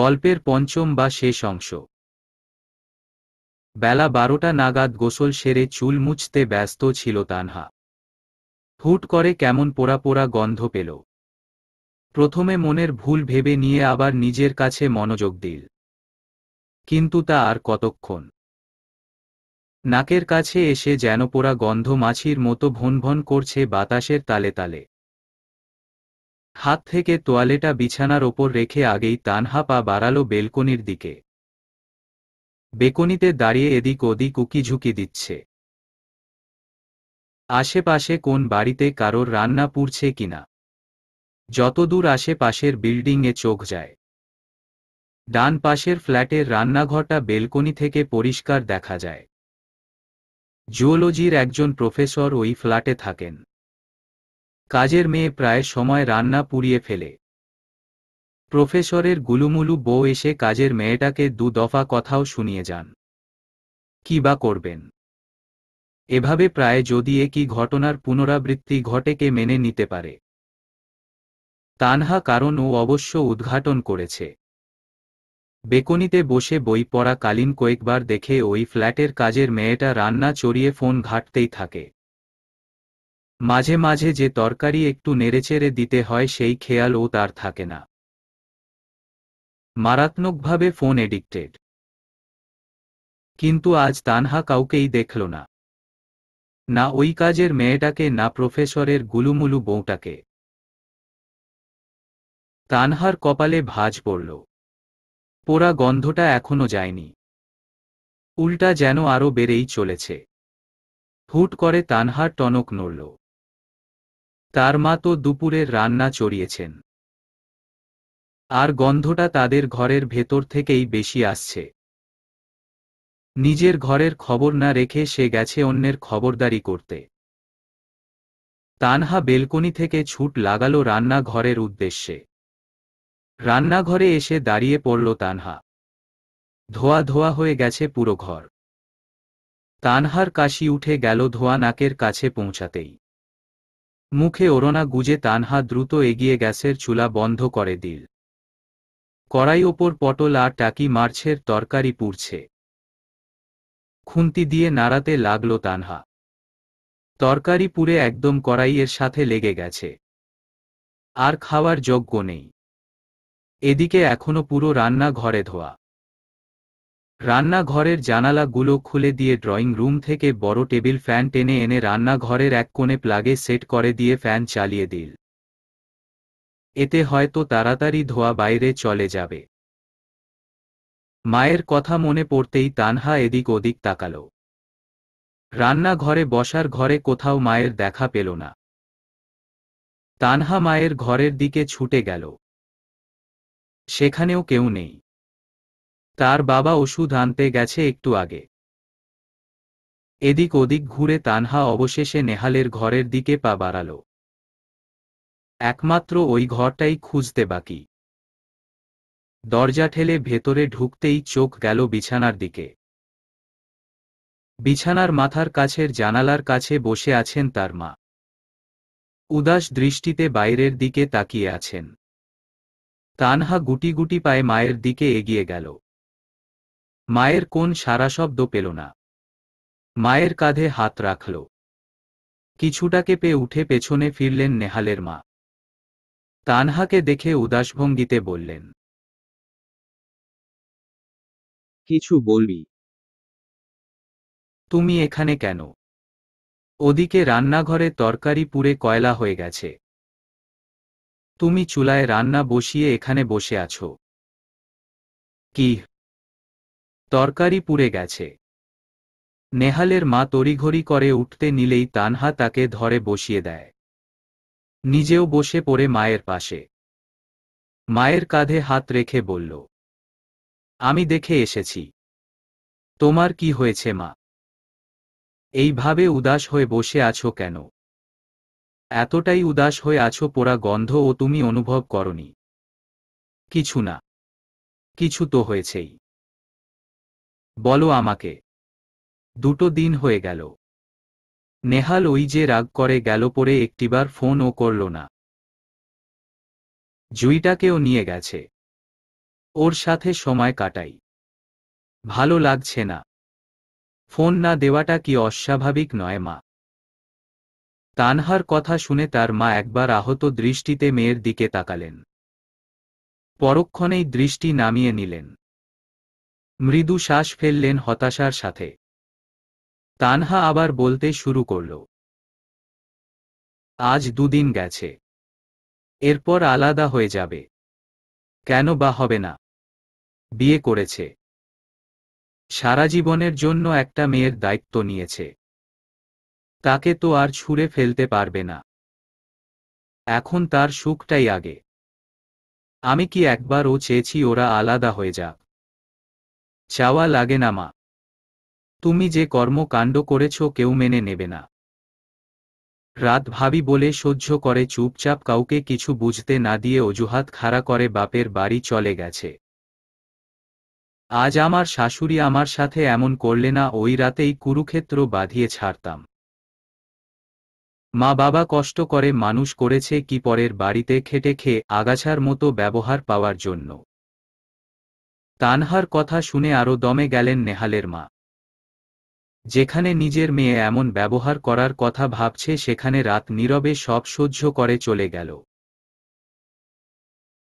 গল্পের পঞ্চম বা শেষ অংশ বেলা বারোটা নাগাদ গোসল সেরে চুল মুছতে ব্যস্ত ছিল তানহা হুট করে কেমন পোড়া পোড়া গন্ধ পেল প্রথমে মনের ভুল ভেবে নিয়ে আবার নিজের কাছে মনোযোগ দিল কিন্তু তা আর কতক্ষণ নাকের কাছে এসে যেন পোড়া গন্ধ মাছির মতো ভনভন করছে বাতাসের তালে তালে হাত থেকে তোয়ালেটা বিছানার ওপর রেখে আগেই তানহা পা বাড়াল বেলকনির দিকে বেকনিতে দাঁড়িয়ে এদিক ওদিক উকিঝুঁকি দিচ্ছে আশেপাশে কোন বাড়িতে কারোর রান্না পুড়ছে কিনা যতদূর আশেপাশের বিল্ডিংয়ে চোখ যায় ডান পাশের ফ্ল্যাটের রান্নাঘরটা বেলকনি থেকে পরিষ্কার দেখা যায় জুওলজির একজন প্রফেসর ওই ফ্ল্যাটে থাকেন কাজের মেয়ে প্রায় সময় রান্না পুড়িয়ে ফেলে প্রফেসরের গুলুমুলু বউ এসে কাজের মেয়েটাকে দু দফা কথাও শুনিয়ে যান কি বা করবেন এভাবে প্রায় যদি একই ঘটনার পুনরাবৃত্তি ঘটেকে মেনে নিতে পারে তানহা কারণ ও অবশ্য উদ্ঘাটন করেছে বেকনিতে বসে বই পড়া কালীন কয়েকবার দেখে ওই ফ্ল্যাটের কাজের মেয়েটা রান্না চড়িয়ে ফোন ঘাটতেই থাকে মাঝে মাঝে যে তরকারি একটু নেড়েচেড়ে দিতে হয় সেই খেয়ালও তার থাকে না মারাত্মকভাবে ফোন এডিক্টেড কিন্তু আজ তানহা কাউকেই দেখল না না ওই কাজের মেয়েটাকে না প্রফেসরের গুলুমুলু বউটাকে তানহার কপালে ভাজ পড়ল পোড়া গন্ধটা এখনো যায়নি উল্টা যেন আরো বেড়েই চলেছে হুট করে তানহার টনক নড়ল তার মা তো দুপুরের রান্না চড়িয়েছেন আর গন্ধটা তাদের ঘরের ভেতর থেকেই বেশি আসছে নিজের ঘরের খবর না রেখে সে গেছে অন্যের খবরদারি করতে তানহা বেলকনি থেকে ছুট লাগালো রান্নাঘরের উদ্দেশ্যে রান্নাঘরে এসে দাঁড়িয়ে পড়ল তানহা ধোয়া ধোয়া হয়ে গেছে পুরো ঘর তানহার কাশি উঠে গেল ধোয়া নাকের কাছে পৌঁছাতেই মুখে ওড়না গুজে তানহা দ্রুত এগিয়ে গ্যাসের চুলা বন্ধ করে দিল কড়াই ওপর পটল আর টাকি মার্ছের তরকারি পুড়ছে খুন্তি দিয়ে নাড়াতে লাগল তানহা তরকারি পুড়ে একদম কড়াইয়ের সাথে লেগে গেছে আর খাওয়ার যোগ্য নেই এদিকে এখনো পুরো রান্না ঘরে ধোয়া রান্নাঘরের জানালাগুলো খুলে দিয়ে ড্রয়িং রুম থেকে বড় টেবিল ফ্যান টেনে এনে রান্নাঘরের এক কোণে প্লাগে সেট করে দিয়ে ফ্যান চালিয়ে দিল এতে হয়তো তাড়াতাড়ি ধোয়া বাইরে চলে যাবে মায়ের কথা মনে পড়তেই তানহা এদিক ওদিক তাকাল রান্নাঘরে বসার ঘরে কোথাও মায়ের দেখা পেল না তানহা মায়ের ঘরের দিকে ছুটে গেল সেখানেও কেউ নেই তার বাবা ওষুধ আনতে গেছে একটু আগে এদিক ওদিক ঘুরে তানহা অবশেষে নেহালের ঘরের দিকে পা বাড়াল একমাত্র ওই ঘরটাই খুঁজতে বাকি দরজা ঠেলে ভেতরে ঢুকতেই চোখ গেল বিছানার দিকে বিছানার মাথার কাছের জানালার কাছে বসে আছেন তার মা উদাস দৃষ্টিতে বাইরের দিকে তাকিয়ে আছেন তানহা গুটি গুটি পায়ে মায়ের দিকে এগিয়ে গেল মায়ের কোন সারা শব্দ পেল না মায়ের কাঁধে হাত রাখল কিছুটা কেঁপে উঠে পেছনে ফিরলেন নেহালের মা তানহাকে দেখে উদাসভঙ্গিতে বললেন কিছু বলবি তুমি এখানে কেন ওদিকে রান্নাঘরে তরকারি পুড়ে কয়লা হয়ে গেছে তুমি চুলায় রান্না বসিয়ে এখানে বসে আছো কি তরকারি পুড়ে গেছে নেহালের মা তড়িঘড়ি করে উঠতে নিলেই তানহা তাকে ধরে বসিয়ে দেয় নিজেও বসে পড়ে মায়ের পাশে মায়ের কাঁধে হাত রেখে বলল আমি দেখে এসেছি তোমার কি হয়েছে মা এইভাবে উদাস হয়ে বসে আছো কেন এতটাই উদাস হয়ে আছো পোড়া গন্ধ ও তুমি অনুভব করনি কিছু না কিছু তো হয়েছেই বলো আমাকে দুটো দিন হয়ে গেল নেহাল ওই যে রাগ করে গেল পরে একটিবার ফোনও করল না জুইটাকেও নিয়ে গেছে ওর সাথে সময় কাটাই ভালো লাগছে না ফোন না দেওয়াটা কি অস্বাভাবিক নয় মা তানহার কথা শুনে তার মা একবার আহত দৃষ্টিতে মেয়ের দিকে তাকালেন পরক্ষণেই দৃষ্টি নামিয়ে নিলেন মৃদু শ্বাস ফেললেন হতাশার সাথে তানহা আবার বলতে শুরু করল আজ দুদিন গেছে এরপর আলাদা হয়ে যাবে কেন বা হবে না বিয়ে করেছে সারা জীবনের জন্য একটা মেয়ের দায়িত্ব নিয়েছে তাকে তো আর ছুঁড়ে ফেলতে পারবে না এখন তার সুখটাই আগে আমি কি একবারও চেয়েছি ওরা আলাদা হয়ে যাক চাওয়া লাগে না মা তুমি যে কর্মকাণ্ড করেছ কেউ মেনে নেবে না রাত ভাবি বলে সহ্য করে চুপচাপ কাউকে কিছু বুঝতে না দিয়ে অজুহাত খাড়া করে বাপের বাড়ি চলে গেছে আজ আমার শাশুড়ি আমার সাথে এমন করলে না ওই রাতেই কুরুক্ষেত্র বাঁধিয়ে ছাড়তাম মা বাবা কষ্ট করে মানুষ করেছে কি পরের বাড়িতে খেটে খেয়ে আগাছার মতো ব্যবহার পাওয়ার জন্য তানহার কথা শুনে আরও দমে গেলেন নেহালের মা যেখানে নিজের মেয়ে এমন ব্যবহার করার কথা ভাবছে সেখানে রাত নীরবে সব সহ্য করে চলে গেল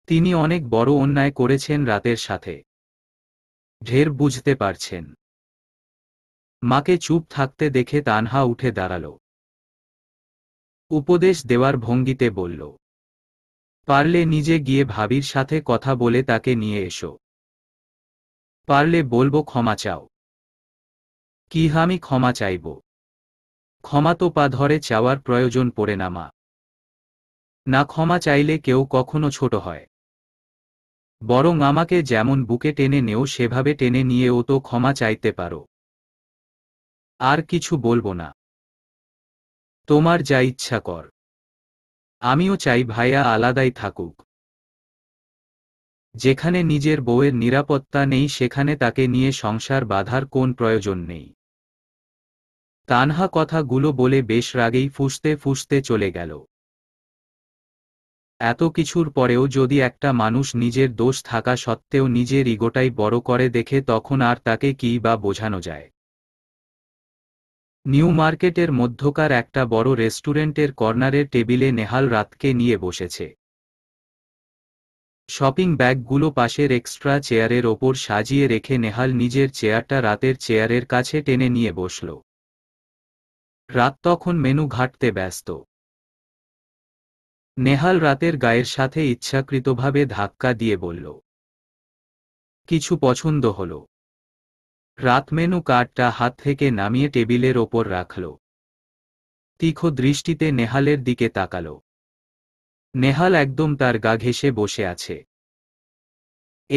তিনি অনেক বড় অন্যায় করেছেন রাতের সাথে ঢের বুঝতে পারছেন মাকে চুপ থাকতে দেখে তানহা উঠে দাঁড়াল উপদেশ দেওয়ার ভঙ্গিতে বলল পারলে নিজে গিয়ে ভাবির সাথে কথা বলে তাকে নিয়ে এসো পারলে বলব ক্ষমা চাও কি আমি ক্ষমা চাইব ক্ষমা তো পা ধরে চাওয়ার প্রয়োজন পড়ে না মা না ক্ষমা চাইলে কেউ কখনো ছোট হয় বরং আমাকে যেমন বুকে টেনে নেও সেভাবে টেনে নিয়ে ও তো ক্ষমা চাইতে পারো আর কিছু বলবো না তোমার যা ইচ্ছা কর আমিও চাই ভাইয়া আলাদাই থাকুক যেখানে নিজের বউয়ের নিরাপত্তা নেই সেখানে তাকে নিয়ে সংসার বাধার কোন প্রয়োজন নেই তানহা কথাগুলো বলে বেশ রাগেই ফুসতে ফুসতে চলে গেল এত কিছুর পরেও যদি একটা মানুষ নিজের দোষ থাকা সত্ত্বেও নিজের ইগোটাই বড় করে দেখে তখন আর তাকে কি বা বোঝানো যায় নিউ মার্কেটের মধ্যকার একটা বড় রেস্টুরেন্টের কর্নারের টেবিলে নেহাল রাতকে নিয়ে বসেছে শপিং ব্যাগগুলো পাশের এক্সট্রা চেয়ারের ওপর সাজিয়ে রেখে নেহাল নিজের চেয়ারটা রাতের চেয়ারের কাছে টেনে নিয়ে বসল রাত তখন মেনু ঘাটতে ব্যস্ত নেহাল রাতের গায়ের সাথে ইচ্ছাকৃতভাবে ধাক্কা দিয়ে বলল কিছু পছন্দ হল রাত মেনু কার্ডটা হাত থেকে নামিয়ে টেবিলের ওপর রাখল তীক্ষ দৃষ্টিতে নেহালের দিকে তাকালো নেহাল একদম তার গা ঘেসে বসে আছে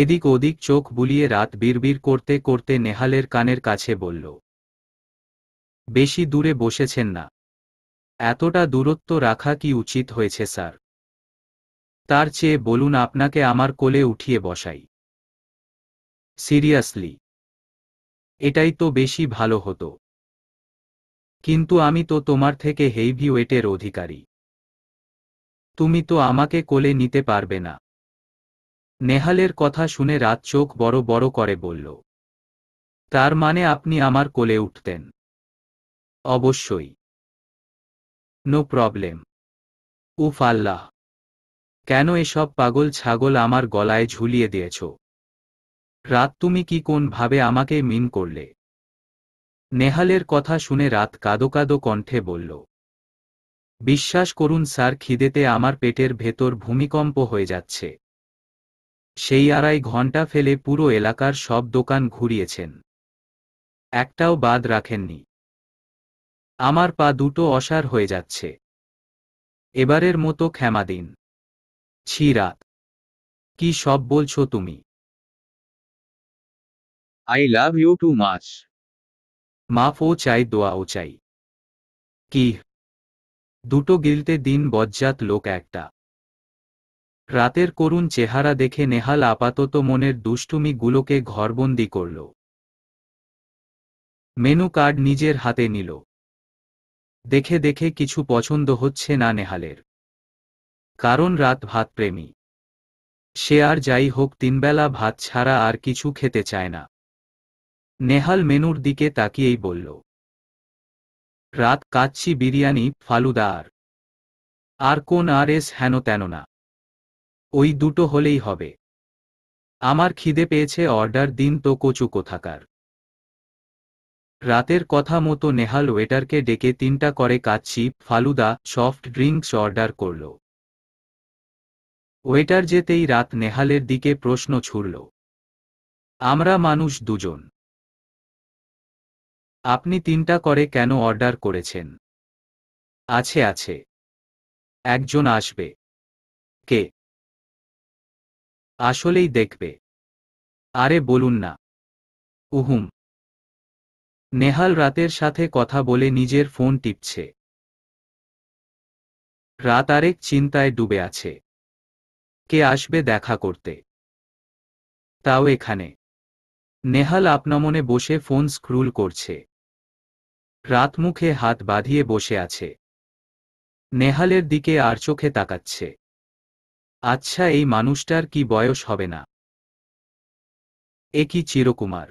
এদিক ওদিক চোখ বুলিয়ে রাত বিড়বিড় করতে করতে নেহালের কানের কাছে বলল বেশি দূরে বসেছেন না এতটা দূরত্ব রাখা কি উচিত হয়েছে স্যার তার চেয়ে বলুন আপনাকে আমার কোলে উঠিয়ে বসাই সিরিয়াসলি এটাই তো বেশি ভালো হতো কিন্তু আমি তো তোমার থেকে হেইভি ওয়েটের অধিকারী তুমি তো আমাকে কোলে নিতে পারবে না নেহালের কথা শুনে রাত চোখ বড় বড় করে বলল তার মানে আপনি আমার কোলে উঠতেন অবশ্যই নো প্রবলেম উফ আল্লাহ কেন এসব পাগল ছাগল আমার গলায় ঝুলিয়ে দিয়েছ রাত তুমি কি কোন ভাবে আমাকে মিন করলে নেহালের কথা শুনে রাত কাদো কাদো কণ্ঠে বলল বিশ্বাস করুন স্যার খিদেতে আমার পেটের ভেতর ভূমিকম্প হয়ে যাচ্ছে সেই আড়াই ঘণ্টা ফেলে পুরো এলাকার সব দোকান ঘুরিয়েছেন একটাও বাদ রাখেননি আমার পা দুটো অসার হয়ে যাচ্ছে এবারের মতো ক্ষমা দিন ছিরাত কি সব বলছো তুমি I love you too much মাফও চাই দোয়াও চাই কি দুটো গিলতে দিন বজ্জাত লোক একটা রাতের করুণ চেহারা দেখে নেহাল আপাতত মনের দুষ্টুমিগুলোকে ঘরবন্দি করল মেনু কার্ড নিজের হাতে নিল দেখে দেখে কিছু পছন্দ হচ্ছে না নেহালের কারণ রাত ভাতপ্রেমী সে আর যাই হোক তিনবেলা ভাত ছাড়া আর কিছু খেতে চায় না নেহাল মেনুর দিকে তাকিয়েই বলল রাত কাচ্ছি বিরিয়ানি ফালুদা আর আর কোন আর এস হেন তেন না ওই দুটো হলেই হবে আমার খিদে পেয়েছে অর্ডার দিন তো কচু কোথাকার রাতের কথা মতো নেহাল ওয়েটারকে ডেকে তিনটা করে kacchi falooda soft drinks order করল ওয়েটার যেতেই রাত নেহালের দিকে প্রশ্ন ছুড়ল আমরা মানুষ দুজন আপনি তিনটা করে কেন অর্ডার করেছেন আছে আছে একজন আসবে কে আসলেই দেখবে আরে বলুন না উহুম নেহাল রাতের সাথে কথা বলে নিজের ফোন টিপছে রাত আরেক চিন্তায় ডুবে আছে কে আসবে দেখা করতে তাও এখানে নেহাল আপনামনে বসে ফোন স্ক্রুল করছে রাত মুখে হাত বাঁধিয়ে বসে আছে নেহালের দিকে আর চোখে তাকাচ্ছে আচ্ছা এই মানুষটার কি বয়স হবে না এ কি চিরকুমার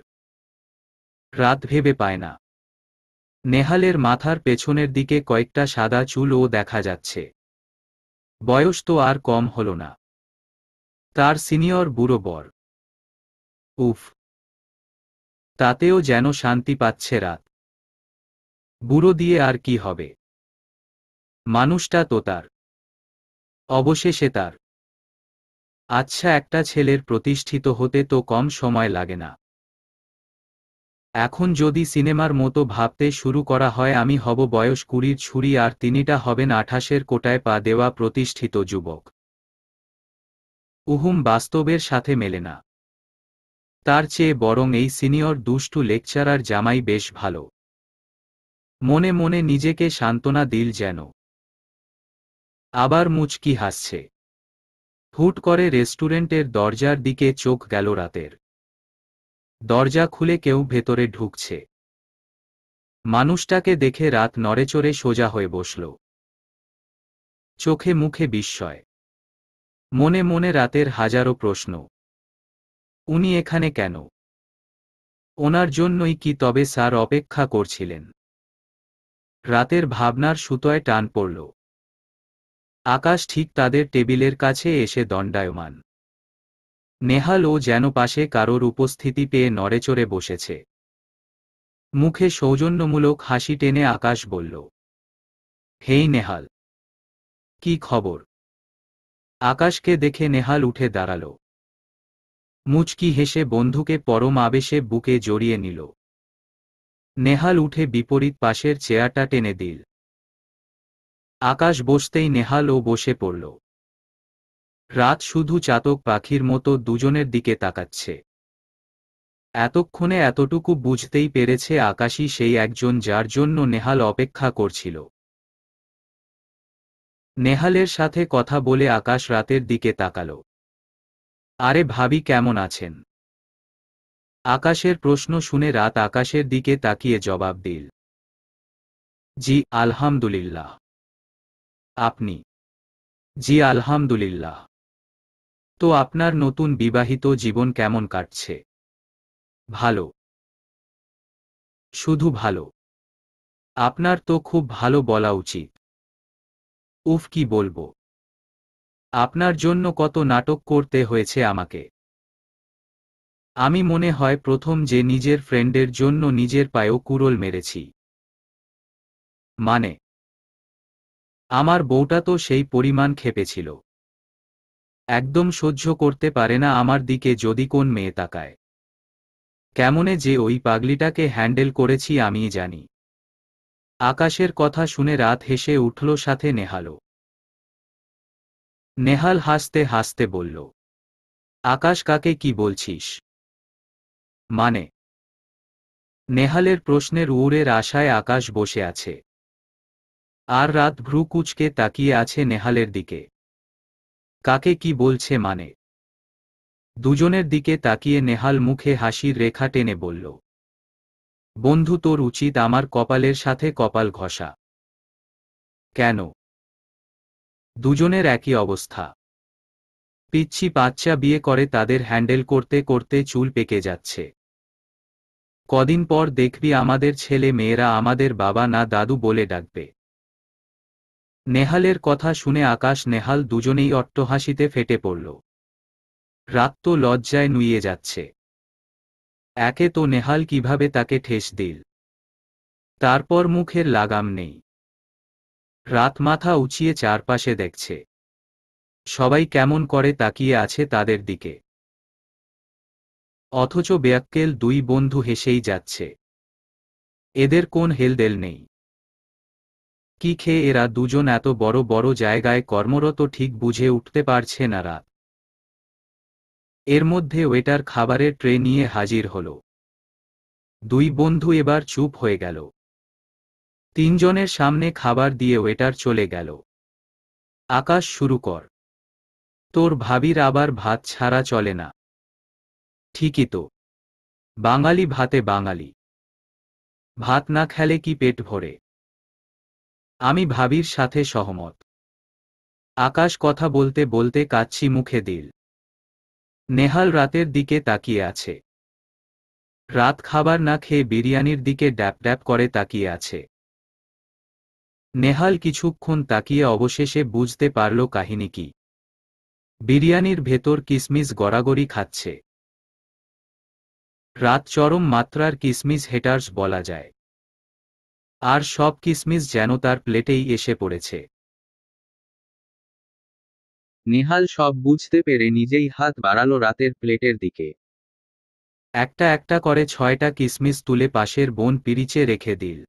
রাত ভেবে পায় না নেহালের মাথার পেছনের দিকে কয়েকটা সাদা চুলও দেখা যাচ্ছে বয়স তো আর কম হল না তার সিনিয়র বুড়ো বর উফ তাতেও যেন শান্তি পাচ্ছে রাত বুড়ো দিয়ে আর কি হবে মানুষটা তো তার অবশেষে তার আচ্ছা একটা ছেলের প্রতিষ্ঠিত হতে তো কম সময় লাগে না এখন যদি সিনেমার মতো ভাবতে শুরু করা হয় আমি হব বয়স কুড়ির ছুরি আর তিনিটা হবেন আঠাশের কোটায় পা দেওয়া প্রতিষ্ঠিত যুবক উহুম বাস্তবের সাথে মেলে না তার চেয়ে বরং এই সিনিয়র দুষ্টু লেকচারার জামাই বেশ ভালো মনে মনে নিজেকে সান্ত্বনা দিল যেন আবার মুচকি হাসছে হুট করে রেস্টুরেন্টের দরজার দিকে চোখ গেল রাতের দরজা খুলে কেউ ভেতরে ঢুকছে মানুষটাকে দেখে রাত নড়েচড়ে সোজা হয়ে বসল চোখে মুখে বিস্ময় মনে মনে রাতের হাজারো প্রশ্ন উনি এখানে কেন ওনার জন্যই কি তবে স্যার অপেক্ষা করছিলেন রাতের ভাবনার সুতোয় টান পড়ল আকাশ ঠিক তাদের টেবিলের কাছে এসে দণ্ডায়মান নেহালও যেন পাশে কারোর উপস্থিতি পেয়ে নড়েচড়ে বসেছে মুখে সৌজন্যমূলক হাসি টেনে আকাশ বলল হেই নেহাল কি খবর আকাশকে দেখে নেহাল উঠে দাঁড়াল মুচকি হেসে বন্ধুকে পরম আবেশে বুকে জড়িয়ে নিল নেহাল উঠে বিপরীত পাশের চেয়ারটা টেনে দিল আকাশ বসতেই নেহাল ও বসে পড়ল রাত শুধু চাতক পাখির মতো দুজনের দিকে তাকাচ্ছে এতক্ষণে এতটুকু বুঝতেই পেরেছে আকাশই সেই একজন যার জন্য নেহাল অপেক্ষা করছিল নেহালের সাথে কথা বলে আকাশ রাতের দিকে তাকাল আরে ভাবি কেমন আছেন আকাশের প্রশ্ন শুনে রাত আকাশের দিকে তাকিয়ে জবাব দিল জি আলহামদুলিল্লাহ আপনি জি আলহামদুলিল্লাহ তো আপনার নতুন বিবাহিত জীবন কেমন কাটছে ভালো শুধু ভালো আপনার তো খুব ভালো বলা উচিত উফ কি বলবো আপনার জন্য কত নাটক করতে হয়েছে আমাকে আমি মনে হয় প্রথম যে নিজের ফ্রেন্ডের জন্য নিজের পায়েও কুরল মেরেছি মানে আমার বউটা তো সেই পরিমাণ খেপেছিল একদম সহ্য করতে পারে না আমার দিকে যদি কোন মেয়ে তাকায় কেমনে যে ওই পাগলিটাকে হ্যান্ডেল করেছি আমি জানি আকাশের কথা শুনে রাত হেসে উঠল সাথে নেহালো নেহাল হাসতে হাসতে বলল আকাশ কাকে কি বলছিস মানে নেহালের প্রশ্নের উড়ের আশায় আকাশ বসে আছে আর রাত ভ্রু কুচকে তাকিয়ে আছে নেহালের দিকে কাকে কি বলছে মানে দুজনের দিকে তাকিয়ে নেহাল মুখে হাসির রেখা টেনে বলল বন্ধু তোর উচিত আমার কপালের সাথে কপাল ঘষা কেন দুজনের একই অবস্থা পিচ্ছি বাচ্চা বিয়ে করে তাদের হ্যান্ডেল করতে করতে চুল পেকে যাচ্ছে কদিন পর দেখবি আমাদের ছেলে মেয়েরা আমাদের বাবা না দাদু বলে ডাকবে নেহালের কথা শুনে আকাশ নেহাল দুজনেই অট্টহাসিতে ফেটে পড়ল রাত তো লজ্জায় নুয়ে যাচ্ছে একে তো নেহাল কিভাবে তাকে ঠেস দিল তারপর মুখের লাগাম নেই রাত মাথা উঁচিয়ে চারপাশে দেখছে সবাই কেমন করে তাকিয়ে আছে তাদের দিকে অথচ বেয়াক্কেল দুই বন্ধু হেসেই যাচ্ছে এদের কোন হেলদেল নেই কি খেয়ে এরা দুজন এত বড় বড় জায়গায় কর্মরত ঠিক বুঝে উঠতে পারছে না রাত এর মধ্যে ওয়েটার খাবারের ট্রে নিয়ে হাজির হল দুই বন্ধু এবার চুপ হয়ে গেল তিনজনের সামনে খাবার দিয়ে ওয়েটার চলে গেল আকাশ শুরু কর তোর ভাবির আবার ভাত ছাড়া চলে না ঠিকই তো বাঙালি ভাতে বাঙালি ভাত না খেলে কি পেট ভরে আমি ভাবির সাথে সহমত আকাশ কথা বলতে বলতে কাচ্ছি মুখে দিল নেহাল রাতের দিকে তাকিয়ে আছে রাত খাবার না খেয়ে বিরিয়ানির দিকে ড্যাপ ড্যাপ করে তাকিয়ে আছে নেহাল কিছুক্ষণ তাকিয়ে অবশেষে বুঝতে পারল কাহিনী কি বিরিয়ানির ভেতর কিসমিস গড়াগড়ি খাচ্ছে রাত চরম মাত্রার কিসমিস হেটার্স বলা যায় আর সব কিসমিস যেন তার প্লেটেই এসে পড়েছে নেহাল সব বুঝতে পেরে নিজেই হাত বাড়ালো রাতের প্লেটের দিকে একটা একটা করে ছয়টা কিসমিস তুলে পাশের বোন পিরিচে রেখে দিল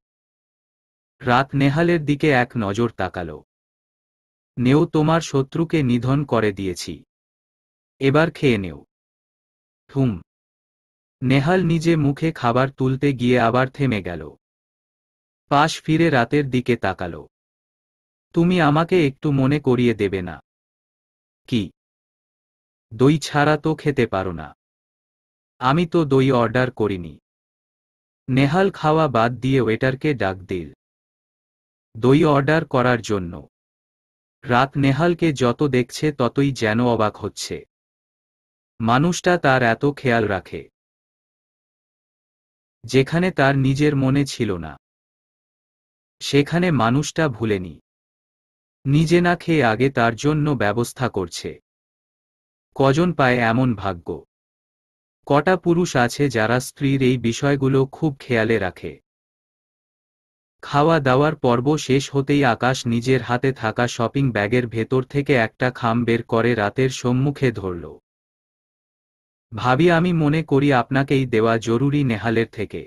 রাত নেহালের দিকে এক নজর তাকাল নেও তোমার শত্রুকে নিধন করে দিয়েছি এবার খেয়ে নেও হুম নেহাল নিজে মুখে খাবার তুলতে গিয়ে আবার থেমে গেল পাশ ফিরে রাতের দিকে তাকালো তুমি আমাকে একটু মনে করিয়ে দেবে না কি দই ছাড়া তো খেতে পারো না আমি তো দই অর্ডার করিনি নেহাল খাওয়া বাদ দিয়ে ওয়েটারকে ডাক দিল দই অর্ডার করার জন্য রাত নেহালকে যত দেখছে ততই যেন অবাক হচ্ছে মানুষটা তার এত খেয়াল রাখে যেখানে তার নিজের মনে ছিল না সেখানে মানুষটা ভুলেনি নিজে না খেয়ে আগে তার জন্য ব্যবস্থা করছে কজন পায় এমন ভাগ্য কটা পুরুষ আছে যারা স্ত্রীর এই বিষয়গুলো খুব খেয়ালে রাখে খাওয়া দাওয়ার পর্ব শেষ হতেই আকাশ নিজের হাতে থাকা শপিং ব্যাগের ভেতর থেকে একটা খাম বের করে রাতের সম্মুখে ধরল ভাবি আমি মনে করি আপনাকেই দেওয়া জরুরি নেহালের থেকে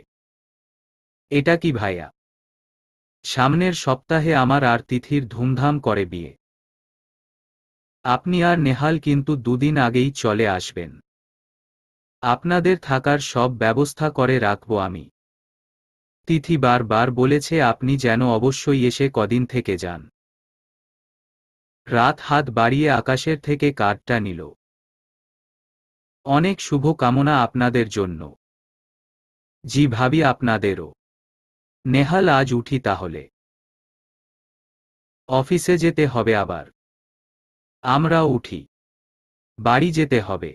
এটা কি ভাইয়া সামনের সপ্তাহে আমার আর তিথির ধুমধাম করে বিয়ে আপনি আর নেহাল কিন্তু দুদিন আগেই চলে আসবেন আপনাদের থাকার সব ব্যবস্থা করে রাখব আমি তিথি বারবার বলেছে আপনি যেন অবশ্যই এসে কদিন থেকে যান রাত হাত বাড়িয়ে আকাশের থেকে কার্ডটা নিল অনেক শুভ কামনা আপনাদের জন্য জি ভাবি আপনাদেরও নেহাল আজ উঠি তাহলে অফিসে যেতে হবে আবার আমরাও উঠি বাড়ি যেতে হবে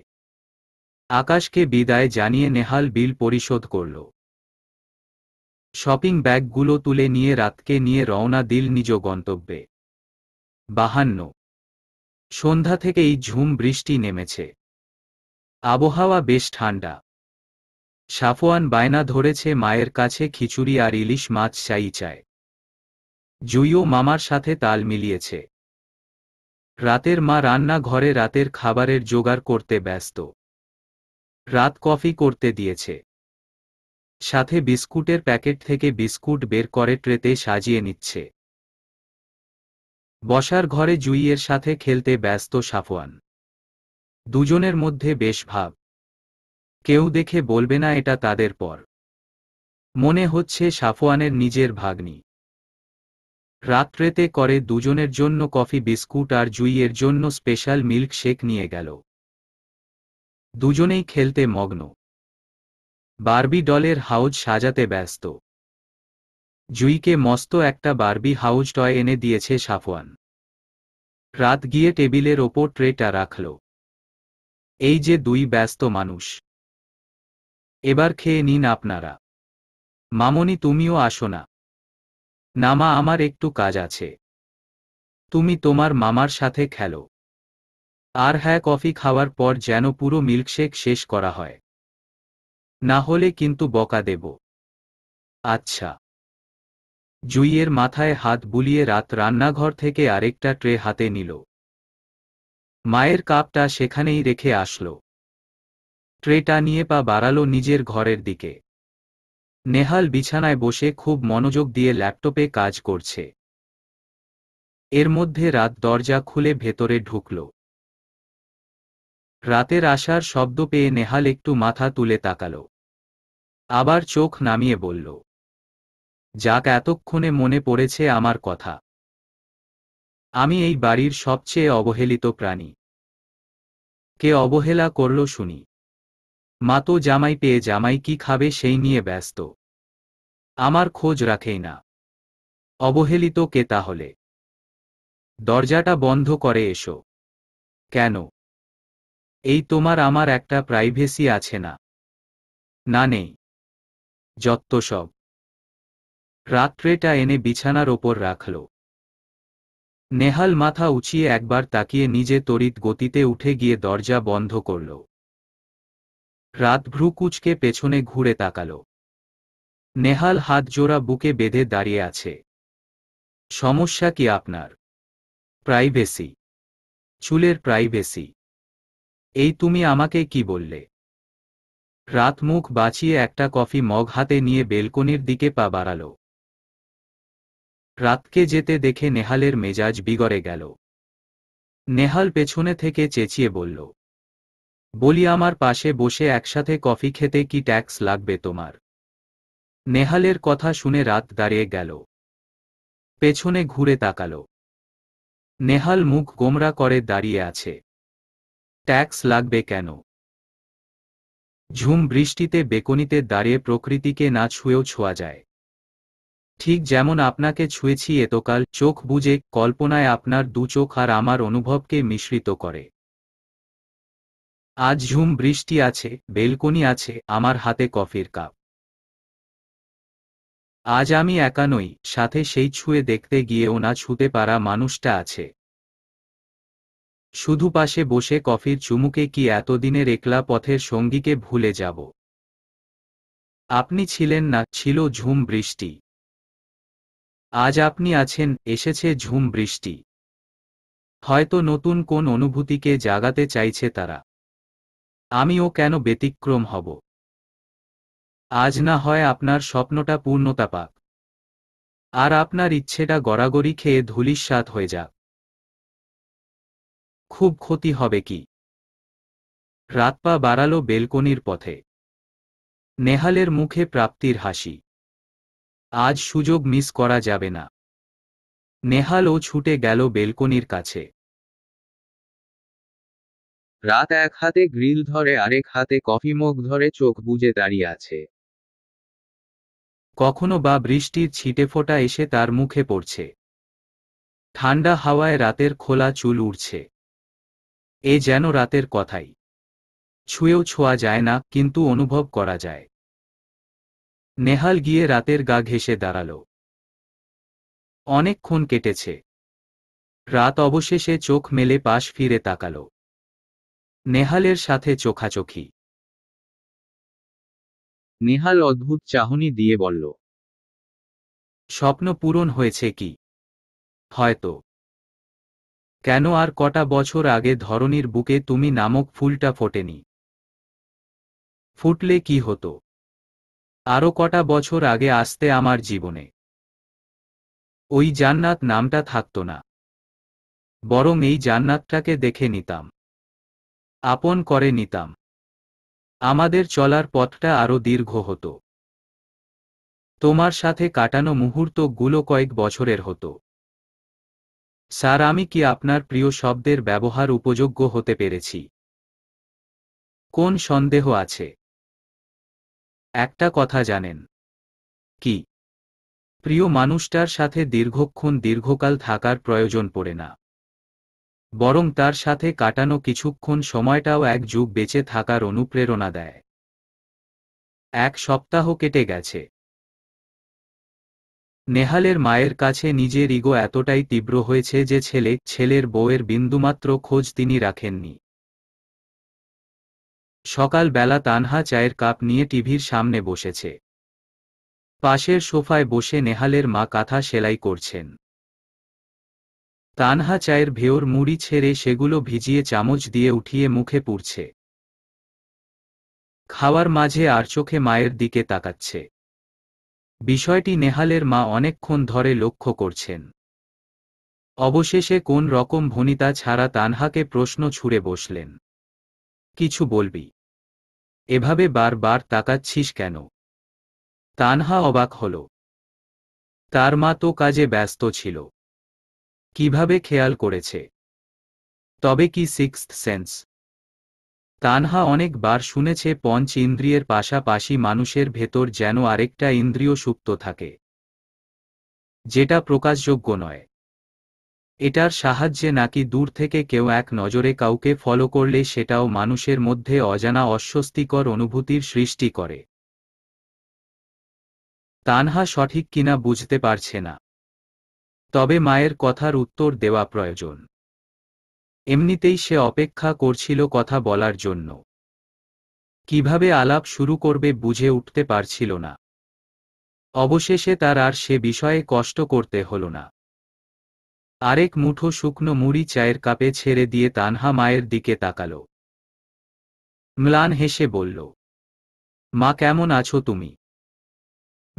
আকাশকে বিদায় জানিয়ে নেহাল বিল পরিশোধ করল শপিং ব্যাগগুলো তুলে নিয়ে রাতকে নিয়ে রওনা দিল নিজ গন্তব্যে বাহান্ন সন্ধ্যা থেকেই ঝুম বৃষ্টি নেমেছে আবহাওয়া বেশ ঠান্ডা সাফওয়ান বায়না ধরেছে মায়ের কাছে খিচুড়ি আর ইলিশ মাছ চাই চায় জুইও মামার সাথে তাল মিলিয়েছে রাতের মা রান্না ঘরে রাতের খাবারের জোগাড় করতে ব্যস্ত রাত কফি করতে দিয়েছে সাথে বিস্কুটের প্যাকেট থেকে বিস্কুট বের করে ট্রেতে সাজিয়ে নিচ্ছে বসার ঘরে জুইয়ের সাথে খেলতে ব্যস্ত সাফওয়ান দুজনের মধ্যে বেশ ভাব কেউ দেখে বলবে না এটা তাদের পর মনে হচ্ছে সাফওয়ানের নিজের ভাগ্নি রাত্রেতে করে দুজনের জন্য কফি বিস্কুট আর জুইয়ের জন্য স্পেশাল মিল্ক শেক নিয়ে গেল দুজনেই খেলতে মগ্ন বার্বি ডলের হাউজ সাজাতে ব্যস্ত জুইকে মস্ত একটা বার্বি হাউজ টয় এনে দিয়েছে সাফওয়ান রাত গিয়ে টেবিলের ওপর ট্রেটা রাখল এই যে দুই ব্যস্ত মানুষ এবার খেয়ে নিন আপনারা মামনি তুমিও আসো না না মা আমার একটু কাজ আছে তুমি তোমার মামার সাথে খেলো আর হ্যাঁ কফি খাওয়ার পর যেন পুরো মিল্কশেক শেষ করা হয় না হলে কিন্তু বকা দেব আচ্ছা জুইয়ের মাথায় হাত বুলিয়ে রাত রান্নাঘর থেকে আরেকটা ট্রে হাতে নিল মায়ের কাপটা সেখানেই রেখে আসল ট্রেটা নিয়ে পা বাড়ালো নিজের ঘরের দিকে নেহাল বিছানায় বসে খুব মনোযোগ দিয়ে ল্যাপটপে কাজ করছে এর মধ্যে রাত দরজা খুলে ভেতরে ঢুকল রাতের আসার শব্দ পেয়ে নেহাল একটু মাথা তুলে তাকাল আবার চোখ নামিয়ে বলল যাক এতক্ষণে মনে পড়েছে আমার কথা আমি এই বাড়ির সবচেয়ে অবহেলিত প্রাণী কে অবহেলা করল শুনি মা তো জামাই পেয়ে জামাই কি খাবে সেই নিয়ে ব্যস্ত আমার খোঁজ রাখেই না অবহেলিত কে তাহলে দরজাটা বন্ধ করে এসো কেন এই তোমার আমার একটা প্রাইভেসি আছে না না নেই যত্ত সব রাত্রেটা এনে বিছানার ওপর রাখল নেহাল মাথা উঁচিয়ে একবার তাকিয়ে নিজে তড়িৎ গতিতে উঠে গিয়ে দরজা বন্ধ করল রাত ভ্রু কুচকে পেছনে ঘুরে তাকাল নেহাল হাত জোড়া বুকে বেঁধে দাঁড়িয়ে আছে সমস্যা কি আপনার প্রাইভেসি চুলের প্রাইভেসি এই তুমি আমাকে কি বললে রাত মুখ বাঁচিয়ে একটা কফি মগ হাতে নিয়ে বেলকনির দিকে পা বাড়াল রাতকে যেতে দেখে নেহালের মেজাজ বিগড়ে গেল নেহাল পেছনে থেকে চেঁচিয়ে বলল বলি আমার পাশে বসে একসাথে কফি খেতে কি ট্যাক্স লাগবে তোমার নেহালের কথা শুনে রাত দাঁড়িয়ে গেল পেছনে ঘুরে তাকাল নেহাল মুখ গোমরা করে দাঁড়িয়ে আছে ট্যাক্স লাগবে কেন ঝুম বৃষ্টিতে বেকনিতে দাঁড়িয়ে প্রকৃতিকে না ছুঁয়েও ছোঁয়া যায় ঠিক যেমন আপনাকে ছুঁয়েছি এতকাল চোখ বুঝে কল্পনায় আপনার দু চোখ আর আমার অনুভবকে মিশ্রিত করে আজ ঝুম বৃষ্টি আছে বেলকনি আছে আমার হাতে কফির কাপ আজ আমি একা নই সাথে সেই ছুঁয়ে দেখতে গিয়ে ওনা ছুঁতে পারা মানুষটা আছে শুধু পাশে বসে কফির চুমুকে কি এতদিনের একলা পথের সঙ্গীকে ভুলে যাব আপনি ছিলেন না ছিল ঝুম বৃষ্টি আজ আপনি আছেন এসেছে ঝুম বৃষ্টি হয়তো নতুন কোন অনুভূতিকে জাগাতে চাইছে তারা আমিও কেন ব্যতিক্রম হব আজ না হয় আপনার স্বপ্নটা পূর্ণতা পাক আর আপনার ইচ্ছেটা গড়াগড়ি খেয়ে ধুলিস্বাদ হয়ে যাক খুব ক্ষতি হবে কি রাতপা বাড়াল বেলকনির পথে নেহালের মুখে প্রাপ্তির হাসি আজ সুযোগ মিস করা যাবে না নেহালও ছুটে গেল বেলকনির কাছে রাত এক হাতে গ্রিল ধরে আরেক হাতে কফি মুখ ধরে চোখ বুজে দাঁড়িয়ে আছে কখনো বা বৃষ্টির ছিটে ফোটা এসে তার মুখে পড়ছে ঠান্ডা হাওয়ায় রাতের খোলা চুল উড়ছে এ যেন রাতের কথাই ছুঁয়েও ছোঁয়া যায় না কিন্তু অনুভব করা যায় নেহাল গিয়ে রাতের গা ঘেসে দাঁড়াল অনেকক্ষণ কেটেছে রাত অবশেষে চোখ মেলে পাশ ফিরে তাকাল নেহালের সাথে চোখাচোখি নেহাল অদ্ভুত চাহনি দিয়ে বলল স্বপ্ন পূরণ হয়েছে কি হয়তো কেন আর কটা বছর আগে ধরনীর বুকে তুমি নামক ফুলটা ফোটেনি ফুটলে কি হতো আরও কটা বছর আগে আসতে আমার জীবনে ওই জান্নাত নামটা থাকত না বরং এই জান্নাতটাকে দেখে নিতাম আপন করে নিতাম আমাদের চলার পথটা আরও দীর্ঘ হতো তোমার সাথে কাটানো মুহূর্তগুলো কয়েক বছরের হতো স্যার আমি কি আপনার প্রিয় শব্দের ব্যবহার উপযোগ্য হতে পেরেছি কোন সন্দেহ আছে একটা কথা জানেন কি প্রিয় মানুষটার সাথে দীর্ঘক্ষণ দীর্ঘকাল থাকার প্রয়োজন পড়ে না বরং তার সাথে কাটানো কিছুক্ষণ সময়টাও এক যুগ বেঁচে থাকার অনুপ্রেরণা দেয় এক সপ্তাহ কেটে গেছে নেহালের মায়ের কাছে নিজের ইগো এতটাই তীব্র হয়েছে যে ছেলে ছেলের বউয়ের বিন্দুমাত্র খোঁজ তিনি রাখেননি সকাল বেলা তানহা চায়ের কাপ নিয়ে টিভির সামনে বসেছে পাশের সোফায় বসে নেহালের মা কাঁথা সেলাই করছেন তানহা চায়ের ভেওর মুড়ি ছেড়ে সেগুলো ভিজিয়ে চামচ দিয়ে উঠিয়ে মুখে পুড়ছে খাওয়ার মাঝে আর চোখে মায়ের দিকে তাকাচ্ছে বিষয়টি নেহালের মা অনেকক্ষণ ধরে লক্ষ্য করছেন অবশেষে কোন রকম ভনিতা ছাড়া তানহাকে প্রশ্ন ছুড়ে বসলেন কিছু বলবি এভাবে বারবার তাকাচ্ছিস কেন তানহা অবাক হল তার মা তো কাজে ব্যস্ত ছিল কিভাবে খেয়াল করেছে তবে কি সিক্স সেন্স তানহা অনেকবার শুনেছে পঞ্চ ইন্দ্রিয়ের পাশাপাশি মানুষের ভেতর যেন আরেকটা ইন্দ্রিয় সুপ্ত থাকে যেটা প্রকাশযোগ্য নয় এটার সাহায্যে নাকি দূর থেকে কেউ এক নজরে কাউকে ফলো করলে সেটাও মানুষের মধ্যে অজানা অস্বস্তিকর অনুভূতির সৃষ্টি করে তানহা সঠিক কিনা বুঝতে পারছে না তবে মায়ের কথার উত্তর দেওয়া প্রয়োজন এমনিতেই সে অপেক্ষা করছিল কথা বলার জন্য কিভাবে আলাপ শুরু করবে বুঝে উঠতে পারছিল না অবশেষে তার আর সে বিষয়ে কষ্ট করতে হল না আরেক মুঠো শুকনো মুড়ি চায়ের কাপে ছেড়ে দিয়ে তানহা মায়ের দিকে তাকাল ম্লান হেসে বলল মা কেমন আছো তুমি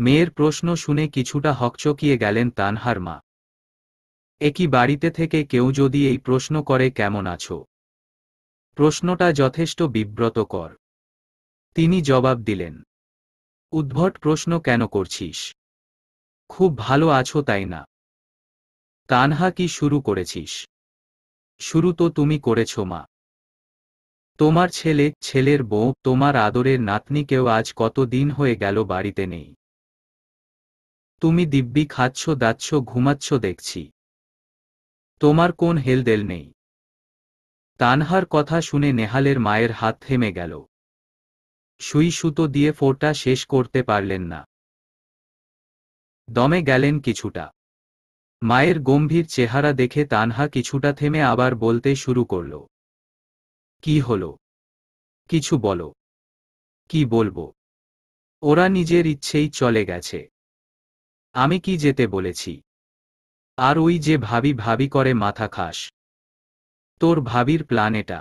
মেয়ের প্রশ্ন শুনে কিছুটা হকচকিয়ে গেলেন তানহার মা একই বাড়িতে থেকে কেউ যদি এই প্রশ্ন করে কেমন আছো প্রশ্নটা যথেষ্ট বিব্রতকর তিনি জবাব দিলেন উদ্ভট প্রশ্ন কেন করছিস খুব ভালো আছো তাই না তানহা কি শুরু করেছিস শুরু তো তুমি করেছ মা তোমার ছেলে ছেলের বউ তোমার আদরের নাতনিকেও আজ কত দিন হয়ে গেল বাড়িতে নেই তুমি দিব্যি খাচ্ছ দাচ্ছ ঘুমাচ্ছ দেখছি তোমার কোন হেলদেল নেই তানহার কথা শুনে নেহালের মায়ের হাত থেমে গেল সুই সুতো দিয়ে ফোটা শেষ করতে পারলেন না দমে গেলেন কিছুটা মায়ের গম্ভীর চেহারা দেখে তানহা কিছুটা থেমে আবার বলতে শুরু করল কি হল কিছু বলো কি বলবো ওরা নিজের ইচ্ছেই চলে গেছে আমি কি যেতে বলেছি আর ওই যে ভাবি ভাবি করে মাথা খাস তোর ভাবির প্ল্যান এটা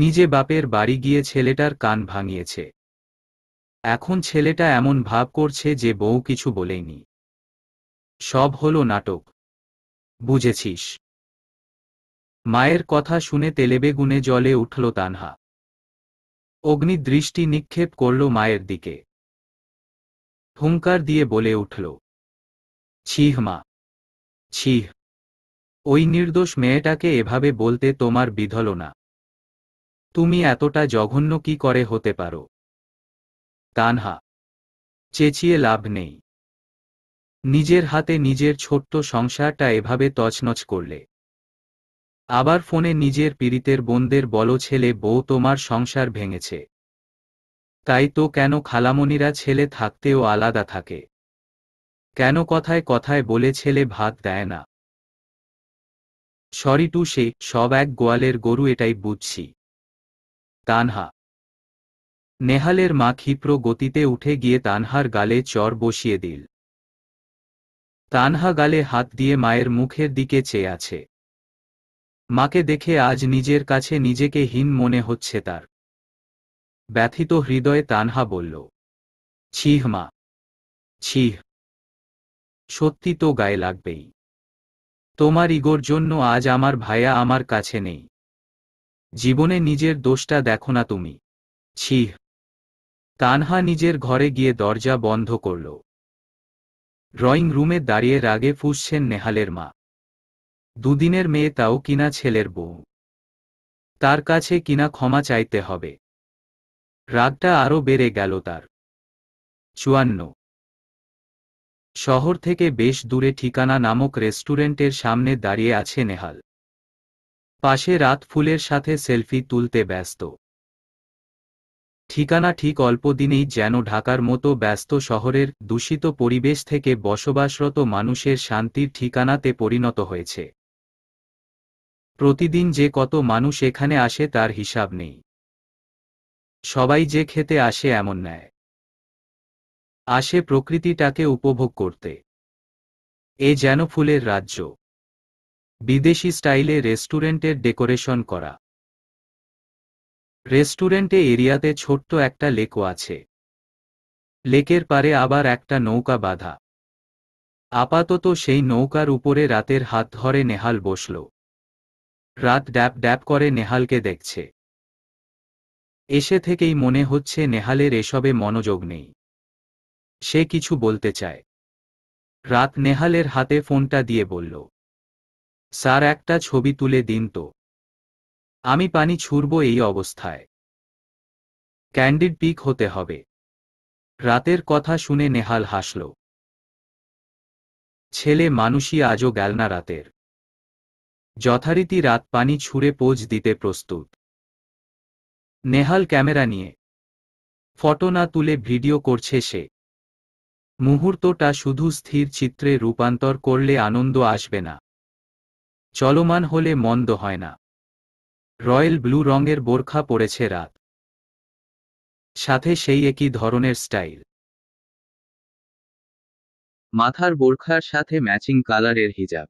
নিজে বাপের বাড়ি গিয়ে ছেলেটার কান ভাঙিয়েছে এখন ছেলেটা এমন ভাব করছে যে বউ কিছু বলেইনি সব হলো নাটক বুঝেছিস মায়ের কথা শুনে তেলেবেগুনে জলে উঠল তানহা অগ্নি দৃষ্টি নিক্ষেপ করল মায়ের দিকে হুঙ্কার দিয়ে বলে উঠল ছিহ মা ছিহ ওই নির্দোষ মেয়েটাকে এভাবে বলতে তোমার বিধল না তুমি এতটা জঘন্য কি করে হতে পারো তানহা চেঁচিয়ে লাভ নেই নিজের হাতে নিজের ছোট্ট সংসারটা এভাবে তছনছ করলে আবার ফোনে নিজের পীড়িতের বোনদের বলো ছেলে বউ তোমার সংসার ভেঙেছে তাই তো কেন খালামনিরা ছেলে থাকতেও আলাদা থাকে কেন কথায় কথায় বলে ছেলে ভাত দেয় না সরি টু সে সব এক গোয়ালের গরু এটাই বুঝছি তানহা নেহালের মা ক্ষিপ্র গতিতে উঠে গিয়ে তানহার গালে চর বসিয়ে দিল তানহা গালে হাত দিয়ে মায়ের মুখের দিকে চেয়ে আছে মাকে দেখে আজ নিজের কাছে নিজেকে হীন মনে হচ্ছে তার ব্যথিত হৃদয়ে তানহা বলল ছিহ মা ছিহ সত্যি তো গায়ে লাগবেই তোমার ইগোর জন্য আজ আমার ভাইয়া আমার কাছে নেই জীবনে নিজের দোষটা দেখো না তুমি ছিহ তানহা নিজের ঘরে গিয়ে দরজা বন্ধ করল ড্রয়িং রুমে দাঁড়িয়ে রাগে ফুসছেন নেহালের মা দুদিনের মেয়ে তাও কিনা ছেলের বউ তার কাছে কিনা ক্ষমা চাইতে হবে রাগটা আরও বেড়ে গেল তার চুয়ান্ন শহর থেকে বেশ দূরে ঠিকানা নামক রেস্টুরেন্টের সামনে দাঁড়িয়ে আছে নেহাল পাশে রাত ফুলের সাথে সেলফি তুলতে ব্যস্ত ঠিকানা ঠিক অল্প দিনেই যেন ঢাকার মতো ব্যস্ত শহরের দূষিত পরিবেশ থেকে বসবাসরত মানুষের শান্তির ঠিকানাতে পরিণত হয়েছে প্রতিদিন যে কত মানুষ এখানে আসে তার হিসাব নেই সবাই যে খেতে আসে এমন নেয় আসে প্রকৃতিটাকে উপভোগ করতে এ যেন ফুলের রাজ্য বিদেশি স্টাইলে রেস্টুরেন্টের ডেকোরেশন করা রেস্টুরেন্টে এরিয়াতে ছোট্ট একটা লেকও আছে লেকের পারে আবার একটা নৌকা বাঁধা আপাতত সেই নৌকার উপরে রাতের হাত ধরে নেহাল বসল রাত ড্যাপ ড্যাপ করে নেহালকে দেখছে এসে থেকেই মনে হচ্ছে নেহালের এসবে মনোযোগ নেই সে কিছু বলতে চায় রাত নেহালের হাতে ফোনটা দিয়ে বলল স্যার একটা ছবি তুলে দিন তো আমি পানি ছুড়ব এই অবস্থায় ক্যান্ডিড পিক হতে হবে রাতের কথা শুনে নেহাল হাসল ছেলে মানুষই আজও গেল না রাতের যথারীতি রাত পানি ছুঁড়ে পোজ দিতে প্রস্তুত নেহাল ক্যামেরা নিয়ে ফটো না তুলে ভিডিও করছে সে মুহূর্তটা শুধু স্থির চিত্রে রূপান্তর করলে আনন্দ আসবে না চলমান হলে মন্দ হয় না রয়্যাল ব্লু রঙের বোরখা পরেছে রাত সাথে সেই একই ধরনের স্টাইল মাথার বোরখার সাথে ম্যাচিং কালারের হিজাব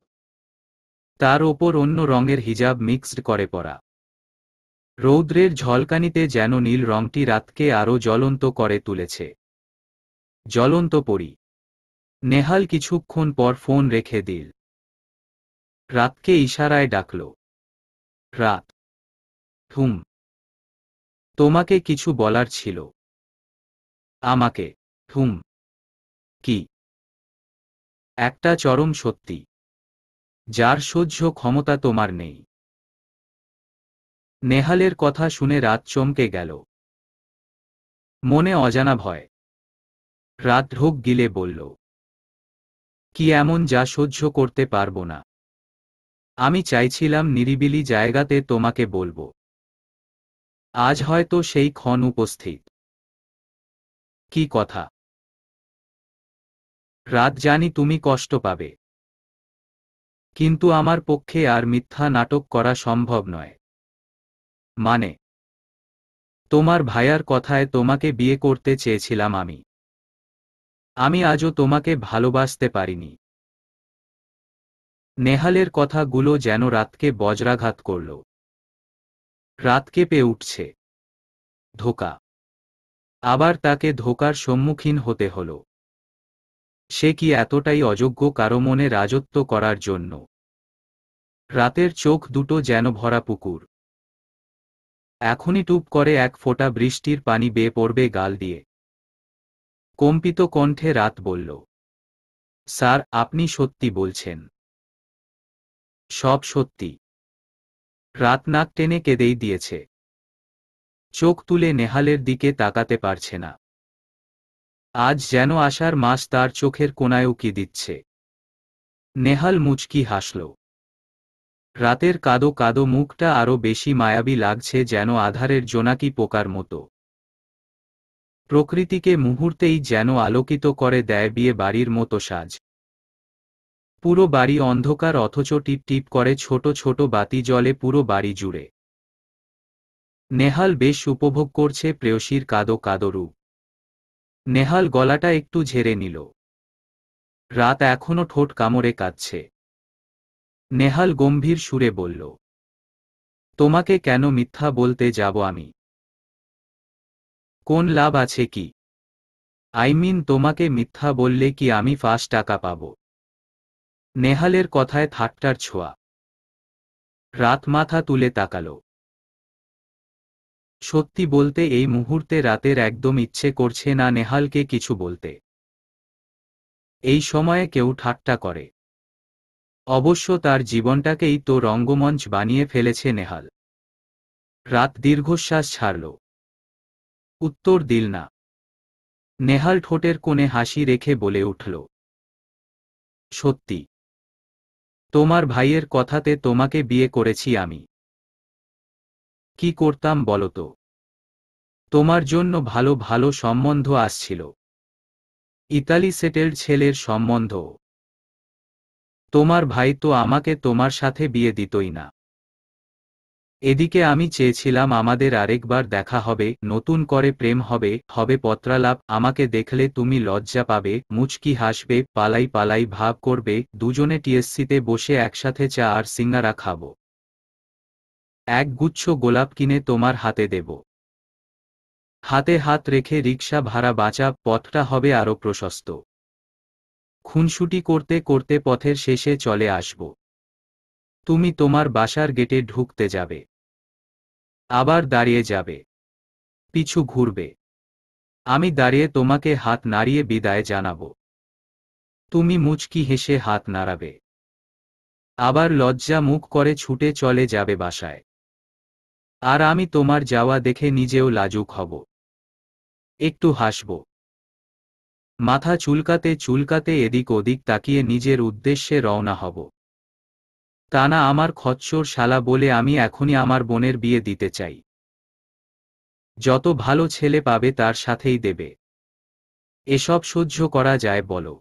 তার ওপর অন্য রঙের হিজাব মিক্সড করে পরা রৌদ্রের ঝলকানিতে যেন নীল রঙটি রাতকে আরও জ্বলন্ত করে তুলেছে জ্বলন্ত পড়ি নেহাল কিছুক্ষণ পর ফোন রেখে দিল রাতকে ইশারায় ডাকল রাত হুম তোমাকে কিছু বলার ছিল আমাকে হুম কি একটা চরম সত্যি যার সহ্য ক্ষমতা তোমার নেই নেহালের কথা শুনে রাত চমকে গেল মনে অজানা ভয় রাত ঢোক গিলে বলল কি এমন যা সহ্য করতে পারবো না আমি চাইছিলাম নিরিবিলি জায়গাতে তোমাকে বলবো আজ হয়তো সেই ক্ষণ উপস্থিত কি কথা রাত জানি তুমি কষ্ট পাবে কিন্তু আমার পক্ষে আর মিথ্যা নাটক করা সম্ভব নয় মানে তোমার ভাইয়ার কথায় তোমাকে বিয়ে করতে চেয়েছিলাম আমি আমি আজও তোমাকে ভালোবাসতে পারিনি নেহালের কথাগুলো যেন রাতকে বজ্রাঘাত করল রাত কেঁপে উঠছে ধোকা আবার তাকে ধোকার সম্মুখীন হতে হল সে কি এতটাই অযোগ্য কারো মনে রাজত্ব করার জন্য রাতের চোখ দুটো যেন ভরা পুকুর এখনই টুপ করে এক ফোঁটা বৃষ্টির পানি বেয়ে পড়বে গাল দিয়ে কম্পিত কণ্ঠে রাত বলল স্যার আপনি সত্যি বলছেন সব সত্যি রাত নাক টেনে কেঁদেই দিয়েছে চোখ তুলে নেহালের দিকে তাকাতে পারছে না আজ যেন আসার মাস তার চোখের কোনায় উকি দিচ্ছে নেহাল মুচকি হাসল রাতের কাদো কাদো মুখটা আরো বেশি মায়াবী লাগছে যেন আধারের জোনাকি পোকার মতো প্রকৃতিকে মুহূর্তেই যেন আলোকিত করে দেয় বিয়ে বাড়ির মতো সাজ পুরো বাড়ি অন্ধকার অথচ টিপ টিপ করে ছোট ছোট বাতি জলে পুরো বাড়ি জুড়ে নেহাল বেশ উপভোগ করছে প্রেয়সীর কাদো কাদরু নেহাল গলাটা একটু ঝেড়ে নিল রাত এখনো ঠোঁট কামড়ে কাঁদছে নেহাল গম্ভীর সুরে বলল তোমাকে কেন মিথ্যা বলতে যাব আমি কোন লাভ আছে কি আই মিন তোমাকে মিথ্যা বললে কি আমি ফাঁস টাকা পাবো নেহালের কথায় ঠাট্টার ছোঁয়া রাত মাথা তুলে তাকাল সত্যি বলতে এই মুহূর্তে রাতের একদম ইচ্ছে করছে না নেহালকে কিছু বলতে এই সময়ে কেউ ঠাট্টা করে অবশ্য তার জীবনটাকেই তো রঙ্গমঞ্চ বানিয়ে ফেলেছে নেহাল রাত দীর্ঘশ্বাস ছাড়ল উত্তর দিল না নেহাল ঠোঁটের কোণে হাসি রেখে বলে উঠল সত্যি তোমার ভাইয়ের কথাতে তোমাকে বিয়ে করেছি আমি কি করতাম বলতো তোমার জন্য ভালো ভালো সম্বন্ধ আসছিল ইতালি সেটেল ছেলের সম্বন্ধ তোমার ভাই তো আমাকে তোমার সাথে বিয়ে দিতই না এদিকে আমি চেয়েছিলাম আমাদের আরেকবার দেখা হবে নতুন করে প্রেম হবে হবে পত্রালাপ আমাকে দেখলে তুমি লজ্জা পাবে মুচকি হাসবে পালাই পালাই ভাব করবে দুজনে টিএসসিতে বসে একসাথে চা আর সিঙ্গারা খাব এক গুচ্ছ গোলাপ কিনে তোমার হাতে দেব হাতে হাত রেখে রিক্সা ভাড়া বাঁচা পথটা হবে আরও প্রশস্ত খুনসুটি করতে করতে পথের শেষে চলে আসব তুমি তোমার বাসার গেটে ঢুকতে যাবে আবার দাঁড়িয়ে যাবে পিছু ঘুরবে আমি দাঁড়িয়ে তোমাকে হাত নাড়িয়ে বিদায় জানাব তুমি মুচকি হেসে হাত নাড়াবে আবার লজ্জা মুখ করে ছুটে চলে যাবে বাসায় আর আমি তোমার যাওয়া দেখে নিজেও লাজুক হব একটু হাসব মাথা চুলকাতে চুলকাতে এদিক ওদিক তাকিয়ে নিজের উদ্দেশ্যে রওনা হব তা না আমার খচ্চর শালা বলে আমি এখনই আমার বোনের বিয়ে দিতে চাই যত ভালো ছেলে পাবে তার সাথেই দেবে এসব সহ্য করা যায় বলো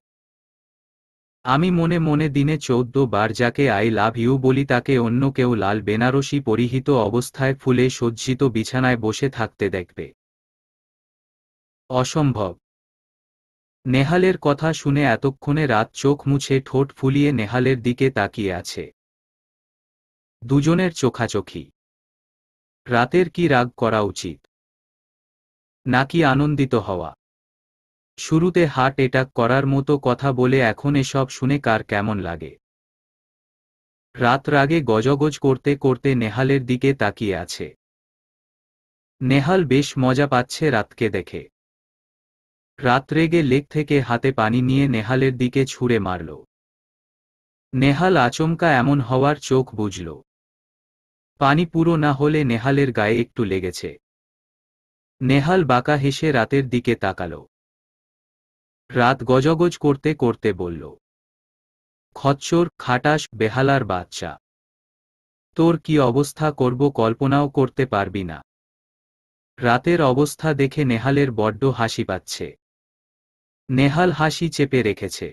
আমি মনে মনে দিনে চৌদ্দ বার যাকে আই লাভ ইউ বলি তাকে অন্য কেউ লাল বেনারসি পরিহিত অবস্থায় ফুলে সজ্জিত বিছানায় বসে থাকতে দেখবে অসম্ভব নেহালের কথা শুনে এতক্ষণে রাত চোখ মুছে ঠোঁট ফুলিয়ে নেহালের দিকে তাকিয়ে আছে দুজনের চোখাচোখি রাতের কি রাগ করা উচিত নাকি আনন্দিত হওয়া শুরুতে হার্ট অ্যাটাক করার মতো কথা বলে এখন এসব শুনে কার কেমন লাগে রাত রাগে গজগজ করতে করতে নেহালের দিকে তাকিয়ে আছে নেহাল বেশ মজা পাচ্ছে রাতকে দেখে রাত রেগে লেক থেকে হাতে পানি নিয়ে নেহালের দিকে ছুঁড়ে মারল নেহাল আচমকা এমন হওয়ার চোখ বুঝল পানি পুরো না হলে নেহালের গায়ে একটু লেগেছে নেহাল বাঁকা হেসে রাতের দিকে তাকাল রাত গজগজ করতে করতে বলল খচ্চর খাটাস বেহালার বাচ্চা তোর কি অবস্থা করব কল্পনাও করতে পারবি না রাতের অবস্থা দেখে নেহালের বড্ড হাসি পাচ্ছে নেহাল হাসি চেপে রেখেছে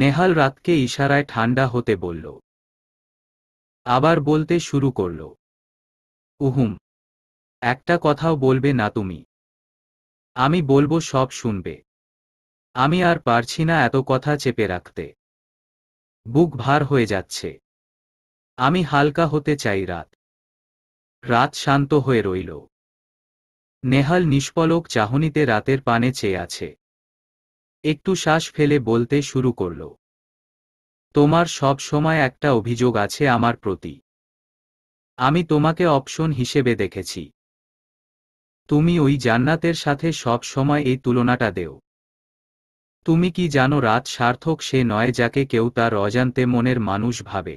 নেহাল রাতকে ইশারায় ঠান্ডা হতে বলল আবার বলতে শুরু করল উহুম একটা কথাও বলবে না তুমি আমি বলবো সব শুনবে আমি আর পারছি না এত কথা চেপে রাখতে বুক ভার হয়ে যাচ্ছে আমি হালকা হতে চাই রাত রাত শান্ত হয়ে রইল নেহাল নিষ্পলক চাহনিতে রাতের পানে চেয়ে আছে একটু শ্বাস ফেলে বলতে শুরু করলো তোমার সব সময় একটা অভিযোগ আছে আমার প্রতি আমি তোমাকে অপশন হিসেবে দেখেছি তুমি ওই জান্নাতের সাথে সব সময় এই তুলনাটা দেও তুমি কি জানো রাত সার্থক সে নয় যাকে কেউ তার অজান্তে মনের মানুষ ভাবে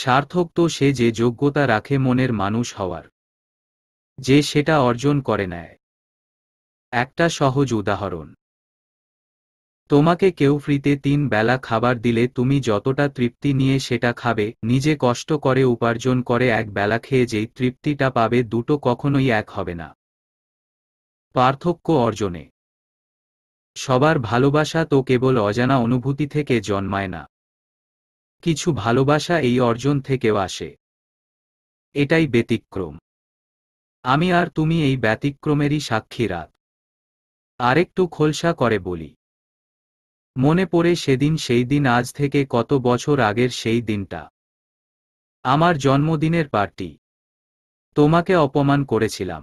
সার্থক তো সে যে যোগ্যতা রাখে মনের মানুষ হওয়ার যে সেটা অর্জন করে নেয় একটা সহজ উদাহরণ তোমাকে কেউ ফ্রিতে তিন বেলা খাবার দিলে তুমি যতটা তৃপ্তি নিয়ে সেটা খাবে নিজে কষ্ট করে উপার্জন করে এক বেলা খেয়ে যেই তৃপ্তিটা পাবে দুটো কখনোই এক হবে না পার্থক্য অর্জনে সবার ভালোবাসা তো কেবল অজানা অনুভূতি থেকে জন্মায় না কিছু ভালোবাসা এই অর্জন থেকেও আসে এটাই ব্যতিক্রম আমি আর তুমি এই ব্যতিক্রমেরই সাক্ষী রাত আরেকটু খোলসা করে বলি মনে পড়ে সেদিন সেই দিন আজ থেকে কত বছর আগের সেই দিনটা আমার জন্মদিনের পার্টি তোমাকে অপমান করেছিলাম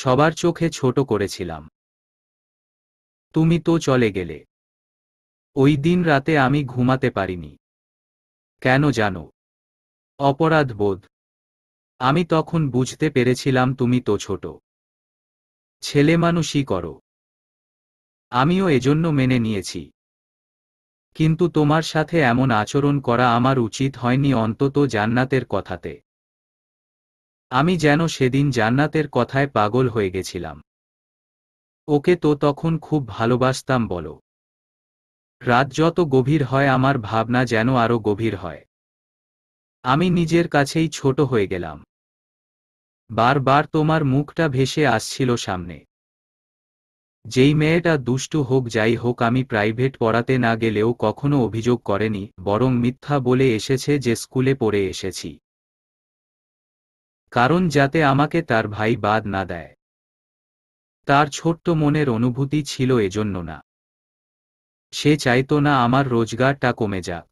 সবার চোখে ছোট করেছিলাম তুমি তো চলে গেলে ওই দিন রাতে আমি ঘুমাতে পারিনি কেন জানো অপরাধ বোধ আমি তখন বুঝতে পেরেছিলাম তুমি তো ছোট ছেলে মানুষই করো আমিও এজন্য মেনে নিয়েছি কিন্তু তোমার সাথে এমন আচরণ করা আমার উচিত হয়নি অন্তত জান্নাতের কথাতে আমি যেন সেদিন জান্নাতের কথায় পাগল হয়ে গেছিলাম ওকে তো তখন খুব ভালোবাসতাম বলো রাত যত গভীর হয় আমার ভাবনা যেন আরো গভীর হয় আমি নিজের কাছেই ছোট হয়ে গেলাম বারবার তোমার মুখটা ভেসে আসছিল সামনে যেই মেয়েটা দুষ্টু হোক যাই হোক আমি প্রাইভেট পড়াতে না গেলেও কখনো অভিযোগ করেনি বরং মিথ্যা বলে এসেছে যে স্কুলে পড়ে এসেছি কারণ যাতে আমাকে তার ভাই বাদ না দেয় তার ছোট্ট মনের অনুভূতি ছিল এজন্য না সে চাইতো না আমার রোজগারটা কমে যাক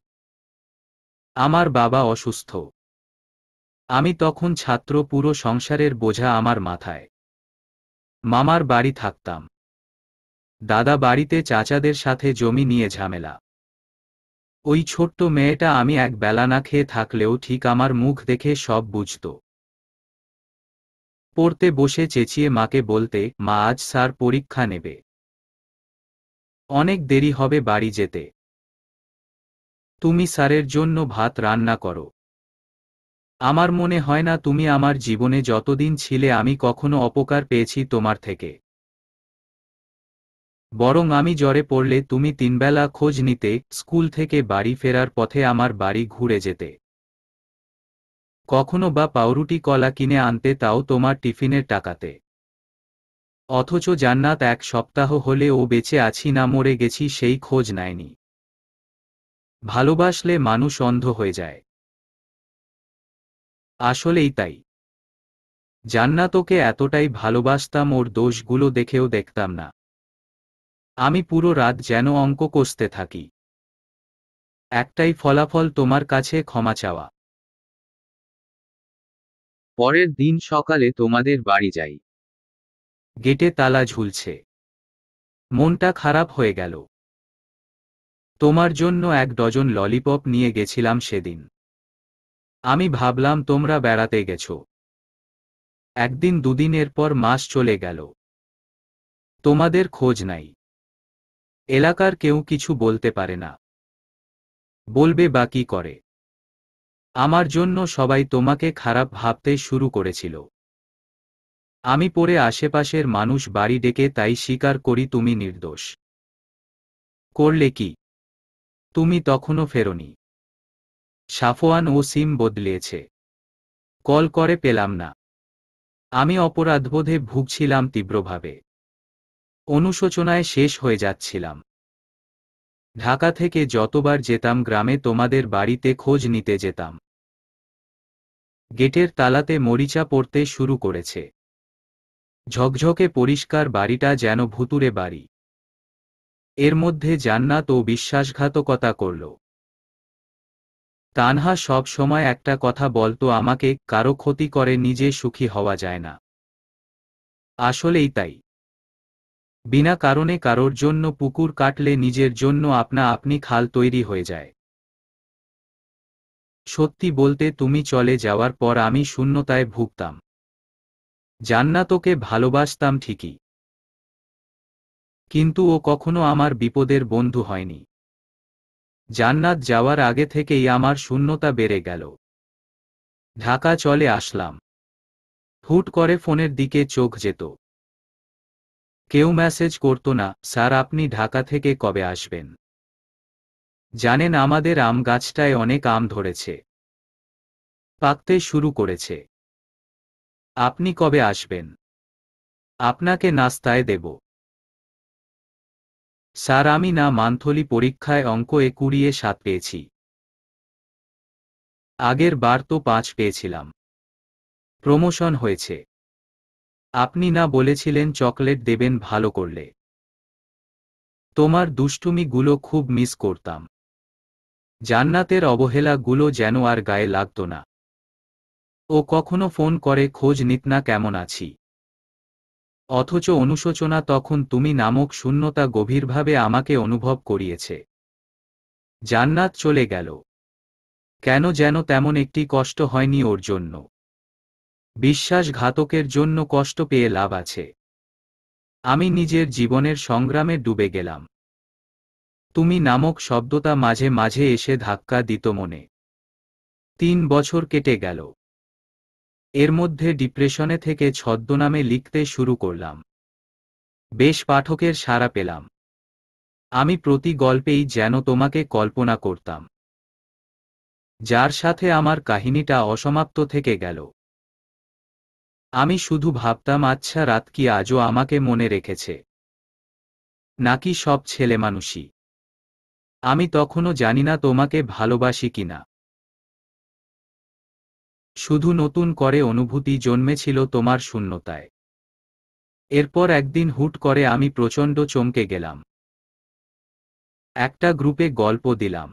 আমার বাবা অসুস্থ আমি তখন ছাত্র পুরো সংসারের বোঝা আমার মাথায় মামার বাড়ি থাকতাম দাদা বাড়িতে চাচাদের সাথে জমি নিয়ে ঝামেলা ওই ছোট্ট মেয়েটা আমি এক বেলা না খেয়ে থাকলেও ঠিক আমার মুখ দেখে সব বুঝত পড়তে বসে চেঁচিয়ে মাকে বলতে মা আজ স্যার পরীক্ষা নেবে অনেক দেরি হবে বাড়ি যেতে তুমি স্যারের জন্য ভাত রান্না করো আমার মনে হয় না তুমি আমার জীবনে যতদিন ছিলে আমি কখনো অপকার পেয়েছি তোমার থেকে বরং আমি জ্বরে পড়লে তুমি তিনবেলা খোঁজ নিতে স্কুল থেকে বাড়ি ফেরার পথে আমার বাড়ি ঘুরে যেতে কখনো বা পাউরুটি কলা কিনে আনতে তাও তোমার টিফিনের টাকাতে অথচ জান্নাত এক সপ্তাহ হলে ও বেঁচে আছি না মরে গেছি সেই খোঁজ নেয়নি ভালোবাসলে মানুষ অন্ধ হয়ে যায় আসলেই তাই জান্নাতকে এতটাই ভালোবাসতাম ওর দোষগুলো দেখেও দেখতাম না আমি পুরো রাত যেন অঙ্ক কষতে থাকি একটাই ফলাফল তোমার কাছে ক্ষমা চাওয়া পরের দিন সকালে তোমাদের বাড়ি যাই গেটে তালা ঝুলছে মনটা খারাপ হয়ে গেল তোমার জন্য এক ডজন ললিপপ নিয়ে গেছিলাম সেদিন আমি ভাবলাম তোমরা বেড়াতে গেছ একদিন দুদিনের পর মাস চলে গেল তোমাদের খোঁজ নাই এলাকার কেউ কিছু বলতে পারে না বলবে বা কি করে আমার জন্য সবাই তোমাকে খারাপ ভাবতে শুরু করেছিল আমি পরে আশেপাশের মানুষ বাড়ি ডেকে তাই স্বীকার করি তুমি নির্দোষ করলে কি তুমি তখনও ফেরনি সাফোয়ান ও সিম বদলিয়েছে কল করে পেলাম না আমি অপরাধবোধে ভুগছিলাম তীব্রভাবে অনুশোচনায় শেষ হয়ে যাচ্ছিলাম ঢাকা থেকে যতবার যেতাম গ্রামে তোমাদের বাড়িতে খোঁজ নিতে যেতাম গেটের তালাতে মরিচা পড়তে শুরু করেছে ঝকঝকে পরিষ্কার বাড়িটা যেন ভুতুরে বাড়ি এর মধ্যে জান্নাত ও বিশ্বাসঘাতকতা করল তানহা সব সময় একটা কথা বলতো আমাকে কারো ক্ষতি করে নিজে সুখী হওয়া যায় না আসলেই তাই বিনা কারণে কারোর জন্য পুকুর কাটলে নিজের জন্য আপনা আপনি খাল তৈরি হয়ে যায় সত্যি বলতে তুমি চলে যাওয়ার পর আমি শূন্যতায় ভুগতাম জান্নাতকে ভালোবাসতাম ঠিকই কিন্তু ও কখনো আমার বিপদের বন্ধু হয়নি জান্নাত যাওয়ার আগে থেকেই আমার শূন্যতা বেড়ে গেল ঢাকা চলে আসলাম হুট করে ফোনের দিকে চোখ যেত কেউ মেসেজ করত না স্যার আপনি ঢাকা থেকে কবে আসবেন জানেন আমাদের আম গাছটায় অনেক আম ধরেছে পাকতে শুরু করেছে আপনি কবে আসবেন আপনাকে নাস্তায় দেব স্যার আমি না মান্থলি পরীক্ষায় অঙ্ক এ কুড়িয়ে সাত পেয়েছি আগের বার তো পাঁচ পেয়েছিলাম প্রমোশন হয়েছে আপনি না বলেছিলেন চকলেট দেবেন ভালো করলে তোমার দুষ্টুমিগুলো খুব মিস করতাম জান্নাতের অবহেলাগুলো যেন আর গায়ে লাগত না ও কখনো ফোন করে খোঁজ নিত না কেমন আছি অথচ অনুশোচনা তখন তুমি নামক শূন্যতা গভীরভাবে আমাকে অনুভব করিয়েছে জান্নাত চলে গেল কেন যেন তেমন একটি কষ্ট হয়নি ওর জন্য বিশ্বাসঘাতকের জন্য কষ্ট পেয়ে লাভ আছে আমি নিজের জীবনের সংগ্রামে ডুবে গেলাম তুমি নামক শব্দটা মাঝে মাঝে এসে ধাক্কা দিত মনে তিন বছর কেটে গেল এর মধ্যে ডিপ্রেশনে থেকে ছদ্মনামে লিখতে শুরু করলাম বেশ পাঠকের সাড়া পেলাম আমি প্রতি গল্পেই যেন তোমাকে কল্পনা করতাম যার সাথে আমার কাহিনীটা অসমাপ্ত থেকে গেল আমি শুধু ভাবতাম আচ্ছা রাত কি আজও আমাকে মনে রেখেছে নাকি সব ছেলে মানুষই আমি তখনও জানি না তোমাকে ভালোবাসি কিনা শুধু নতুন করে অনুভূতি জন্মেছিল তোমার শূন্যতায় এরপর একদিন হুট করে আমি প্রচণ্ড চমকে গেলাম একটা গ্রুপে গল্প দিলাম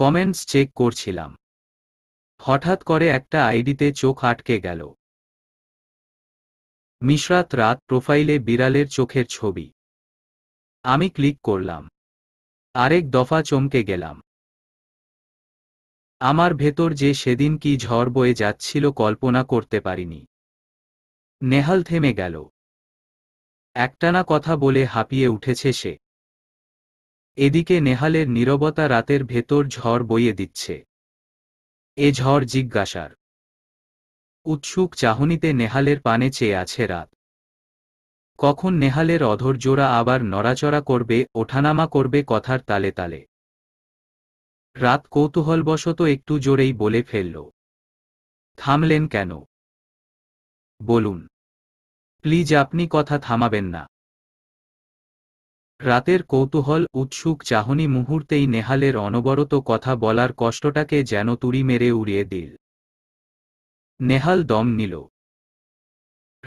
কমেন্টস চেক করছিলাম হঠাৎ করে একটা আইডিতে চোখ আটকে গেল মিশরাত রাত প্রোফাইলে বিড়ালের চোখের ছবি আমি ক্লিক করলাম আরেক দফা চমকে গেলাম আমার ভেতর যে সেদিন কি ঝড় বয়ে যাচ্ছিল কল্পনা করতে পারিনি নেহাল থেমে গেল একটানা কথা বলে হাঁপিয়ে উঠেছে সে এদিকে নেহালের নীরবতা রাতের ভেতর ঝড় বইয়ে দিচ্ছে এ ঝড় জিজ্ঞাসার উৎসুক চাহনিতে নেহালের পানে চেয়ে আছে রাত কখন নেহালের অধৈর্যরা আবার নড়াচড়া করবে ওঠানামা করবে কথার তালে তালে রাত কৌতূহলবশত একটু জোরেই বলে ফেলল থামলেন কেন বলুন প্লিজ আপনি কথা থামাবেন না রাতের কৌতূহল উৎসুক চাহনি মুহূর্তেই নেহালের অনবরত কথা বলার কষ্টটাকে যেন তুড়ি মেরে উড়িয়ে দিল নেহাল দম নিল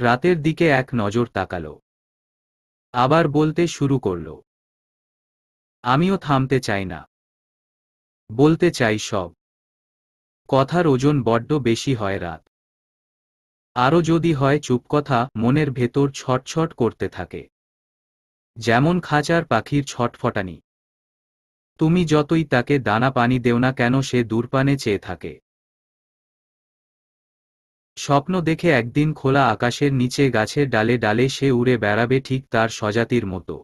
রাতের দিকে এক নজর তাকাল আবার বলতে শুরু করল আমিও থামতে চাই না বলতে চাই সব কথার ওজন বড্ড বেশি হয় রাত আরও যদি হয় চুপ কথা মনের ভেতর ছটছট করতে থাকে যেমন খাঁচার পাখির ছটফটানি তুমি যতই তাকে দানা পানি দেও না কেন সে দূরপানে চেয়ে থাকে স্বপ্ন দেখে একদিন খোলা আকাশের নিচে গাছের ডালে ডালে সে উড়ে বেড়াবে ঠিক তার স্বজাতির মতো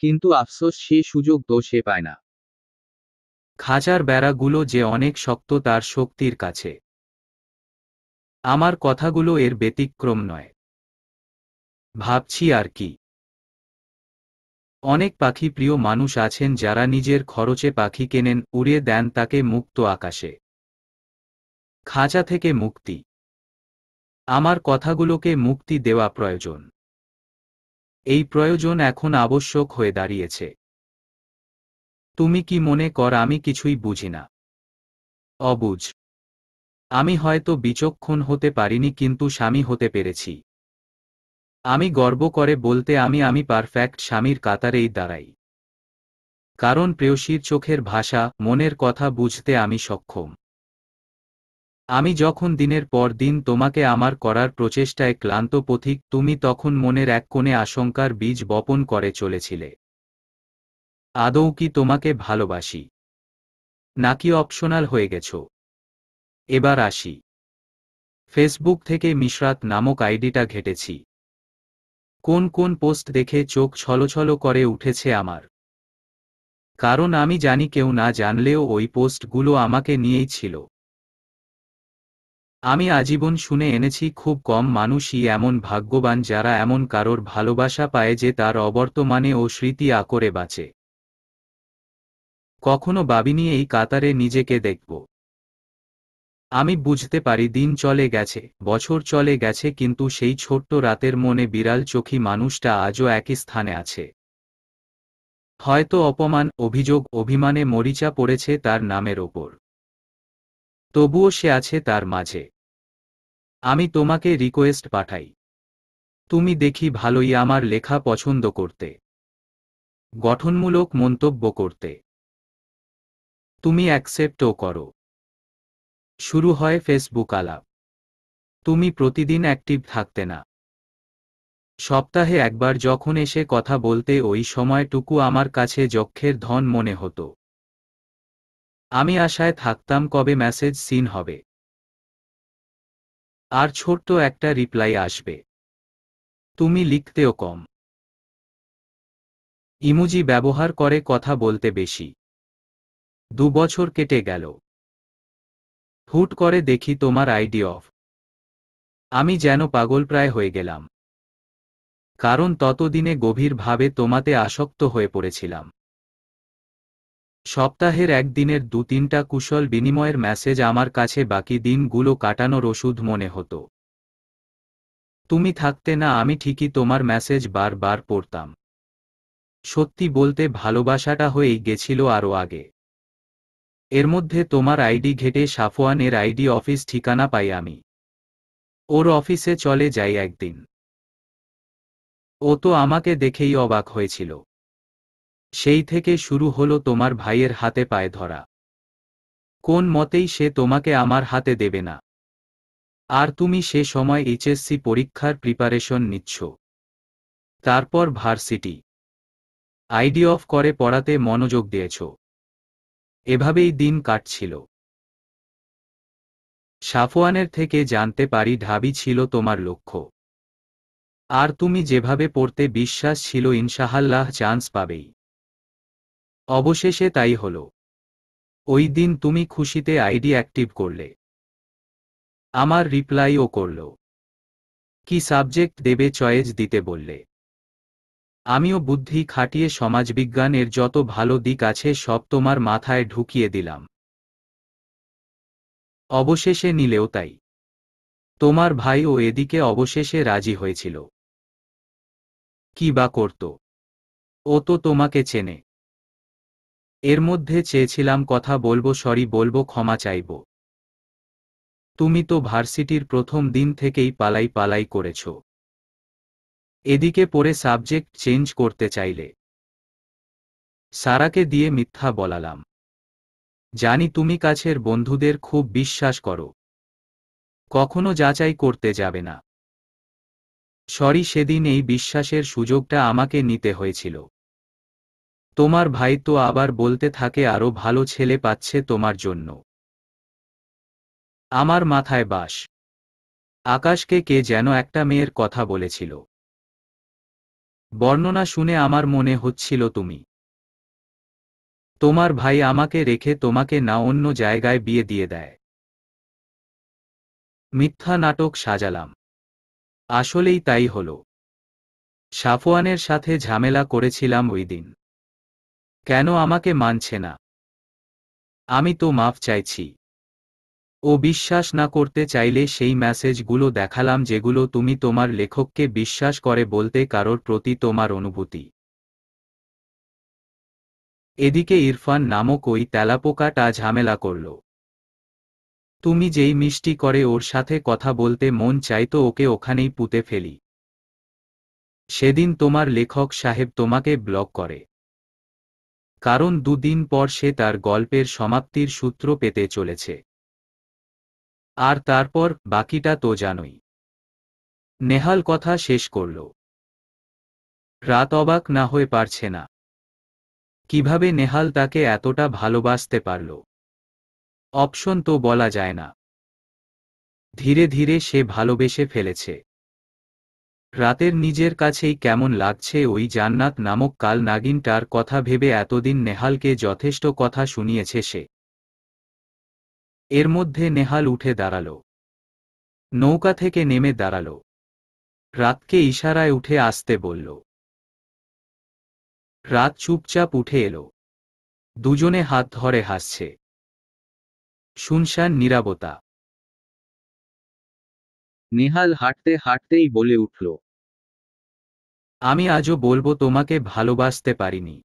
কিন্তু আফসোস সে সুযোগ তো সে পায় না খাঁচার বেড়াগুলো যে অনেক শক্ত তার শক্তির কাছে আমার কথাগুলো এর ব্যতিক্রম নয় ভাবছি আর কি অনেক পাখি প্রিয় মানুষ আছেন যারা নিজের খরচে পাখি কেনেন উড়িয়ে দেন তাকে মুক্ত আকাশে খাঁচা থেকে মুক্তি আমার কথাগুলোকে মুক্তি দেওয়া প্রয়োজন এই প্রয়োজন এখন আবশ্যক হয়ে দাঁড়িয়েছে তুমি কি মনে কর আমি কিছুই বুঝি না অবুঝ আমি হয়তো বিচক্ষণ হতে পারিনি কিন্তু স্বামী হতে পেরেছি আমি গর্ব করে বলতে আমি আমি পারফেক্ট স্বামীর কাতারেই দাঁড়াই কারণ প্রেয়সীর চোখের ভাষা মনের কথা বুঝতে আমি সক্ষম আমি যখন দিনের পর দিন তোমাকে আমার করার প্রচেষ্টায় ক্লান্ত পথিক তুমি তখন মনের এক কোণে আশঙ্কার বীজ বপন করে চলেছিলে আদৌ কি তোমাকে ভালোবাসি নাকি অপশনাল হয়ে গেছ এবার আসি ফেসবুক থেকে মিশরাত নামক আইডিটা ঘেটেছি কোন কোন পোস্ট দেখে চোখ ছলছল করে উঠেছে আমার কারণ আমি জানি কেউ না জানলেও ওই পোস্টগুলো আমাকে নিয়েই ছিল আমি আজীবন শুনে এনেছি খুব কম মানুষই এমন ভাগ্যবান যারা এমন কারোর ভালোবাসা পায় যে তার অবর্তমানে ও স্মৃতি আকরে বাঁচে কখনো বাবিনি এই কাতারে নিজেকে দেখব আমি বুঝতে পারি দিন চলে গেছে বছর চলে গেছে কিন্তু সেই ছোট্ট রাতের মনে বিড়াল চোখী মানুষটা আজও একই স্থানে আছে হয়তো অপমান অভিযোগ অভিমানে মরিচা পড়েছে তার নামের ওপর তবুও সে আছে তার মাঝে আমি তোমাকে রিকোয়েস্ট পাঠাই তুমি দেখি ভালোই আমার লেখা পছন্দ করতে গঠনমূলক মন্তব্য করতে তুমি অ্যাকসেপ্টও করো শুরু হয় ফেসবুক আলাপ তুমি প্রতিদিন অ্যাক্টিভ থাকতে না সপ্তাহে একবার যখন এসে কথা বলতে ওই সময়টুকু আমার কাছে যক্ষের ধন মনে হতো আমি আশায় থাকতাম কবে মেসেজ সিন হবে আর ছোট্ট একটা রিপ্লাই আসবে তুমি লিখতেও কম ইমুজি ব্যবহার করে কথা বলতে বেশি দু বছর কেটে গেল হুট করে দেখি তোমার আইডি অফ আমি যেন পাগলপ্রায় হয়ে গেলাম কারণ ততদিনে গভীরভাবে তোমাতে আসক্ত হয়ে পড়েছিলাম সপ্তাহের একদিনের দু তিনটা কুশল বিনিময়ের মেসেজ আমার কাছে বাকি দিনগুলো কাটানোর ওষুধ মনে হতো তুমি থাকতে না আমি ঠিকই তোমার মেসেজ বারবার পড়তাম সত্যি বলতে ভালোবাসাটা হয়েই গেছিল আরও আগে এর মধ্যে তোমার আইডি ঘেটে সাফওয়ানের আইডি অফিস ঠিকানা পাই আমি ওর অফিসে চলে যাই একদিন ও তো আমাকে দেখেই অবাক হয়েছিল সেই থেকে শুরু হলো তোমার ভাইয়ের হাতে পায়ে ধরা কোন মতেই সে তোমাকে আমার হাতে দেবে না আর তুমি সে সময় এইচএসসি পরীক্ষার প্রিপারেশন নিচ্ছ তারপর ভার্সিটি আইডি অফ করে পড়াতে মনোযোগ দিয়েছো এভাবেই দিন কাটছিল সাফওয়ানের থেকে জানতে পারি ঢাবি ছিল তোমার লক্ষ্য আর তুমি যেভাবে পড়তে বিশ্বাস ছিল ইনশাহাল্লাহ চান্স পাবেই অবশেষে তাই হল ওই দিন তুমি খুশিতে আইডি অ্যাক্টিভ করলে আমার রিপ্লাইও করল কি সাবজেক্ট দেবে চয়েস দিতে বললে আমিও বুদ্ধি খাটিয়ে সমাজবিজ্ঞানের যত ভালো দিক আছে সব তোমার মাথায় ঢুকিয়ে দিলাম অবশেষে নিলেও তাই তোমার ভাইও এদিকে অবশেষে রাজি হয়েছিল কি বা করত ও তো তোমাকে চেনে এর মধ্যে চেয়েছিলাম কথা বলবো সরি বলবো ক্ষমা চাইব তুমি তো ভার্সিটির প্রথম দিন থেকেই পালাই পালাই করেছো এদিকে পরে সাবজেক্ট চেঞ্জ করতে চাইলে সারাকে দিয়ে মিথ্যা বলালাম জানি তুমি কাছের বন্ধুদের খুব বিশ্বাস করো কখনো যাচাই করতে যাবে না সরি সেদিন এই বিশ্বাসের সুযোগটা আমাকে নিতে হয়েছিল তোমার ভাই তো আবার বলতে থাকে আরো ভালো ছেলে পাচ্ছে তোমার জন্য আমার মাথায় বাস আকাশকে কে যেন একটা মেয়ের কথা বলেছিল বর্ণনা শুনে আমার মনে হচ্ছিল তুমি তোমার ভাই আমাকে রেখে তোমাকে না অন্য জায়গায় বিয়ে দিয়ে দেয় মিথ্যা নাটক সাজালাম আসলেই তাই হল সাফওয়ানের সাথে ঝামেলা করেছিলাম ওই দিন কেন আমাকে মানছে না আমি তো মাফ চাইছি ও বিশ্বাস না করতে চাইলে সেই ম্যাসেজগুলো দেখালাম যেগুলো তুমি তোমার লেখককে বিশ্বাস করে বলতে কারোর প্রতি তোমার অনুভূতি এদিকে ইরফান নামক ওই তেলাপোকাটা ঝামেলা করল তুমি যেই মিষ্টি করে ওর সাথে কথা বলতে মন চাইতো ওকে ওখানেই পুঁতে ফেলি সেদিন তোমার লেখক সাহেব তোমাকে ব্লক করে কারণ দুদিন পর সে তার গল্পের সমাপ্তির সূত্র পেতে চলেছে আর তারপর বাকিটা তো জানোই নেহাল কথা শেষ করল রাত অবাক না হয়ে পারছে না কিভাবে নেহাল তাকে এতটা ভালোবাসতে পারল অপশন তো বলা যায় না ধীরে ধীরে সে ভালোবেসে ফেলেছে রাতের নিজের কাছেই কেমন লাগছে ওই জান্নাত নামক কাল নাগিনটার কথা ভেবে এতদিন নেহালকে যথেষ্ট কথা শুনিয়েছে সে এর মধ্যে নেহাল উঠে দাঁড়াল নৌকা থেকে নেমে দাঁড়াল রাতকে ইশারায় উঠে আসতে বলল রাত চুপচাপ উঠে এলো দুজনে হাত ধরে হাসছে শুনশান নিরাবতা নেহাল হাঁটতে হাঁটতেই বলে উঠল আমি আজও বলবো তোমাকে ভালোবাসতে পারিনি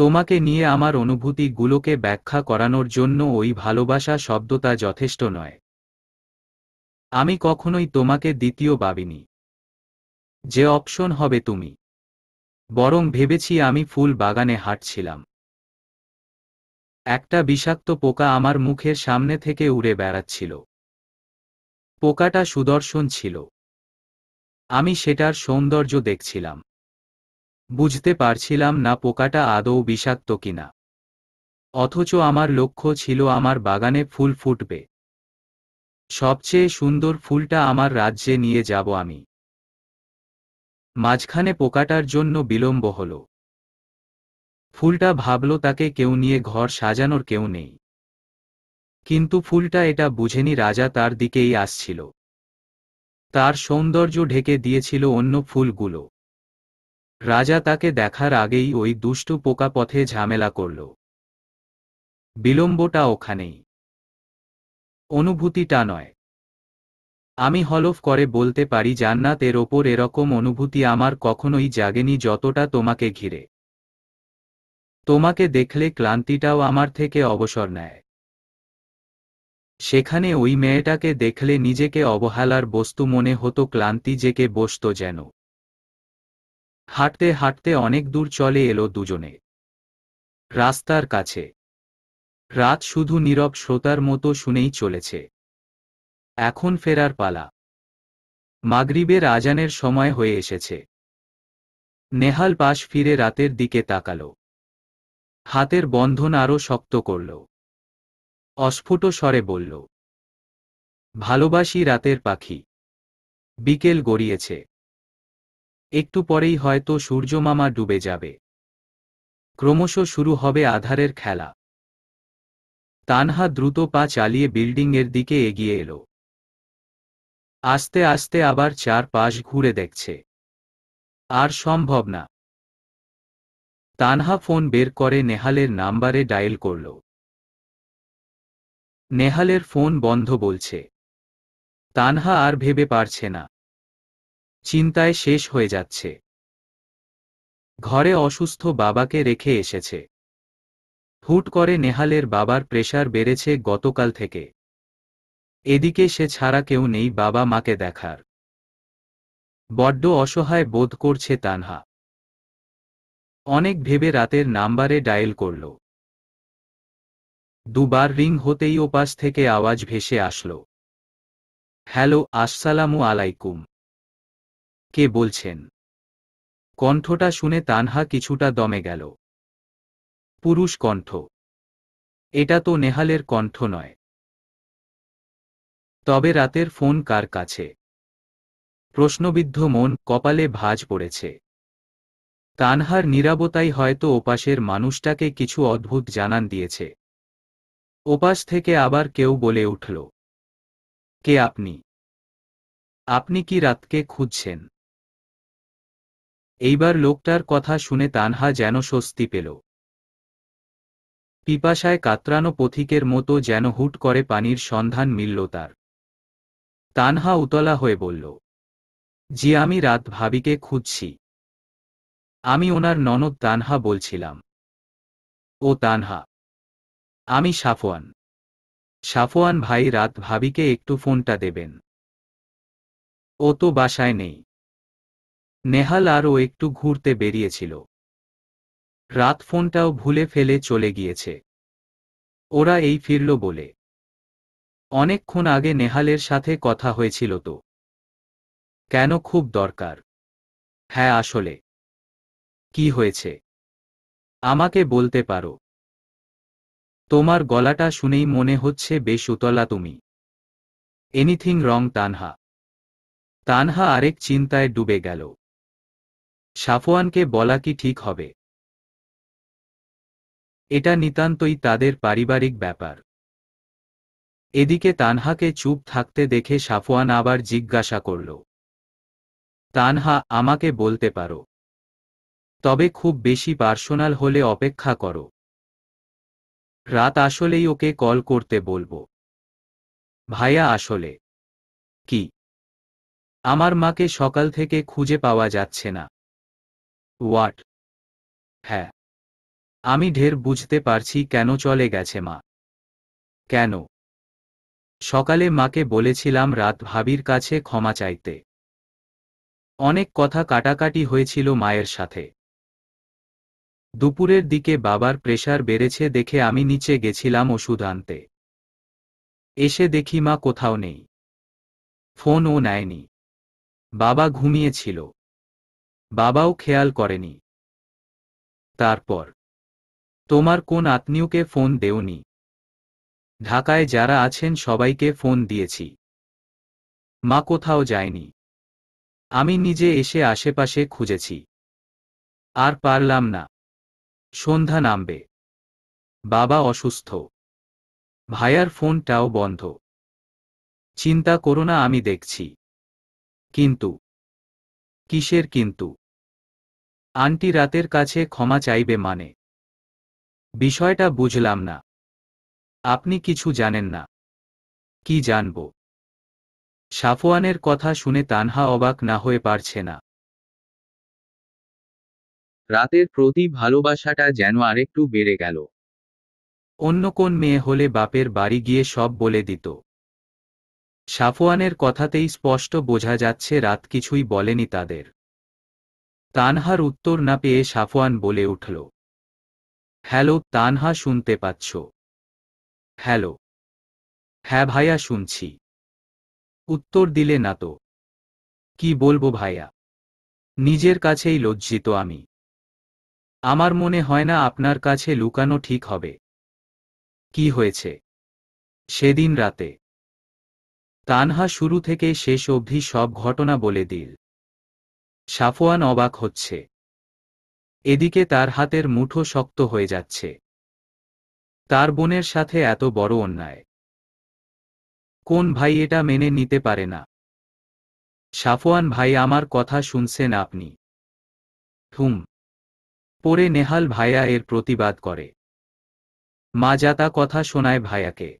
তোমাকে নিয়ে আমার অনুভূতিগুলোকে ব্যাখ্যা করানোর জন্য ওই ভালোবাসা শব্দটা যথেষ্ট নয় আমি কখনোই তোমাকে দ্বিতীয় ভাবিনি যে অপশন হবে তুমি বরং ভেবেছি আমি ফুল বাগানে হাঁটছিলাম একটা বিষাক্ত পোকা আমার মুখের সামনে থেকে উড়ে বেড়াচ্ছিল পোকাটা সুদর্শন ছিল আমি সেটার সৌন্দর্য দেখছিলাম বুঝতে পারছিলাম না পোকাটা আদৌ বিষাক্ত কিনা অথচ আমার লক্ষ্য ছিল আমার বাগানে ফুল ফুটবে সবচেয়ে সুন্দর ফুলটা আমার রাজ্যে নিয়ে যাব আমি মাঝখানে পোকাটার জন্য বিলম্ব হল ফুলটা ভাবল তাকে কেউ নিয়ে ঘর সাজানোর কেউ নেই কিন্তু ফুলটা এটা বুঝেনি রাজা তার দিকেই আসছিল তার সৌন্দর্য ঢেকে দিয়েছিল অন্য ফুলগুলো রাজা তাকে দেখার আগেই ওই দুষ্টু পোকা পথে ঝামেলা করল বিলম্বটা ওখানেই অনুভূতিটা নয় আমি হলফ করে বলতে পারি জান্নাতের ওপর এরকম অনুভূতি আমার কখনোই জাগেনি যতটা তোমাকে ঘিরে তোমাকে দেখলে ক্লান্তিটাও আমার থেকে অবসর নেয় সেখানে ওই মেয়েটাকে দেখলে নিজেকে অবহেলার বস্তু মনে হতো ক্লান্তি জেকে বসত যেন হাঁটতে হাঁটতে অনেক দূর চলে এলো দুজনে রাস্তার কাছে রাত শুধু নীরব শ্রোতার মতো শুনেই চলেছে এখন ফেরার পালা মাগরিবের আজানের সময় হয়ে এসেছে নেহাল পাশ ফিরে রাতের দিকে তাকালো হাতের বন্ধন আরও শক্ত করল অস্ফুট স্বরে বলল ভালোবাসি রাতের পাখি বিকেল গড়িয়েছে একটু পরেই হয়তো সূর্যমামা ডুবে যাবে ক্রমশ শুরু হবে আধারের খেলা তানহা দ্রুত পা চালিয়ে বিল্ডিংয়ের দিকে এগিয়ে এলো আস্তে আস্তে আবার চারপাশ ঘুরে দেখছে আর সম্ভব না তানহা ফোন বের করে নেহালের নাম্বারে ডায়েল করল নেহালের ফোন বন্ধ বলছে তানহা আর ভেবে পারছে না চিন্তায় শেষ হয়ে যাচ্ছে ঘরে অসুস্থ বাবাকে রেখে এসেছে ফুট করে নেহালের বাবার প্রেশার বেড়েছে গতকাল থেকে এদিকে সে ছাড়া কেউ নেই বাবা মাকে দেখার বড্ড অসহায় বোধ করছে তানহা অনেক ভেবে রাতের নাম্বারে ডায়েল করল দুবার রিং হতেই ওপাশ থেকে আওয়াজ ভেসে আসল হ্যালো আসসালামু আলাইকুম কে বলছেন কণ্ঠটা শুনে তানহা কিছুটা দমে গেল পুরুষ কণ্ঠ এটা তো নেহালের কণ্ঠ নয় তবে রাতের ফোন কার কাছে প্রশ্নবিদ্ধ মন কপালে ভাজ পড়েছে তানহার নিরাবতাই হয়তো ওপাশের মানুষটাকে কিছু অদ্ভুত জানান দিয়েছে ওপাশ থেকে আবার কেউ বলে উঠল কে আপনি আপনি কি রাতকে খুঁজছেন এইবার লোকটার কথা শুনে তানহা যেন স্বস্তি পেল পিপাসায় কাতরানো পথিকের মতো যেন হুট করে পানির সন্ধান মিলল তার তানহা উতলা হয়ে বলল জি আমি রাত ভাবিকে খুঁজছি আমি ওনার ননদ তানহা বলছিলাম ও তানহা আমি সাফওয়ান সাফওয়ান ভাই রাত ভাবিকে একটু ফোনটা দেবেন ও তো বাসায় নেই নেহাল আরও একটু ঘুরতে বেরিয়েছিল রাত ফোনটাও ভুলে ফেলে চলে গিয়েছে ওরা এই ফিরল বলে অনেকক্ষণ আগে নেহালের সাথে কথা হয়েছিল তো কেন খুব দরকার হ্যাঁ আসলে কি হয়েছে আমাকে বলতে পারো তোমার গলাটা শুনেই মনে হচ্ছে বেশ উতলা তুমি এনিথিং রং তানহা তানহা আরেক চিন্তায় ডুবে গেল সাফওয়ানকে বলা কি ঠিক হবে এটা নিতান্তই তাদের পারিবারিক ব্যাপার এদিকে তানহাকে চুপ থাকতে দেখে সাফওয়ান আবার জিজ্ঞাসা করল তানহা আমাকে বলতে পারো তবে খুব বেশি পার্সোনাল হলে অপেক্ষা করো রাত আসলেই ওকে কল করতে বলবো ভাইয়া আসলে কি আমার মাকে সকাল থেকে খুঁজে পাওয়া যাচ্ছে না হোয়াট হ্যাঁ আমি ঢের বুঝতে পারছি কেন চলে গেছে মা কেন সকালে মাকে বলেছিলাম রাত ভাবির কাছে ক্ষমা চাইতে অনেক কথা কাটাকাটি হয়েছিল মায়ের সাথে দুপুরের দিকে বাবার প্রেশার বেড়েছে দেখে আমি নিচে গেছিলাম ওষুধ আনতে এসে দেখি মা কোথাও নেই ফোনও নেয়নি বাবা ঘুমিয়েছিল বাবাও খেয়াল করেনি তারপর তোমার কোন আত্মীয়কে ফোন দেওনি ঢাকায় যারা আছেন সবাইকে ফোন দিয়েছি মা কোথাও যায়নি আমি নিজে এসে আশেপাশে খুঁজেছি আর পারলাম না সন্ধ্যা নামবে বাবা অসুস্থ ভাইয়ার ফোনটাও বন্ধ চিন্তা করো না আমি দেখছি কিন্তু কিসের কিন্তু আন্টি রাতের কাছে ক্ষমা চাইবে মানে বিষয়টা বুঝলাম না আপনি কিছু জানেন না কি জানব সাফওয়ানের কথা শুনে তানহা অবাক না হয়ে পারছে না রাতের প্রতি ভালোবাসাটা যেন আরেকটু বেড়ে গেল অন্য কোন মেয়ে হলে বাপের বাড়ি গিয়ে সব বলে দিত সাফওয়ানের কথাতেই স্পষ্ট বোঝা যাচ্ছে রাত কিছুই বলেনি তাদের তানহার উত্তর না পেয়ে সাফওয়ান বলে উঠল হ্যালো তানহা শুনতে পাচ্ছ হ্যালো হ্যাঁ ভাইয়া শুনছি উত্তর দিলে না তো কি বলবো ভাইয়া নিজের কাছেই লজ্জিত আমি আমার মনে হয় না আপনার কাছে লুকানো ঠিক হবে কি হয়েছে সেদিন রাতে তানহা শুরু থেকে শেষ অবধি সব ঘটনা বলে দিল সাফওয়ান অবাক হচ্ছে এদিকে তার হাতের মুঠো শক্ত হয়ে যাচ্ছে তার বোনের সাথে এত বড় অন্যায় কোন ভাই এটা মেনে নিতে পারে না সাফওয়ান ভাই আমার কথা শুনছেন আপনি হুম পরে নেহাল ভাইয়া এর প্রতিবাদ করে মা যাতা কথা শোনায় ভাইয়াকে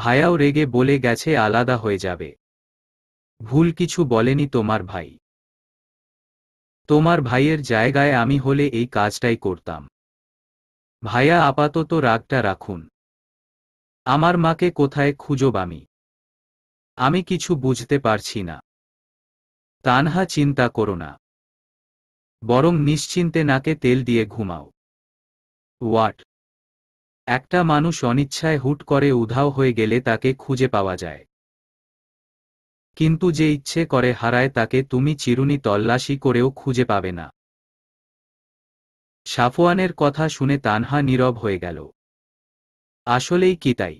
ভাইয়াও রেগে বলে গেছে আলাদা হয়ে যাবে ভুল কিছু বলেনি তোমার ভাই তোমার ভাইয়ের জায়গায় আমি হলে এই কাজটাই করতাম ভাইয়া আপাতত রাগটা রাখুন আমার মাকে কোথায় খুঁজব আমি আমি কিছু বুঝতে পারছি না তানহা চিন্তা করো না বরং নিশ্চিন্তে নাকে তেল দিয়ে ঘুমাও ওয়াট একটা মানুষ অনিচ্ছায় হুট করে উধাও হয়ে গেলে তাকে খুঁজে পাওয়া যায় কিন্তু যে ইচ্ছে করে হারায় তাকে তুমি চিরুনি তল্লাশি করেও খুঁজে পাবে না সাফওয়ানের কথা শুনে তানহা নীরব হয়ে গেল আসলেই কি তাই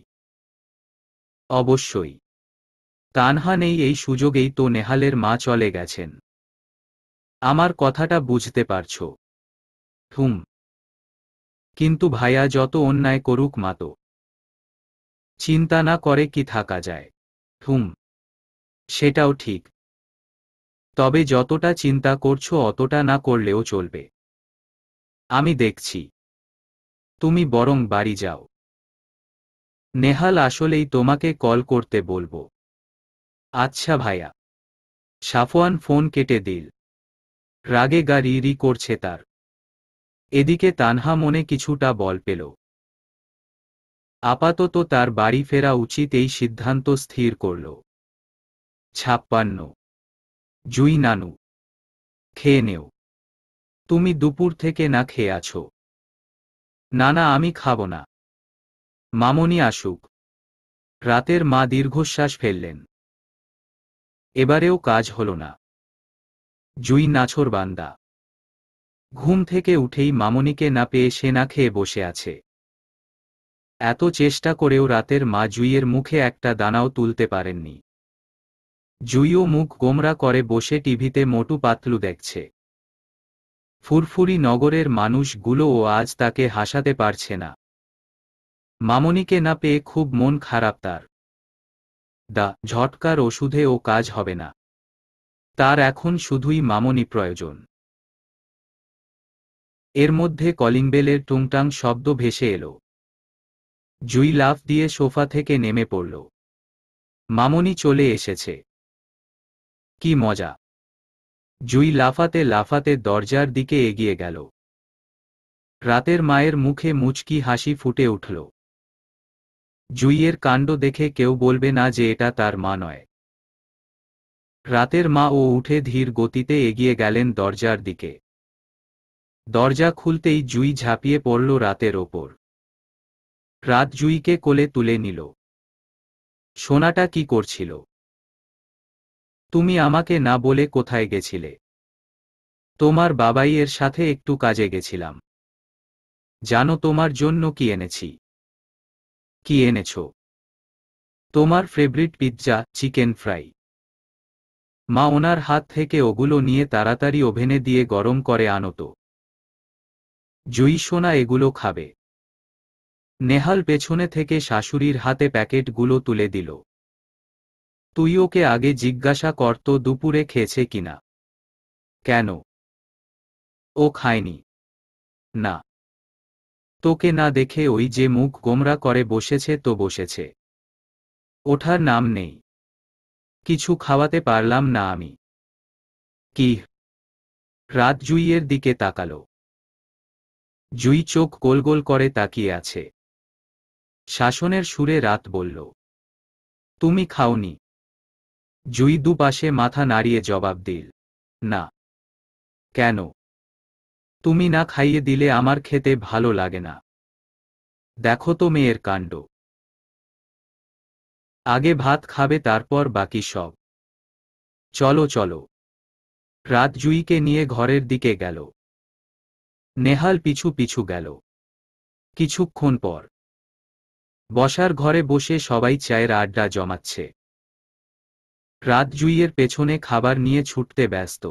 অবশ্যই তানহা নেই এই সুযোগেই তো নেহালের মা চলে গেছেন আমার কথাটা বুঝতে পারছ হুম কিন্তু ভাইয়া যত অন্যায় করুক মাতো চিন্তা না করে কি থাকা যায় হুম সেটাও ঠিক তবে যতটা চিন্তা করছো অতটা না করলেও চলবে আমি দেখছি তুমি বরং বাড়ি যাও নেহাল আসলেই তোমাকে কল করতে বলবো আচ্ছা ভাইয়া সাফওয়ান ফোন কেটে দিল রাগে গাড়ি রি করছে তার এদিকে তানহা মনে কিছুটা বল পেল আপাতত তার বাড়ি ফেরা উচিত এই সিদ্ধান্ত স্থির করল ছাপ্পান্ন জুই নানু খেয়ে নেও তুমি দুপুর থেকে না খেয়ে আছো না না আমি খাব না মামনি আসুক রাতের মা দীর্ঘশ্বাস ফেললেন এবারেও কাজ হল না জুই নাছর বান্দা ঘুম থেকে উঠেই মামনিকে না পেয়ে সে না খেয়ে বসে আছে এত চেষ্টা করেও রাতের মা জুইয়ের মুখে একটা দানাও তুলতে পারেননি জুইও মুখ গোমরা করে বসে টিভিতে মোটু পাতলু দেখছে ফুরফুরি নগরের মানুষগুলোও আজ তাকে হাসাতে পারছে না মামনিকে না পেয়ে খুব মন খারাপ তার দা ঝটকার ওষুধে ও কাজ হবে না তার এখন শুধুই মামনি প্রয়োজন এর মধ্যে কলিংবেলের টুংটাং শব্দ ভেসে এলো জুই লাফ দিয়ে সোফা থেকে নেমে পড়ল মামনি চলে এসেছে কি মজা জুই লাফাতে লাফাতে দরজার দিকে এগিয়ে গেল রাতের মায়ের মুখে মুচকি হাসি ফুটে উঠল জুইয়ের কাণ্ড দেখে কেউ বলবে না যে এটা তার মা নয় রাতের মা ও উঠে ধীর গতিতে এগিয়ে গেলেন দরজার দিকে দরজা খুলতেই জুই ঝাঁপিয়ে পড়ল রাতের ওপর রাত জুইকে কোলে তুলে নিল সোনাটা কি করছিল তুমি আমাকে না বলে কোথায় গেছিলে তোমার বাবাইয়ের সাথে একটু কাজে গেছিলাম জানো তোমার জন্য কি এনেছি কি এনেছ তোমার ফেভারিট পিৎজা চিকেন ফ্রাই মা ওনার হাত থেকে ওগুলো নিয়ে তাড়াতাড়ি ওভেনে দিয়ে গরম করে আনত জুই সোনা এগুলো খাবে নেহাল পেছনে থেকে শাশুড়ির হাতে প্যাকেটগুলো তুলে দিল তুই ওকে আগে জিজ্ঞাসা করত দুপুরে খেয়েছে কিনা কেন ও খায়নি না তোকে না দেখে ওই যে মুখ গোমরা করে বসেছে তো বসেছে ওঠার নাম নেই কিছু খাওয়াতে পারলাম না আমি কি রাত জুইয়ের দিকে তাকালো জুই চোখ গোল গোল করে তাকিয়ে আছে শাসনের সুরে রাত বলল তুমি খাওনি জুই দুপাশে মাথা নাড়িয়ে জবাব দিল না কেন তুমি না খাইয়ে দিলে আমার খেতে ভালো লাগে না দেখো তো মেয়ের কাণ্ড আগে ভাত খাবে তারপর বাকি সব চলো চলো রাত জুইকে নিয়ে ঘরের দিকে গেল নেহাল পিছু পিছু গেল কিছুক্ষণ পর বসার ঘরে বসে সবাই চায়ের আড্ডা জমাচ্ছে রাত জুইয়ের পেছনে খাবার নিয়ে ছুটতে ব্যস্ত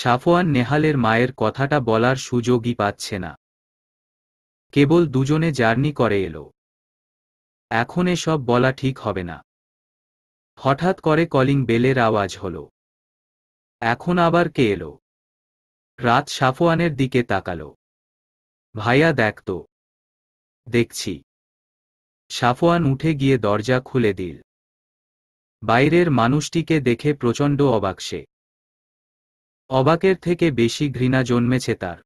সাফওয়ান নেহালের মায়ের কথাটা বলার সুযোগই পাচ্ছে না কেবল দুজনে জার্নি করে এলো এখন এসব বলা ঠিক হবে না হঠাৎ করে কলিং বেলের আওয়াজ হল এখন আবার কে এলো রাত সাফওয়ানের দিকে তাকালো ভাইয়া দেখত দেখছি সাফওয়ান উঠে গিয়ে দরজা খুলে দিল বাইরের মানুষটিকে দেখে প্রচণ্ড অবাক সে অবাকের থেকে বেশি ঘৃণা জন্মেছে তার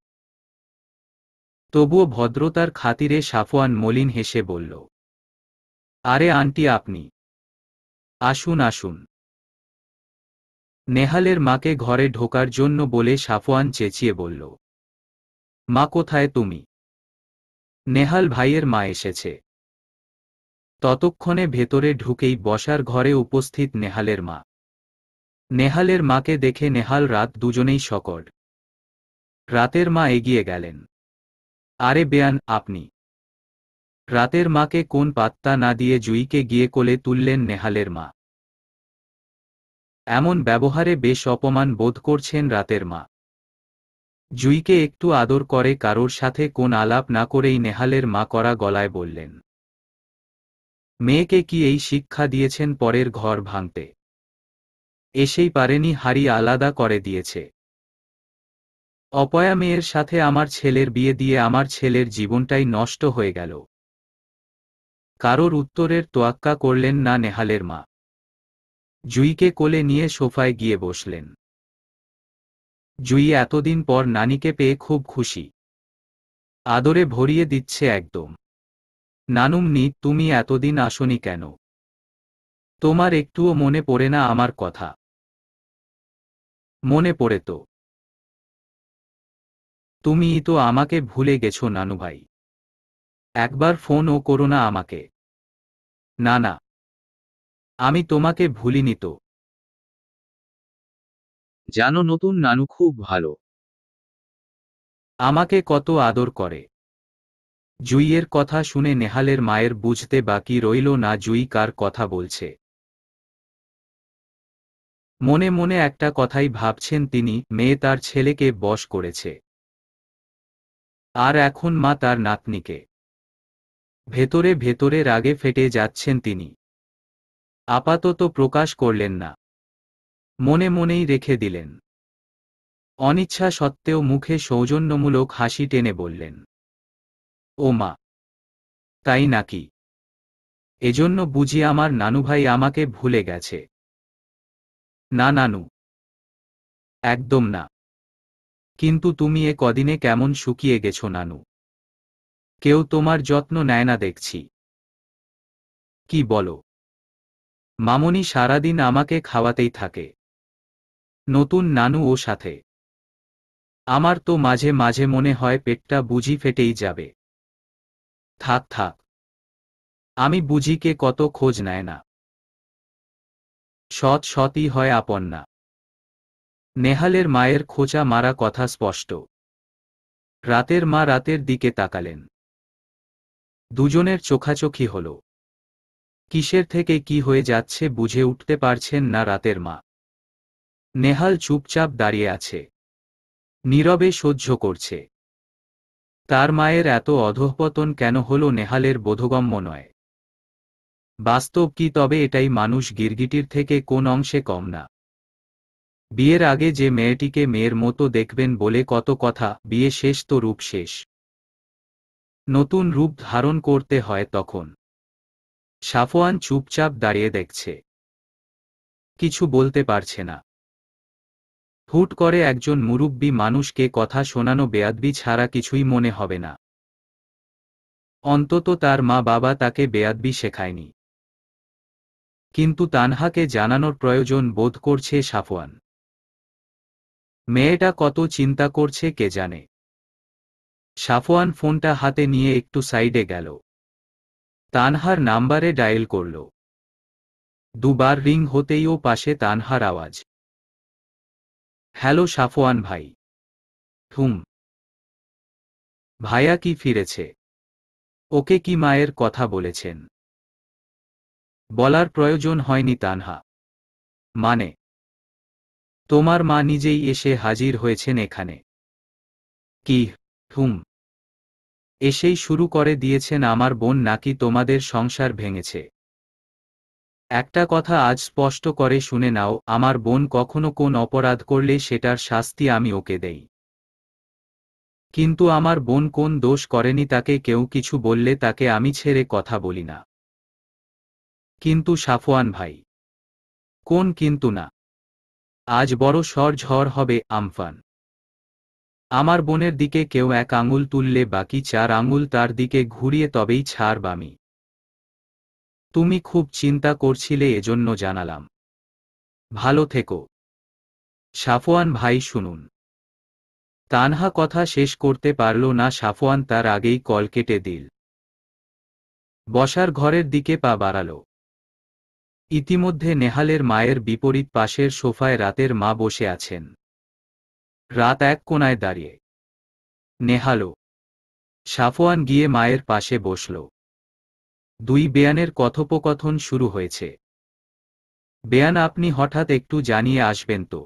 তবুও ভদ্রতার খাতিরে সাফওয়ান মলিন হেসে বলল আরে আন্টি আপনি আসুন আসুন নেহালের মাকে ঘরে ঢোকার জন্য বলে সাফওয়ান চেঁচিয়ে বলল মা কোথায় তুমি নেহাল ভাইয়ের মা এসেছে ততক্ষণে ভেতরে ঢুকেই বসার ঘরে উপস্থিত নেহালের মা নেহালের মাকে দেখে নেহাল রাত দুজনেই শকট রাতের মা এগিয়ে গেলেন আরে বেয়ান আপনি রাতের মাকে কোন পাত্তা না দিয়ে জুইকে গিয়ে কোলে তুললেন নেহালের মা এমন ব্যবহারে বেশ অপমান বোধ করছেন রাতের মা জুইকে একটু আদর করে কারোর সাথে কোন আলাপ না করেই নেহালের মা করা গলায় বললেন মেয়েকে কি এই শিক্ষা দিয়েছেন পরের ঘর ভাঙতে এসেই পারেনি হাড়ি আলাদা করে দিয়েছে অপয়া মেয়ের সাথে আমার ছেলের বিয়ে দিয়ে আমার ছেলের জীবনটাই নষ্ট হয়ে গেল কারোর উত্তরের তোয়াক্কা করলেন না নেহালের মা জুইকে কোলে নিয়ে সোফায় গিয়ে বসলেন জুই এতদিন পর নানিকে পেয়ে খুব খুশি আদরে ভরিয়ে দিচ্ছে একদম নানুমনি তুমি এতদিন আসনি কেন তোমার একটুও মনে পড়ে না আমার কথা মনে পড়ে তো তুমি তো আমাকে ভুলে গেছো নানু ভাই একবার ফোনও করো না আমাকে না না আমি তোমাকে ভুলিনি তো জানো নতুন নানু খুব ভালো আমাকে কত আদর করে জুইয়ের কথা শুনে নেহালের মায়ের বুঝতে বাকি রইল না জুই কার কথা বলছে মনে মনে একটা কথাই ভাবছেন তিনি মেয়ে তার ছেলেকে বশ করেছে আর এখন মা তার নাতনিকে ভেতরে ভেতরে রাগে ফেটে যাচ্ছেন তিনি আপাতত প্রকাশ করলেন না মনে মনেই রেখে দিলেন অনিচ্ছা সত্ত্বেও মুখে সৌজন্যমূলক হাসি টেনে বললেন ও মা তাই নাকি এজন্য বুঝি আমার নানুভাই আমাকে ভুলে গেছে না নানু একদম না কিন্তু তুমি এ কদিনে কেমন শুকিয়ে গেছো নানু কেউ তোমার যত্ন নেয় না দেখছি কি বলো মামনি সারাদিন আমাকে খাওয়াতেই থাকে নতুন নানু ও সাথে আমার তো মাঝে মাঝে মনে হয় পেটটা বুঝি ফেটেই যাবে থাক থাক আমি বুঝি কে কত খোঁজ নেয় না সৎ সতই হয় আপন না নেহালের মায়ের খোঁচা মারা কথা স্পষ্ট রাতের মা রাতের দিকে তাকালেন দুজনের চোখাচোখি হল কিসের থেকে কি হয়ে যাচ্ছে বুঝে উঠতে পারছেন না রাতের মা নেহাল চুপচাপ দাঁড়িয়ে আছে নীরবে সহ্য করছে তার মায়ের এত অধঃপতন কেন হল নেহালের বোধগম্য নয় বাস্তব কি তবে এটাই মানুষ গিরগিটির থেকে কোন অংশে কম না বিয়ের আগে যে মেয়েটিকে মেয়ের মতো দেখবেন বলে কত কথা বিয়ে শেষ তো রূপ শেষ নতুন রূপ ধারণ করতে হয় তখন সাফোয়ান চুপচাপ দাঁড়িয়ে দেখছে কিছু বলতে পারছে না হুট করে একজন মুরুব্বি মানুষকে কথা শোনানো বেয়াদবি ছাড়া কিছুই মনে হবে না অন্তত তার মা বাবা তাকে বেয়াদবি শেখায়নি কিন্তু তানহাকে জানানোর প্রয়োজন বোধ করছে সাফওয়ান মেয়েটা কত চিন্তা করছে কে জানে সাফওয়ান ফোনটা হাতে নিয়ে একটু সাইডে গেল তানহার নাম্বারে ডায়েল করল দুবার রিং হতেই ও পাশে তানহার আওয়াজ হ্যালো সাফওয়ান ভাই হুম ভাইয়া কি ফিরেছে ওকে কি মায়ের কথা বলেছেন বলার প্রয়োজন হয়নি তানহা মানে তোমার মা নিজেই এসে হাজির হয়েছেন এখানে কি হুম এসেই শুরু করে দিয়েছেন আমার বোন নাকি তোমাদের সংসার ভেঙেছে একটা কথা আজ স্পষ্ট করে শুনে নাও আমার বোন কখনো কোন অপরাধ করলে সেটার শাস্তি আমি ওকে দেই কিন্তু আমার বোন কোন দোষ করেনি তাকে কেউ কিছু বললে তাকে আমি ছেড়ে কথা বলি না কিন্তু সাফওয়ান ভাই কোন কিন্তু না আজ বড় সর ঝড় হবে আমফান আমার বোনের দিকে কেউ এক আঙুল তুললে বাকি চার আঙুল তার দিকে ঘুরিয়ে তবেই ছাড়ব আমি তুমি খুব চিন্তা করছিলে এজন্য জানালাম ভালো থেকো সাফওয়ান ভাই শুনুন তানহা কথা শেষ করতে পারল না সাফওয়ান তার আগেই কল কেটে দিল বসার ঘরের দিকে পা বাড়াল ইতিমধ্যে নেহালের মায়ের বিপরীত পাশের সোফায় রাতের মা বসে আছেন রাত এক কোনায় দাঁড়িয়ে নেহালো সাফওয়ান গিয়ে মায়ের পাশে বসল দুই বেয়ানের কথোপকথন শুরু হয়েছে বেয়ান আপনি হঠাৎ একটু জানিয়ে আসবেন তো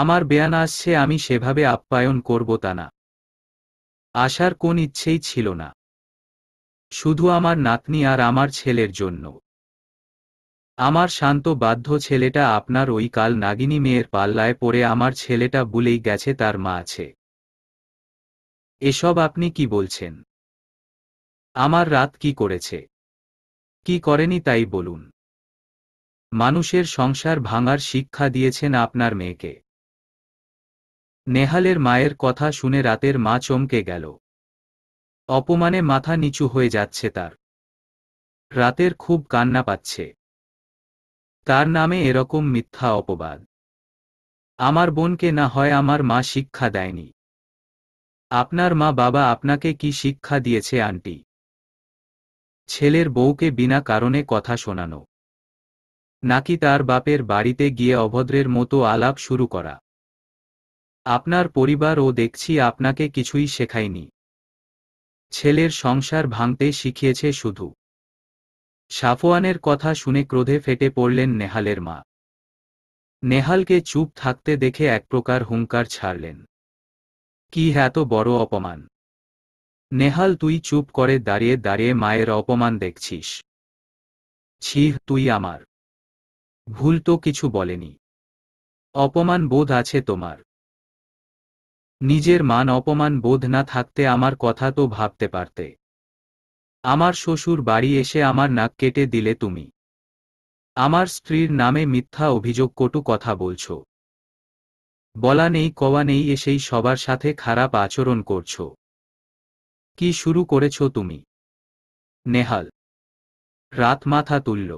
আমার বেয়ান আসছে আমি সেভাবে আপ্যায়ন করব তা না আসার কোন ইচ্ছেই ছিল না শুধু আমার নাতনি আর আমার ছেলের জন্য আমার শান্ত বাধ্য ছেলেটা আপনার ওই কাল নাগিনী মেয়ের পাল্লায় পড়ে আমার ছেলেটা বলেই গেছে তার মা আছে এসব আপনি কি বলছেন আমার রাত কি করেছে কি করেনি তাই বলুন মানুষের সংসার ভাঙার শিক্ষা দিয়েছেন আপনার মেয়েকে নেহালের মায়ের কথা শুনে রাতের মা চমকে গেল অপমানে মাথা নিচু হয়ে যাচ্ছে তার রাতের খুব কান্না পাচ্ছে তার নামে এরকম মিথ্যা অপবাদ আমার বোনকে না হয় আমার মা শিক্ষা দেয়নি আপনার মা বাবা আপনাকে কি শিক্ষা দিয়েছে আন্টি ছেলের বউকে বিনা কারণে কথা শোনানো নাকি তার বাপের বাড়িতে গিয়ে অভদ্রের মতো আলাপ শুরু করা আপনার পরিবার ও দেখছি আপনাকে কিছুই শেখায়নি ছেলের সংসার ভাঙতে শিখিয়েছে শুধু সাফওয়ানের কথা শুনে ক্রোধে ফেটে পড়লেন নেহালের মা নেহালকে চুপ থাকতে দেখে এক প্রকার হুঙ্কার ছাড়লেন কি এত বড় অপমান নেহাল তুই চুপ করে দাঁড়িয়ে দাঁড়িয়ে মায়ের অপমান দেখছিস ছিহ তুই আমার ভুল তো কিছু বলেনি অপমান বোধ আছে তোমার নিজের মান অপমান বোধ না থাকতে আমার কথা তো ভাবতে পারতে আমার শ্বশুর বাড়ি এসে আমার নাক কেটে দিলে তুমি আমার স্ত্রীর নামে মিথ্যা অভিযোগ কটু কথা বলছো বলা নেই কওয়া নেই এসেই সবার সাথে খারাপ আচরণ করছো কি শুরু করেছ তুমি নেহাল রাত মাথা তুলল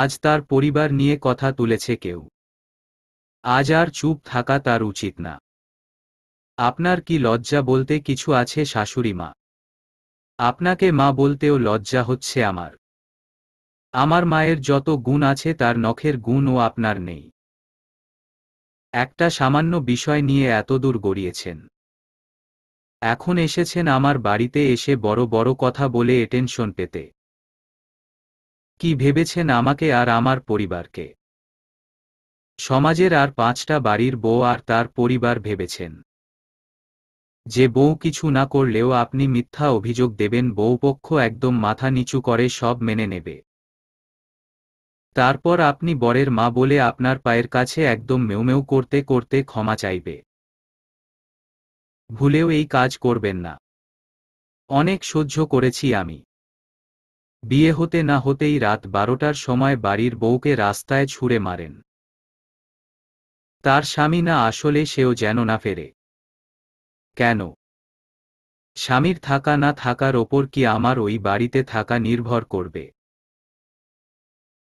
আজ তার পরিবার নিয়ে কথা তুলেছে কেউ আজ আর চুপ থাকা তার উচিত না আপনার কি লজ্জা বলতে কিছু আছে শাশুড়ি মা আপনাকে মা বলতেও লজ্জা হচ্ছে আমার আমার মায়ের যত গুণ আছে তার নখের গুণও আপনার নেই একটা সামান্য বিষয় নিয়ে এতদূর গড়িয়েছেন এখন এসেছেন আমার বাড়িতে এসে বড় বড় কথা বলে এটেনশন পেতে কি ভেবেছেন আমাকে আর আমার পরিবারকে সমাজের আর পাঁচটা বাড়ির বউ আর তার পরিবার ভেবেছেন যে বউ কিছু না করলেও আপনি মিথ্যা অভিযোগ দেবেন বউপক্ষ একদম মাথা নিচু করে সব মেনে নেবে তারপর আপনি বরের মা বলে আপনার পায়ের কাছে একদম মেউমেউ করতে করতে ক্ষমা চাইবে ভুলেও এই কাজ করবেন না অনেক সহ্য করেছি আমি বিয়ে হতে না হতেই রাত বারোটার সময় বাড়ির বউকে রাস্তায় ছুঁড়ে মারেন তার স্বামী না আসলে সেও যেন না ফেরে কেন স্বামীর থাকা না থাকার ওপর কি আমার ওই বাড়িতে থাকা নির্ভর করবে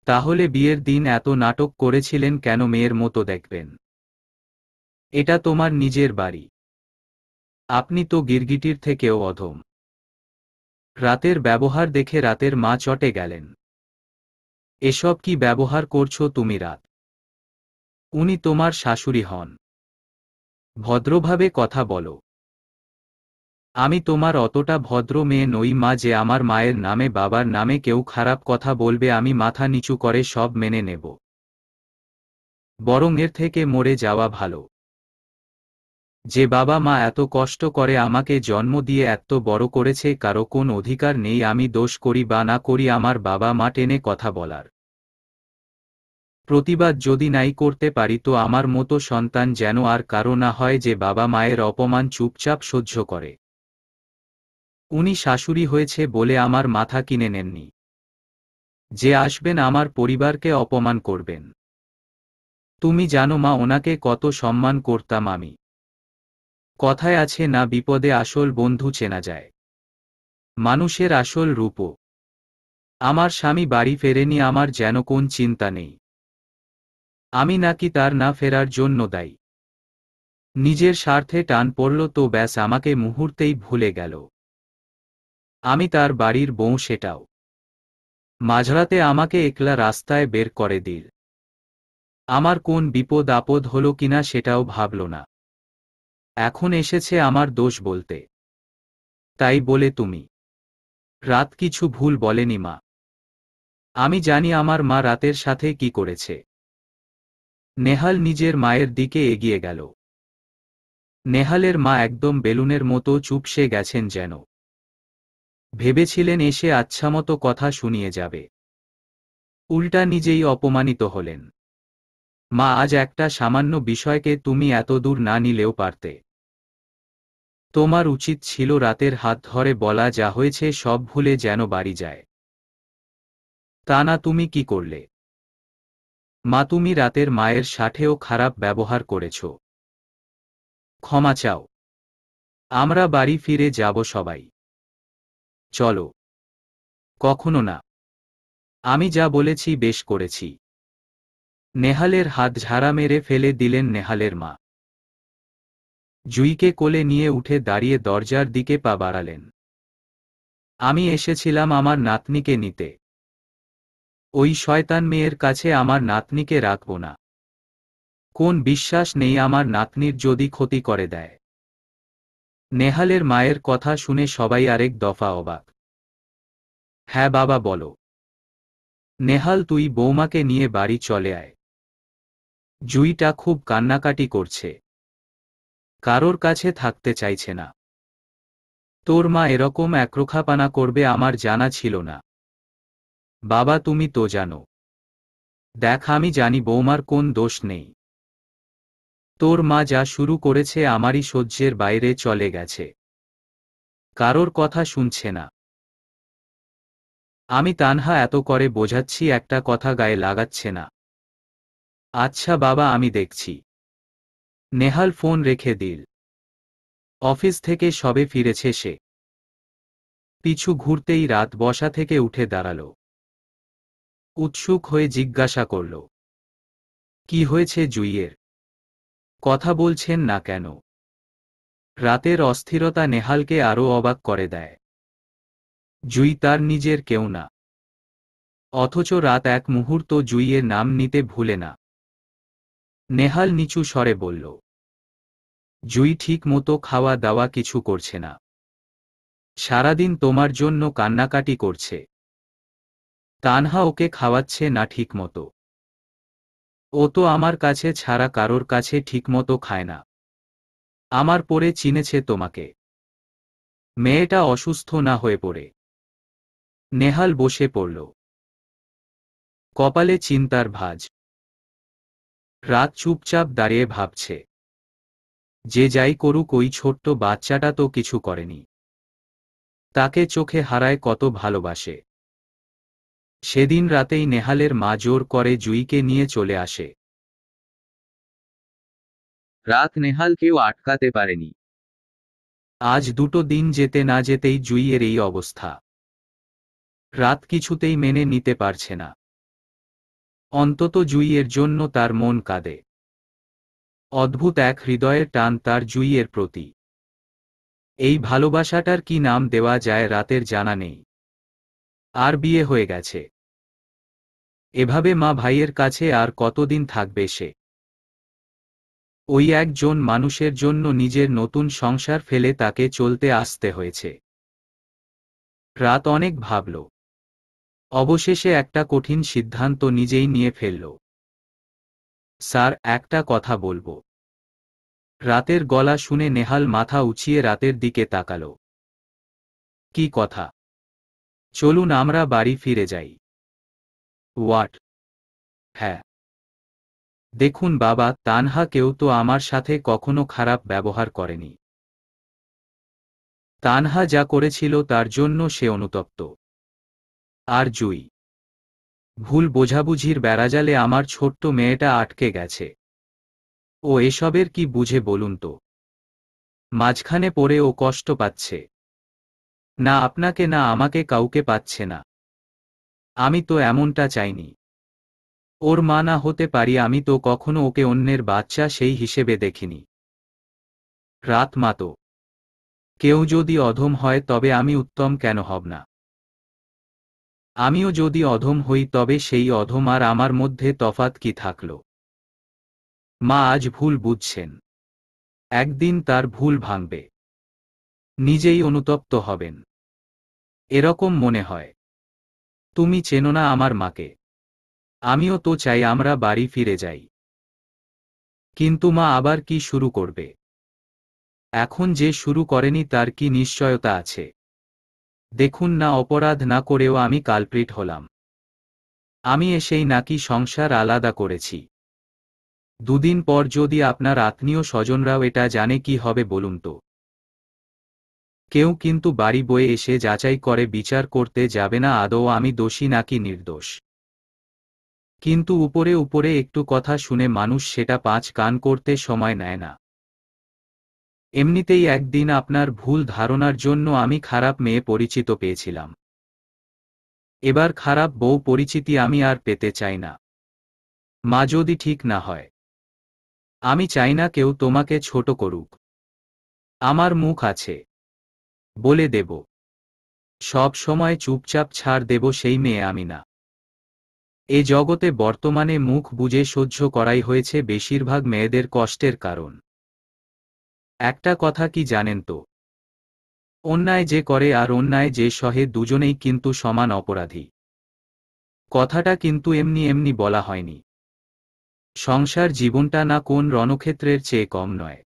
তাহলে বিয়ের দিন এত নাটক করেছিলেন কেন মেয়ের মতো দেখবেন এটা তোমার নিজের বাড়ি আপনি তো গিরগিটির থেকেও অধম রাতের ব্যবহার দেখে রাতের মা চটে গেলেন এসব কি ব্যবহার করছো তুমি রাত উনি তোমার শাশুড়ি হন ভদ্রভাবে কথা বলো আমি তোমার অতটা ভদ্র মেয়ে নই মা যে আমার মায়ের নামে বাবার নামে কেউ খারাপ কথা বলবে আমি মাথা নিচু করে সব মেনে নেব বরং এর থেকে মরে যাওয়া ভালো যে বাবা মা এত কষ্ট করে আমাকে জন্ম দিয়ে এত বড় করেছে কারো কোন অধিকার নেই আমি দোষ করি বা না করি আমার বাবা মা টেনে কথা বলার প্রতিবাদ যদি নাই করতে পারি তো আমার মতো সন্তান যেন আর কারো না হয় যে বাবা মায়ের অপমান চুপচাপ সহ্য করে উনি শাশুড়ি হয়েছে বলে আমার মাথা কিনে নেননি যে আসবেন আমার পরিবারকে অপমান করবেন তুমি জানো মা ওনাকে কত সম্মান করতাম আমি কথায় আছে না বিপদে আসল বন্ধু চেনা যায় মানুষের আসল রূপও আমার স্বামী বাড়ি ফেরেনি আমার যেন কোন চিন্তা নেই আমি নাকি তার না ফেরার জন্য দায়ী নিজের স্বার্থে টান পড়ল তো ব্যাস আমাকে মুহূর্তেই ভুলে গেল আমি তার বাড়ির বউ সেটাও মাঝরাতে আমাকে একলা রাস্তায় বের করে দিল আমার কোন বিপদ আপদ হল কিনা সেটাও ভাবল না এখন এসেছে আমার দোষ বলতে তাই বলে তুমি রাত কিছু ভুল বলেনি মা আমি জানি আমার মা রাতের সাথে কি করেছে নেহাল নিজের মায়ের দিকে এগিয়ে গেল নেহালের মা একদম বেলুনের মতো চুপসে গেছেন যেন ভেবেছিলেন এসে আচ্ছামতো কথা শুনিয়ে যাবে উল্টা নিজেই অপমানিত হলেন মা আজ একটা সামান্য বিষয়কে তুমি এত দূর না নিলেও পারতে তোমার উচিত ছিল রাতের হাত ধরে বলা যা হয়েছে সব ভুলে যেন বাড়ি যায় তা না তুমি কি করলে মা তুমি রাতের মায়ের সাথেও খারাপ ব্যবহার করেছ ক্ষমা চাও আমরা বাড়ি ফিরে যাব সবাই চলো কখনো না আমি যা বলেছি বেশ করেছি নেহালের হাত ঝাড়া মেরে ফেলে দিলেন নেহালের মা জুইকে কোলে নিয়ে উঠে দাঁড়িয়ে দরজার দিকে পা বাড়ালেন আমি এসেছিলাম আমার নাতনিকে নিতে ওই শয়তান মেয়ের কাছে আমার নাতনিকে রাখব না কোন বিশ্বাস নেই আমার নাতনির যদি ক্ষতি করে দেয় নেহালের মায়ের কথা শুনে সবাই আরেক দফা অবাক হ্যাঁ বাবা বলো নেহাল তুই বৌমাকে নিয়ে বাড়ি চলে আয় জুইটা খুব কান্নাকাটি করছে কারোর কাছে থাকতে চাইছে না তোর মা এরকম একরোখাপানা করবে আমার জানা ছিল না বাবা তুমি তো জানো দেখ আমি জানি বৌমার কোন দোষ নেই তোর মা যা শুরু করেছে আমারই সহ্যের বাইরে চলে গেছে কারোর কথা শুনছে না আমি তানহা এত করে বোঝাচ্ছি একটা কথা গায়ে লাগাচ্ছে না আচ্ছা বাবা আমি দেখছি নেহাল ফোন রেখে দিল অফিস থেকে সবে ফিরেছে সে পিছু ঘুরতেই রাত বসা থেকে উঠে দাঁড়াল উৎসুক হয়ে জিজ্ঞাসা করল কি হয়েছে জুইয়ের কথা বলছেন না কেন রাতের অস্থিরতা নেহালকে আরও অবাক করে দেয় জুই তার নিজের কেউ না অথচ রাত এক মুহূর্ত জুইয়ের নাম নিতে ভুলে না নেহাল নিচু স্বরে বলল জুই ঠিকমতো খাওয়া দাওয়া কিছু করছে না সারাদিন তোমার জন্য কান্নাকাটি করছে তানহা ওকে খাওয়াচ্ছে না ঠিকমতো ও তো আমার কাছে ছাড়া কারোর কাছে ঠিকমতো খায় না আমার পরে চিনেছে তোমাকে মেয়েটা অসুস্থ না হয়ে পড়ে নেহাল বসে পড়ল কপালে চিন্তার ভাজ রাত চুপচাপ দাঁড়িয়ে ভাবছে যে যাই করুক ওই ছোট্ট বাচ্চাটা তো কিছু করেনি তাকে চোখে হারায় কত ভালোবাসে সেদিন রাতেই নেহালের মা জোর করে জুইকে নিয়ে চলে আসে রাত নেহাল কেউ আটকাতে পারেনি আজ দুটো দিন যেতে না যেতেই জুইয়ের এই অবস্থা রাত কিছুতেই মেনে নিতে পারছে না অন্তত জুইয়ের জন্য তার মন কাঁদে অদ্ভুত এক হৃদয়ের টান তার জুইয়ের প্রতি এই ভালোবাসাটার কি নাম দেওয়া যায় রাতের জানা নেই আর বিয়ে হয়ে গেছে এভাবে মা ভাইয়ের কাছে আর কতদিন থাকবে সে ওই একজন মানুষের জন্য নিজের নতুন সংসার ফেলে তাকে চলতে আসতে হয়েছে রাত অনেক ভাবল অবশেষে একটা কঠিন সিদ্ধান্ত নিজেই নিয়ে ফেলল স্যার একটা কথা বলবো রাতের গলা শুনে নেহাল মাথা উঁচিয়ে রাতের দিকে তাকালো কি কথা চলুন আমরা বাড়ি ফিরে যাই ওয়াট হ্যাঁ দেখুন বাবা তানহা কেউ তো আমার সাথে কখনো খারাপ ব্যবহার করেনি তানহা যা করেছিল তার জন্য সে অনুতপ্ত আর জুই ভুল বোঝাবুঝির বেড়াজালে আমার ছোট্ট মেয়েটা আটকে গেছে ও এসবের কি বুঝে বলুন তো মাঝখানে পড়ে ও কষ্ট পাচ্ছে না আপনাকে না আমাকে কাউকে পাচ্ছে না আমি তো এমনটা চাইনি ওর মা না হতে পারি আমি তো কখনো ওকে অন্যের বাচ্চা সেই হিসেবে দেখিনি রাত মাতো কেউ যদি অধম হয় তবে আমি উত্তম কেন হব না আমিও যদি অধম হই তবে সেই অধম আর আমার মধ্যে তফাত কি থাকল মা আজ ভুল বুঝছেন একদিন তার ভুল ভাঙবে নিজেই অনুতপ্ত হবেন এরকম মনে হয় তুমি চেনো না আমার মাকে আমিও তো চাই আমরা বাড়ি ফিরে যাই কিন্তু মা আবার কি শুরু করবে এখন যে শুরু করেনি তার কি নিশ্চয়তা আছে দেখুন না অপরাধ না করেও আমি কালপ্রিট হলাম আমি এসেই নাকি সংসার আলাদা করেছি দুদিন পর যদি আপনার আত্মীয় স্বজনরাও এটা জানে কি হবে বলুন তো কেউ কিন্তু বাড়ি বয়ে এসে যাচাই করে বিচার করতে যাবে না আদৌ আমি দোষী নাকি নির্দোষ কিন্তু উপরে উপরে একটু কথা শুনে মানুষ সেটা পাঁচ কান করতে সময় নেয় না এমনিতেই একদিন আপনার ভুল ধারণার জন্য আমি খারাপ মেয়ে পরিচিত পেয়েছিলাম এবার খারাপ বউ পরিচিতি আমি আর পেতে চাই না মা যদি ঠিক না হয় আমি চাই না কেউ তোমাকে ছোট করুক আমার মুখ আছে বলে দেব সব সময় চুপচাপ ছাড় দেব সেই মেয়ে আমি না এ জগতে বর্তমানে মুখ বুঝে সহ্য করাই হয়েছে বেশিরভাগ মেয়েদের কষ্টের কারণ একটা কথা কি জানেন তো অন্যায় যে করে আর অন্যায় যে সহে দুজনেই কিন্তু সমান অপরাধী কথাটা কিন্তু এমনি এমনি বলা হয়নি সংসার জীবনটা না কোন রণক্ষেত্রের চেয়ে কম নয়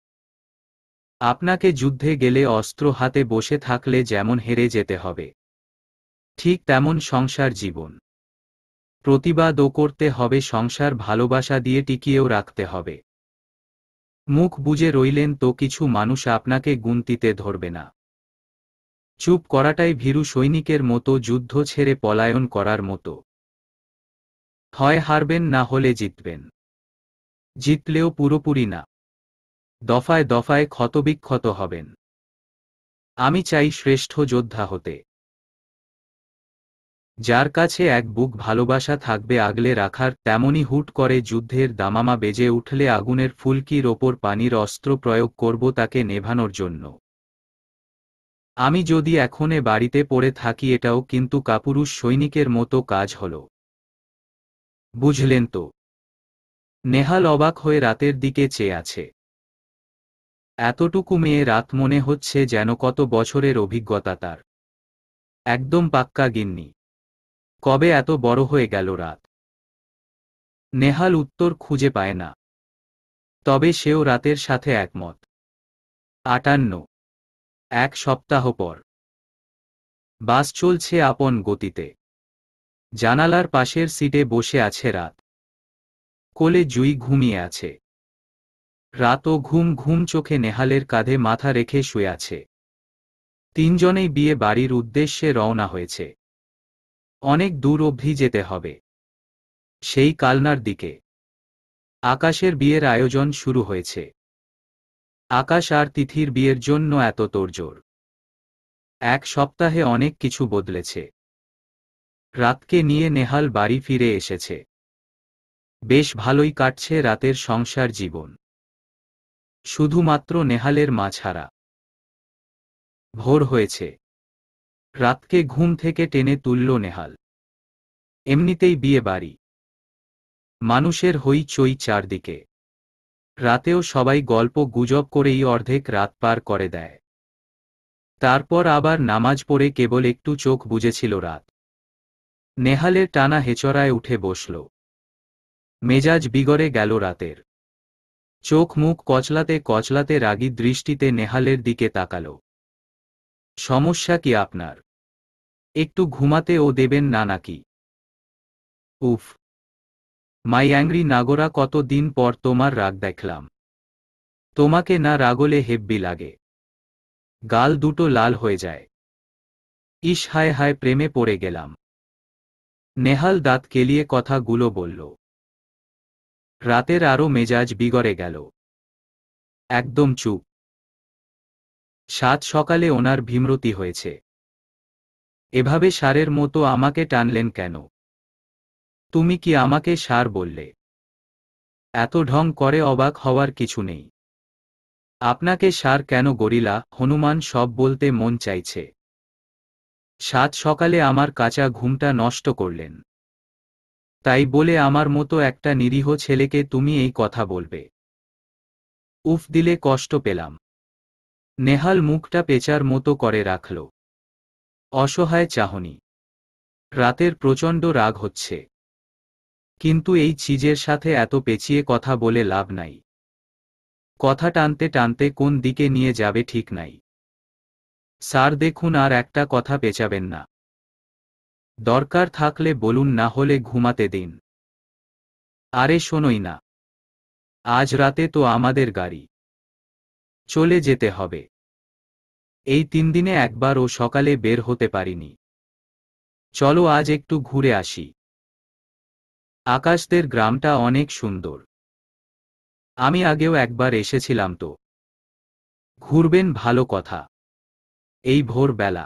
আপনাকে যুদ্ধে গেলে অস্ত্র হাতে বসে থাকলে যেমন হেরে যেতে হবে ঠিক তেমন সংসার জীবন প্রতিবাদও করতে হবে সংসার ভালোবাসা দিয়ে টিকিয়েও রাখতে হবে মুখ বুঝে রইলেন তো কিছু মানুষ আপনাকে গুনতিতে ধরবে না চুপ করাটাই ভীরু সৈনিকের মতো যুদ্ধ ছেড়ে পলায়ন করার মতো হয় হারবেন না হলে জিতবেন জিতলেও পুরোপুরি না দফায় দফায় ক্ষতবিক্ষত হবেন আমি চাই শ্রেষ্ঠ যোদ্ধা হতে যার কাছে এক বুক ভালোবাসা থাকবে আগলে রাখার তেমনি হুট করে যুদ্ধের দামামা বেজে উঠলে আগুনের ফুলকির ওপর পানির অস্ত্র প্রয়োগ করব তাকে নেভানোর জন্য আমি যদি এখনে বাড়িতে পড়ে থাকি এটাও কিন্তু কাপুরুষ সৈনিকের মতো কাজ হল বুঝলেন তো নেহাল অবাক হয়ে রাতের দিকে চেয়ে আছে এতটুকু মেয়ে রাত মনে হচ্ছে যেন কত বছরের অভিজ্ঞতা তার একদম পাক্কা গিন্নি কবে এত বড় হয়ে গেল রাত নেহাল উত্তর খুঁজে পায় না তবে সেও রাতের সাথে একমত আটান্ন এক সপ্তাহ পর বাস চলছে আপন গতিতে জানালার পাশের সিটে বসে আছে রাত কোলে জুই ঘুমিয়ে আছে রাত ও ঘুম ঘুম চোখে নেহালের কাঁধে মাথা রেখে শুয়ে আছে তিনজনেই বিয়ে বাড়ির উদ্দেশ্যে রওনা হয়েছে অনেক দূর অবধি যেতে হবে সেই কালনার দিকে আকাশের বিয়ের আয়োজন শুরু হয়েছে আকাশ আর তিথির বিয়ের জন্য এত তোরজোর এক সপ্তাহে অনেক কিছু বদলেছে রাতকে নিয়ে নেহাল বাড়ি ফিরে এসেছে বেশ ভালোই কাটছে রাতের সংসার জীবন শুধুমাত্র নেহালের মা ছাড়া ভোর হয়েছে রাতকে ঘুম থেকে টেনে তুলল নেহাল এমনিতেই বিয়ে বাড়ি মানুষের চই চারদিকে রাতেও সবাই গল্প গুজব করেই অর্ধেক রাত পার করে দেয় তারপর আবার নামাজ পড়ে কেবল একটু চোখ বুঝেছিল রাত নেহালের টানা হেচড়ায় উঠে বসল মেজাজ বিগড়ে গেল রাতের চোখ মুখ কচলাতে কচলাতে রাগী দৃষ্টিতে নেহালের দিকে তাকাল সমস্যা কি আপনার একটু ঘুমাতে ও দেবেন না নাকি উফ মাই অ্যাংরি নাগরা কত দিন পর তোমার রাগ দেখলাম তোমাকে না রাগলে হেব্বি লাগে গাল দুটো লাল হয়ে যায় ইস হায় হায় প্রেমে পড়ে গেলাম নেহাল দাঁত কেলিয়ে কথাগুলো বলল রাতের আরও মেজাজ বিগড়ে গেল একদম চুপ সাত সকালে ওনার ভিমরতি হয়েছে এভাবে সারের মতো আমাকে টানলেন কেন তুমি কি আমাকে সার বললে এত ঢং করে অবাক হওয়ার কিছু নেই আপনাকে সার কেন গরিলা হনুমান সব বলতে মন চাইছে সাত সকালে আমার কাঁচা ঘুমটা নষ্ট করলেন তাই বলে আমার মতো একটা নিরীহ ছেলেকে তুমি এই কথা বলবে উফ দিলে কষ্ট পেলাম নেহাল মুখটা পেচার মতো করে রাখল অসহায় চাহনি রাতের প্রচণ্ড রাগ হচ্ছে কিন্তু এই চিজের সাথে এত পেঁচিয়ে কথা বলে লাভ নাই কথা টানতে টানতে কোন দিকে নিয়ে যাবে ঠিক নাই স্যার দেখুন আর একটা কথা পেঁচাবেন না দরকার থাকলে বলুন না হলে ঘুমাতে দিন আরে শোনোই না আজ রাতে তো আমাদের গাড়ি চলে যেতে হবে এই তিন দিনে একবার ও সকালে বের হতে পারিনি চলো আজ একটু ঘুরে আসি আকাশদের গ্রামটা অনেক সুন্দর আমি আগেও একবার এসেছিলাম তো ঘুরবেন ভালো কথা এই ভোরবেলা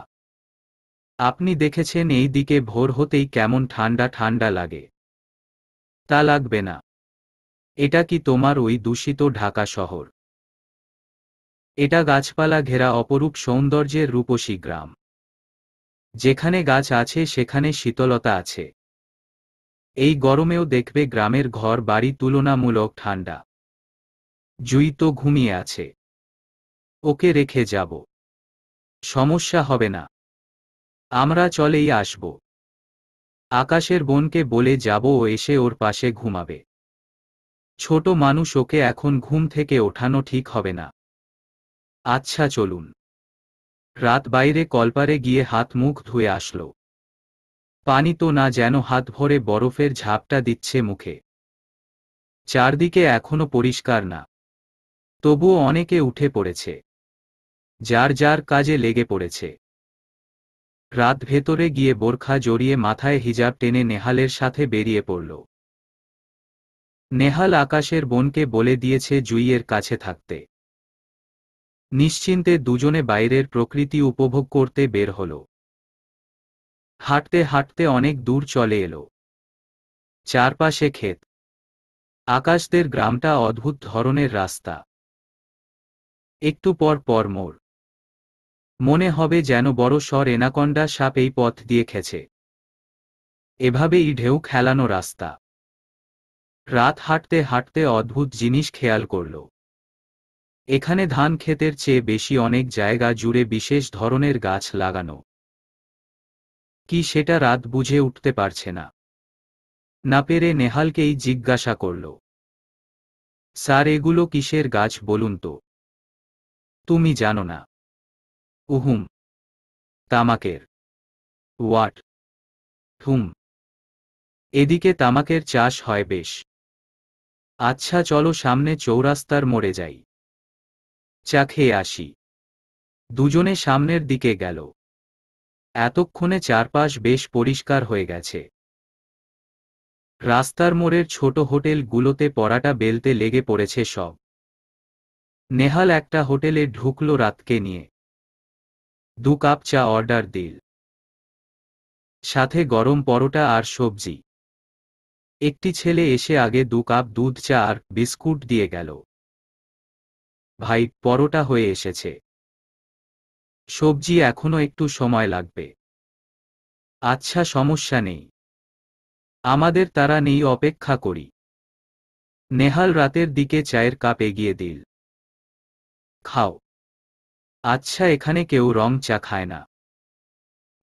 আপনি দেখেছেন এই দিকে ভোর হতেই কেমন ঠান্ডা ঠান্ডা লাগে তা লাগবে না এটা কি তোমার ওই দূষিত ঢাকা শহর এটা গাছপালা ঘেরা অপরূপ সৌন্দর্যের রূপসী গ্রাম যেখানে গাছ আছে সেখানে শীতলতা আছে এই গরমেও দেখবে গ্রামের ঘর বাড়ি তুলনামূলক ঠান্ডা জুই তো ঘুমিয়ে আছে ওকে রেখে যাব সমস্যা হবে না আমরা চলেই আসব আকাশের বোনকে বলে যাব ও এসে ওর পাশে ঘুমাবে ছোট মানুষ ওকে এখন ঘুম থেকে ওঠানো ঠিক হবে না আচ্ছা চলুন রাত বাইরে কলপারে গিয়ে হাত মুখ ধুয়ে আসলো পানি তো না যেন হাত ভরে বরফের ঝাপটা দিচ্ছে মুখে চারদিকে এখনো পরিষ্কার না তবুও অনেকে উঠে পড়েছে যার যার কাজে লেগে পড়েছে রাত ভেতরে গিয়ে বোরখা জড়িয়ে মাথায় হিজাব টেনে নেহালের সাথে বেরিয়ে পড়ল নেহাল আকাশের বোনকে বলে দিয়েছে জুইয়ের কাছে থাকতে নিশ্চিন্তে দুজনে বাইরের প্রকৃতি উপভোগ করতে বের হল হাঁটতে হাঁটতে অনেক দূর চলে এলো চারপাশে ক্ষেত আকাশদের গ্রামটা অদ্ভুত ধরনের রাস্তা একটু পর পর মোর মনে হবে যেন বড় সর এনাকন্ডা সাপ এই পথ দিয়ে খেছে এভাবেই ঢেউ খেলানো রাস্তা রাত হাঁটতে হাঁটতে অদ্ভুত জিনিস খেয়াল করলো এখানে ধান ক্ষেতের চেয়ে বেশি অনেক জায়গা জুড়ে বিশেষ ধরনের গাছ লাগানো কি সেটা রাত বুঝে উঠতে পারছে না না পেরে নেহালকেই জিজ্ঞাসা করল স্যার এগুলো কিসের গাছ বলুন তো তুমি জানো না উহুম তামাকের ওয়াট থুম এদিকে তামাকের চাষ হয় বেশ আচ্ছা চলো সামনে চৌরাস্তার মরে যাই চা খেয়ে আসি দুজনে সামনের দিকে গেল এতক্ষণে চারপাশ বেশ পরিষ্কার হয়ে গেছে রাস্তার মোড়ের ছোট হোটেলগুলোতে পড়াটা বেলতে লেগে পড়েছে সব নেহাল একটা হোটেলে ঢুকল রাতকে নিয়ে দু কাপ চা অর্ডার দিল সাথে গরম পরোটা আর সবজি একটি ছেলে এসে আগে দু কাপ দুধ চা আর বিস্কুট দিয়ে গেল ভাই পরোটা হয়ে এসেছে সবজি এখনো একটু সময় লাগবে আচ্ছা সমস্যা নেই আমাদের তারা নেই অপেক্ষা করি নেহাল রাতের দিকে চায়ের কাপ এগিয়ে দিল খাও আচ্ছা এখানে কেউ রং চা খায় না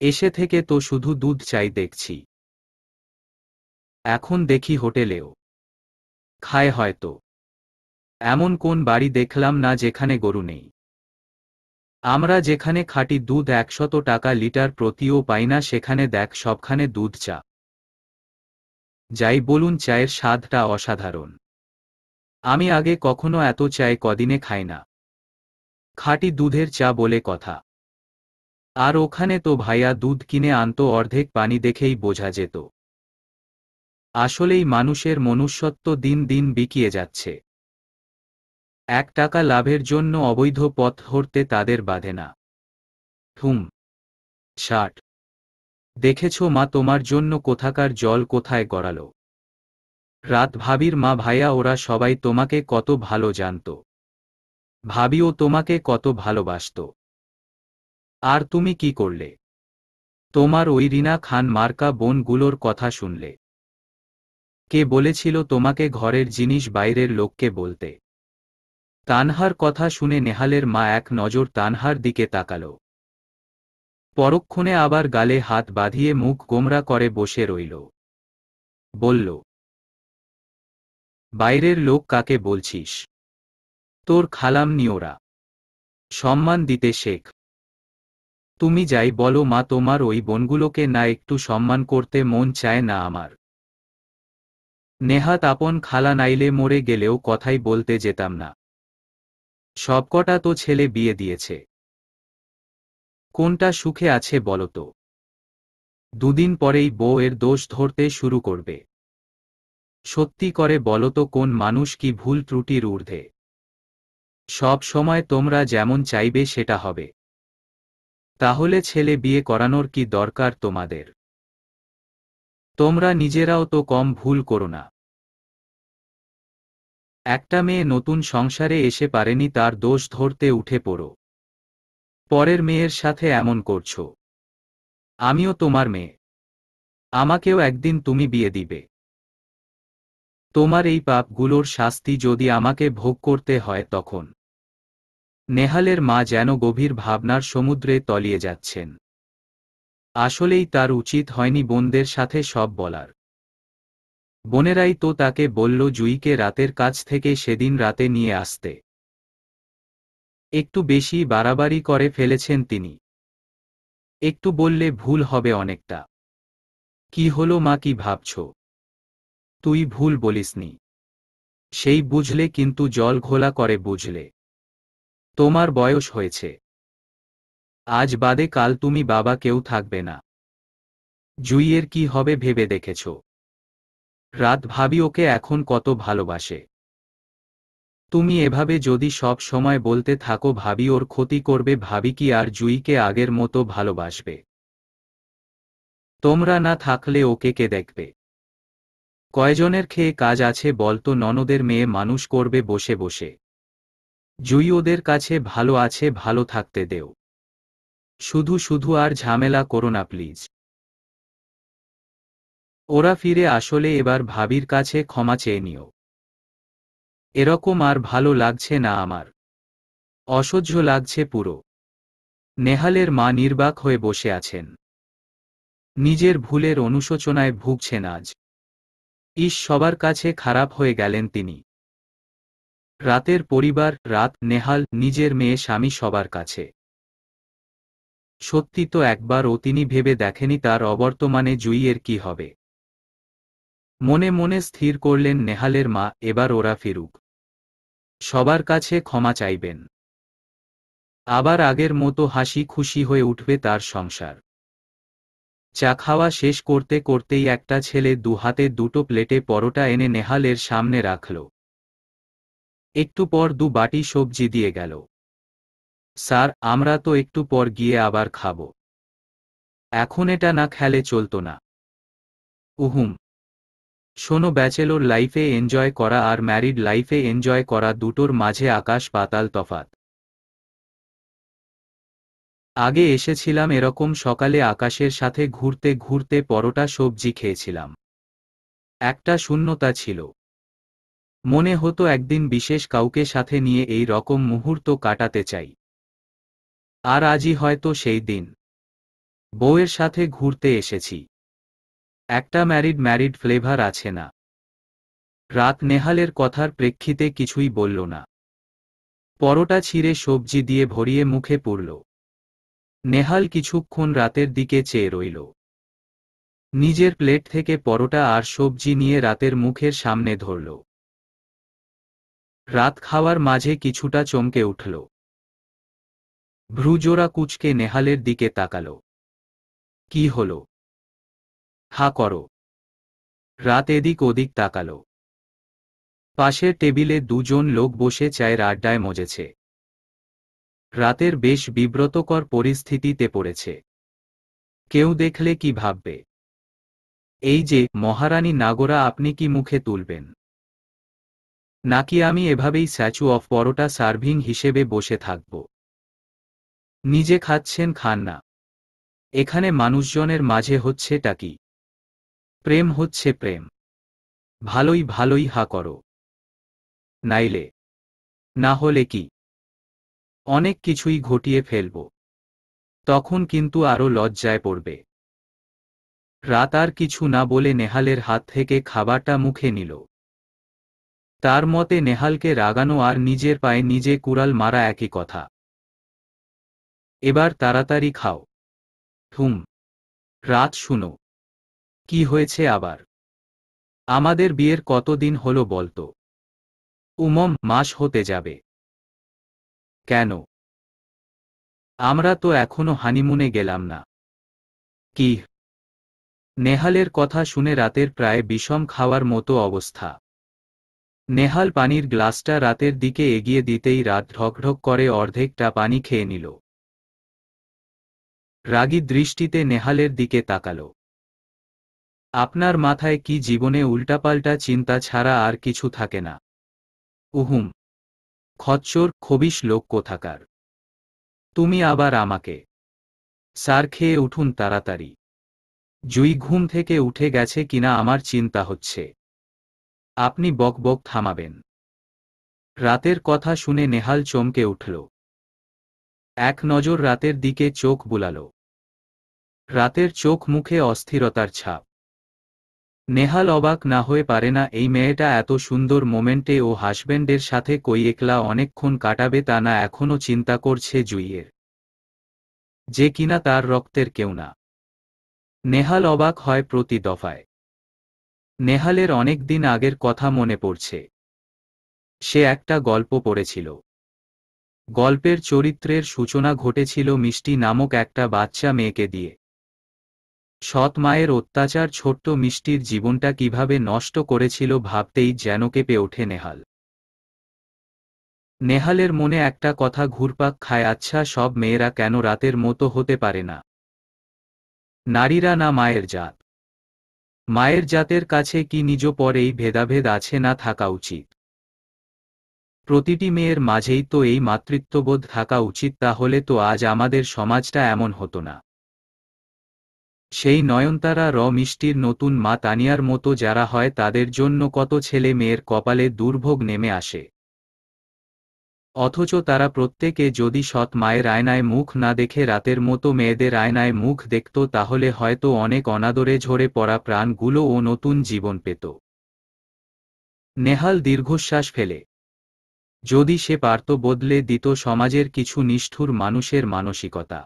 এসে থেকে তো শুধু দুধ চাই দেখছি এখন দেখি হোটেলেও খায় হয়তো এমন কোন বাড়ি দেখলাম না যেখানে গরু নেই আমরা যেখানে খাঁটি দুধ একশত টাকা লিটার প্রতিও পাই না সেখানে দেখ সবখানে দুধ চা যাই বলুন চায়ের স্বাদটা অসাধারণ আমি আগে কখনো এত চাই কদিনে খাই না খাঁটি দুধের চা বলে কথা আর ওখানে তো ভাইয়া দুধ কিনে আনত অর্ধেক পানি দেখেই বোঝা যেত আসলেই মানুষের মনুষ্যত্ব দিন দিন বিকিয়ে যাচ্ছে এক টাকা লাভের জন্য অবৈধ পথ ধরতে তাদের বাধে না থুম ষাট দেখেছ মা তোমার জন্য কোথাকার জল কোথায় গড়ালো রাত ভাবির মা ভাইয়া ওরা সবাই তোমাকে কত ভালো জানত ভাবিও তোমাকে কত ভালোবাসত আর তুমি কি করলে তোমার ওই রিনা খান মার্কা বোনগুলোর কথা শুনলে কে বলেছিল তোমাকে ঘরের জিনিস বাইরের লোককে বলতে তানহার কথা শুনে নেহালের মা এক নজর তানহার দিকে তাকাল পরক্ষণে আবার গালে হাত বাঁধিয়ে মুখ গোমরা করে বসে রইল বলল বাইরের লোক কাকে বলছিস তোর খালাম নিওরা সম্মান দিতে শেখ তুমি যাই বলো মা তোমার ওই বোনগুলোকে না একটু সম্মান করতে মন চায় না আমার নেহাত আপন খালা নাইলে মরে গেলেও কথাই বলতে যেতাম না সবকটা তো ছেলে বিয়ে দিয়েছে কোনটা সুখে আছে বলতো দুদিন পরেই বউয়ের দোষ ধরতে শুরু করবে সত্যি করে বলতো কোন মানুষ কি ভুল ত্রুটির ঊর্ধ্বে সব সময় তোমরা যেমন চাইবে সেটা হবে তাহলে ছেলে বিয়ে করানোর কি দরকার তোমাদের তোমরা নিজেরাও তো কম ভুল করো না একটা মেয়ে নতুন সংসারে এসে পারেনি তার দোষ ধরতে উঠে পড়ো পরের মেয়ের সাথে এমন করছো আমিও তোমার মেয়ে আমাকেও একদিন তুমি বিয়ে দিবে তোমার এই পাপগুলোর শাস্তি যদি আমাকে ভোগ করতে হয় তখন নেহালের মা যেন গভীর ভাবনার সমুদ্রে তলিয়ে যাচ্ছেন আসলেই তার উচিত হয়নি বোনদের সাথে সব বলার বোনেরাই তো তাকে বলল জুইকে রাতের কাছ থেকে সেদিন রাতে নিয়ে আসতে একটু বেশি বাড়াবাড়ি করে ফেলেছেন তিনি একটু বললে ভুল হবে অনেকটা কি হল মা কি ভাবছ তুই ভুল বলিসনি সেই বুঝলে কিন্তু জল ঘোলা করে বুঝলে তোমার বয়স হয়েছে আজ বাদে কাল তুমি বাবা কেউ থাকবে না জুইয়ের কি হবে ভেবে দেখেছো রাত ভাবি ওকে এখন কত ভালোবাসে তুমি এভাবে যদি সব সময় বলতে থাকো ভাবি ওর ক্ষতি করবে ভাবি কি আর জুইকে আগের মতো ভালোবাসবে তোমরা না থাকলে ওকে কে দেখবে কয়জনের খেয়ে কাজ আছে বলতো ননদের মেয়ে মানুষ করবে বসে বসে জুই ওদের কাছে ভালো আছে ভালো থাকতে দেও শুধু শুধু আর ঝামেলা করো না প্লিজ ওরা ফিরে আসলে এবার ভাবির কাছে ক্ষমা চেয়ে নিও এরকম আর ভালো লাগছে না আমার অসহ্য লাগছে পুরো নেহালের মা নির্বাক হয়ে বসে আছেন নিজের ভুলের অনুশোচনায় ভুগছেন আজ ইস সবার কাছে খারাপ হয়ে গেলেন তিনি রাতের পরিবার রাত নেহাল নিজের মেয়ে স্বামী সবার কাছে সত্যি তো একবারও তিনি ভেবে দেখেনি তার অবর্তমানে জুইয়ের কি হবে মনে মনে স্থির করলেন নেহালের মা এবার ওরা ফিরুক সবার কাছে ক্ষমা চাইবেন আবার আগের মতো হাসি খুশি হয়ে উঠবে তার সংসার চা খাওয়া শেষ করতে করতেই একটা ছেলে দু হাতে দুটো প্লেটে পরোটা এনে নেহালের সামনে রাখল একটু পর দু বাটি সবজি দিয়ে গেল স্যার আমরা তো একটু পর গিয়ে আবার খাব এখন এটা না খেলে চলত না উহুম শোনো ব্যাচেলর লাইফে এনজয় করা আর ম্যারিড লাইফে এনজয় করা দুটোর মাঝে আকাশ পাতাল তফাত আগে এসেছিলাম এরকম সকালে আকাশের সাথে ঘুরতে ঘুরতে পরোটা সবজি খেয়েছিলাম একটা শূন্যতা ছিল মনে হতো একদিন বিশেষ কাউকে সাথে নিয়ে এই রকম মুহূর্ত কাটাতে চাই আর আজই হয়তো সেই দিন বউয়ের সাথে ঘুরতে এসেছি একটা ম্যারিড ম্যারিড ফ্লেভার আছে না রাত নেহালের কথার প্রেক্ষিতে কিছুই বলল না পরোটা ছিঁড়ে সবজি দিয়ে ভরিয়ে মুখে পড়ল নেহাল কিছুক্ষণ রাতের দিকে চেয়ে রইল নিজের প্লেট থেকে পরোটা আর সবজি নিয়ে রাতের মুখের সামনে ধরল রাত খাওয়ার মাঝে কিছুটা চমকে উঠল ভ্রুজোড়া কুচকে নেহালের দিকে তাকাল কি হলো হা করো রাত এদিক ওদিক তাকালো পাশের টেবিলে দুজন লোক বসে চায়ের আড্ডায় মজেছে রাতের বেশ বিব্রতকর পরিস্থিতিতে পড়েছে কেউ দেখলে কি ভাববে এই যে মহারানী নাগরা আপনি কি মুখে তুলবেন নাকি আমি এভাবেই স্ট্যাচু অফ পরোটা সার্ভিং হিসেবে বসে থাকব নিজে খাচ্ছেন খান না এখানে মানুষজনের মাঝে হচ্ছেটা কি প্রেম হচ্ছে প্রেম ভালোই ভালোই হা করো নাইলে না হলে কি অনেক কিছুই ঘটিয়ে ফেলব তখন কিন্তু আরও লজ্জায় পড়বে রাত আর কিছু না বলে নেহালের হাত থেকে খাবারটা মুখে নিল তার মতে নেহালকে রাগানো আর নিজের পায়ে নিজে কুড়াল মারা একই কথা এবার তাড়াতাড়ি খাও ঠুম রাত শুনো কি হয়েছে আবার আমাদের বিয়ের কতদিন হলো বলতো উমম মাস হতে যাবে কেন আমরা তো এখনো হানিমুনে গেলাম না কি নেহালের কথা শুনে রাতের প্রায় বিষম খাওয়ার মতো অবস্থা নেহাল পানির গ্লাসটা রাতের দিকে এগিয়ে দিতেই রাত ঢকঢক করে অর্ধেকটা পানি খেয়ে নিল রাগী দৃষ্টিতে নেহালের দিকে তাকালো আপনার মাথায় কি জীবনে উল্টাপাল্টা চিন্তা ছাড়া আর কিছু থাকে না উহুম খচ্চর খবিশ লোক কোথাকার তুমি আবার আমাকে সার খেয়ে উঠুন তাড়াতাড়ি জুই ঘুম থেকে উঠে গেছে কিনা আমার চিন্তা হচ্ছে আপনি বক বক থামাবেন রাতের কথা শুনে নেহাল চমকে উঠল এক নজর রাতের দিকে চোখ বুলাল রাতের চোখ মুখে অস্থিরতার ছাপ নেহাল অবাক না হয়ে পারে না এই মেয়েটা এত সুন্দর মোমেন্টে ও হাজব্যান্ডের সাথে কই একলা অনেকক্ষণ কাটাবে তা না এখনও চিন্তা করছে জুইয়ের যে কিনা তার রক্তের কেউ না নেহাল অবাক হয় প্রতি দফায় নেহালের অনেক দিন আগের কথা মনে পড়ছে সে একটা গল্প পড়েছিল গল্পের চরিত্রের সূচনা ঘটেছিল মিষ্টি নামক একটা বাচ্চা মেয়েকে দিয়ে সৎ মায়ের অত্যাচার ছোট্ট মিষ্টির জীবনটা কিভাবে নষ্ট করেছিল ভাবতেই যেন কেঁপে ওঠে নেহাল নেহালের মনে একটা কথা ঘুরপাক খায় আচ্ছা সব মেয়েরা কেন রাতের মতো হতে পারে না নারীরা না মায়ের জাত মায়ের জাতের কাছে কি নিজ পরেই ভেদাভেদ আছে না থাকা উচিত প্রতিটি মেয়ের মাঝেই তো এই মাতৃত্ববোধ থাকা উচিত তাহলে তো আজ আমাদের সমাজটা এমন হতো না সেই নয়নতারা র মিষ্টির নতুন মা তানিয়ার মতো যারা হয় তাদের জন্য কত ছেলে মেয়ের কপালে দুর্ভোগ নেমে আসে অথচ তারা প্রত্যেকে যদি সৎ মায়ের আয়নায় মুখ না দেখে রাতের মতো মেয়েদের আয়নায় মুখ দেখত তাহলে হয়তো অনেক অনাদরে ঝরে পড়া প্রাণগুলো ও নতুন জীবন পেত নেহাল দীর্ঘশ্বাস ফেলে যদি সে পারত বদলে দিত সমাজের কিছু নিষ্ঠুর মানুষের মানসিকতা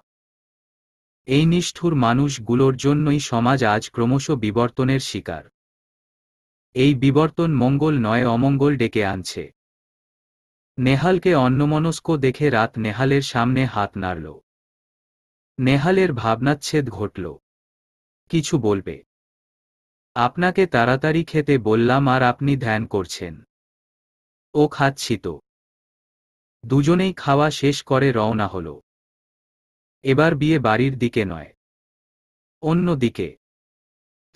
এই নিষ্ঠুর মানুষগুলোর জন্যই সমাজ আজ ক্রমশ বিবর্তনের শিকার এই বিবর্তন মঙ্গল নয় অমঙ্গল ডেকে আনছে নেহালকে অন্যমনস্ক দেখে রাত নেহালের সামনে হাত নাড়ল নেহালের ভাবনাচ্ছেদ ঘটল কিছু বলবে আপনাকে তাড়াতাড়ি খেতে বললাম আর আপনি ধ্যান করছেন ও খাচ্ছি তো দুজনেই খাওয়া শেষ করে রওনা হলো এবার বিয়ে বাড়ির দিকে নয় অন্য দিকে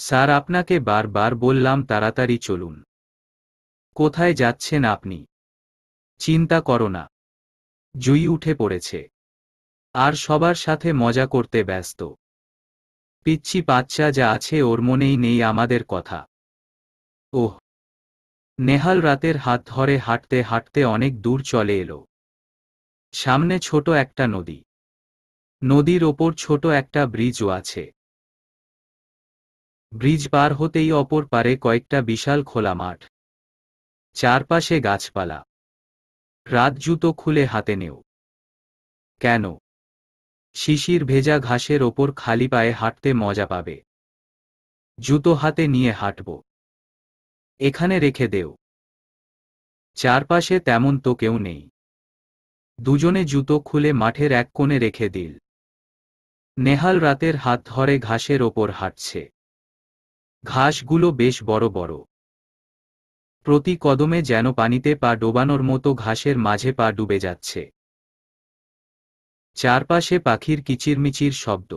স্যার আপনাকে বারবার বললাম তাড়াতাড়ি চলুন কোথায় যাচ্ছেন আপনি চিন্তা করো না জুই উঠে পড়েছে আর সবার সাথে মজা করতে ব্যস্ত পিচ্ছি বাচ্চা যা আছে ওর মনেই নেই আমাদের কথা ওহ নেহাল রাতের হাত ধরে হাঁটতে হাঁটতে অনেক দূর চলে এলো সামনে ছোট একটা নদী নদীর ওপর ছোট একটা ব্রিজও আছে ব্রিজ পার হতেই অপর পারে কয়েকটা বিশাল খোলা মাঠ চারপাশে গাছপালা রাত জুতো খুলে হাতে নেও কেন শিশির ভেজা ঘাসের ওপর খালি পায়ে হাঁটতে মজা পাবে জুতো হাতে নিয়ে হাঁটব এখানে রেখে দেও চারপাশে তেমন তো কেউ নেই দুজনে জুতো খুলে মাঠের এক কোণে রেখে দিল নেহাল রাতের হাত ধরে ঘাসের ওপর হাঁটছে ঘাসগুলো বেশ বড় বড় প্রতি কদমে যেন পানিতে পা ডোবানোর মতো ঘাসের মাঝে পা ডুবে যাচ্ছে চারপাশে পাখির কিচিরমিচির শব্দ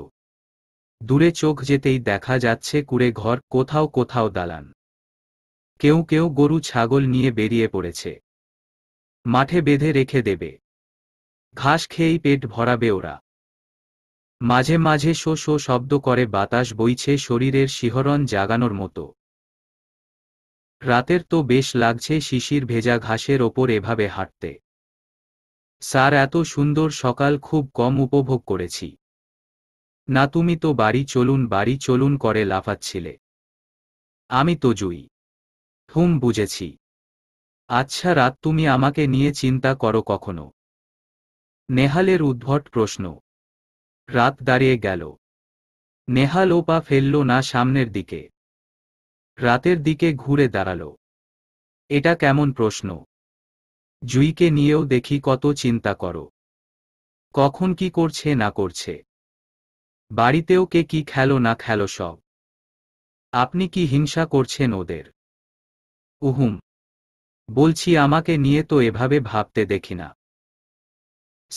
দূরে চোখ যেতেই দেখা যাচ্ছে কুড়ে ঘর কোথাও কোথাও দালান কেউ কেউ গরু ছাগল নিয়ে বেরিয়ে পড়েছে মাঠে বেঁধে রেখে দেবে ঘাস খেয়েই পেট ভরাবে ওরা মাঝে মাঝে শো শো শব্দ করে বাতাস বইছে শরীরের শিহরণ জাগানোর মতো রাতের তো বেশ লাগছে শিশির ভেজা ঘাসের ওপর এভাবে হাঁটতে স্যার এত সুন্দর সকাল খুব কম উপভোগ করেছি না তুমি তো বাড়ি চলুন বাড়ি চলুন করে লাফাচ্ছিলে আমি তো জুই হুম বুঝেছি আচ্ছা রাত তুমি আমাকে নিয়ে চিন্তা করো কখনো নেহালের উদ্ভট প্রশ্ন রাত দাঁড়িয়ে গেল নেহাল ও পা ফেলল না সামনের দিকে রাতের দিকে ঘুরে দাঁড়াল এটা কেমন প্রশ্ন জুইকে নিয়েও দেখি কত চিন্তা করো কখন কি করছে না করছে বাড়িতেও কে কি খেলো না খেলো সব আপনি কি হিংসা করছেন ওদের উহুম বলছি আমাকে নিয়ে তো এভাবে ভাবতে দেখি না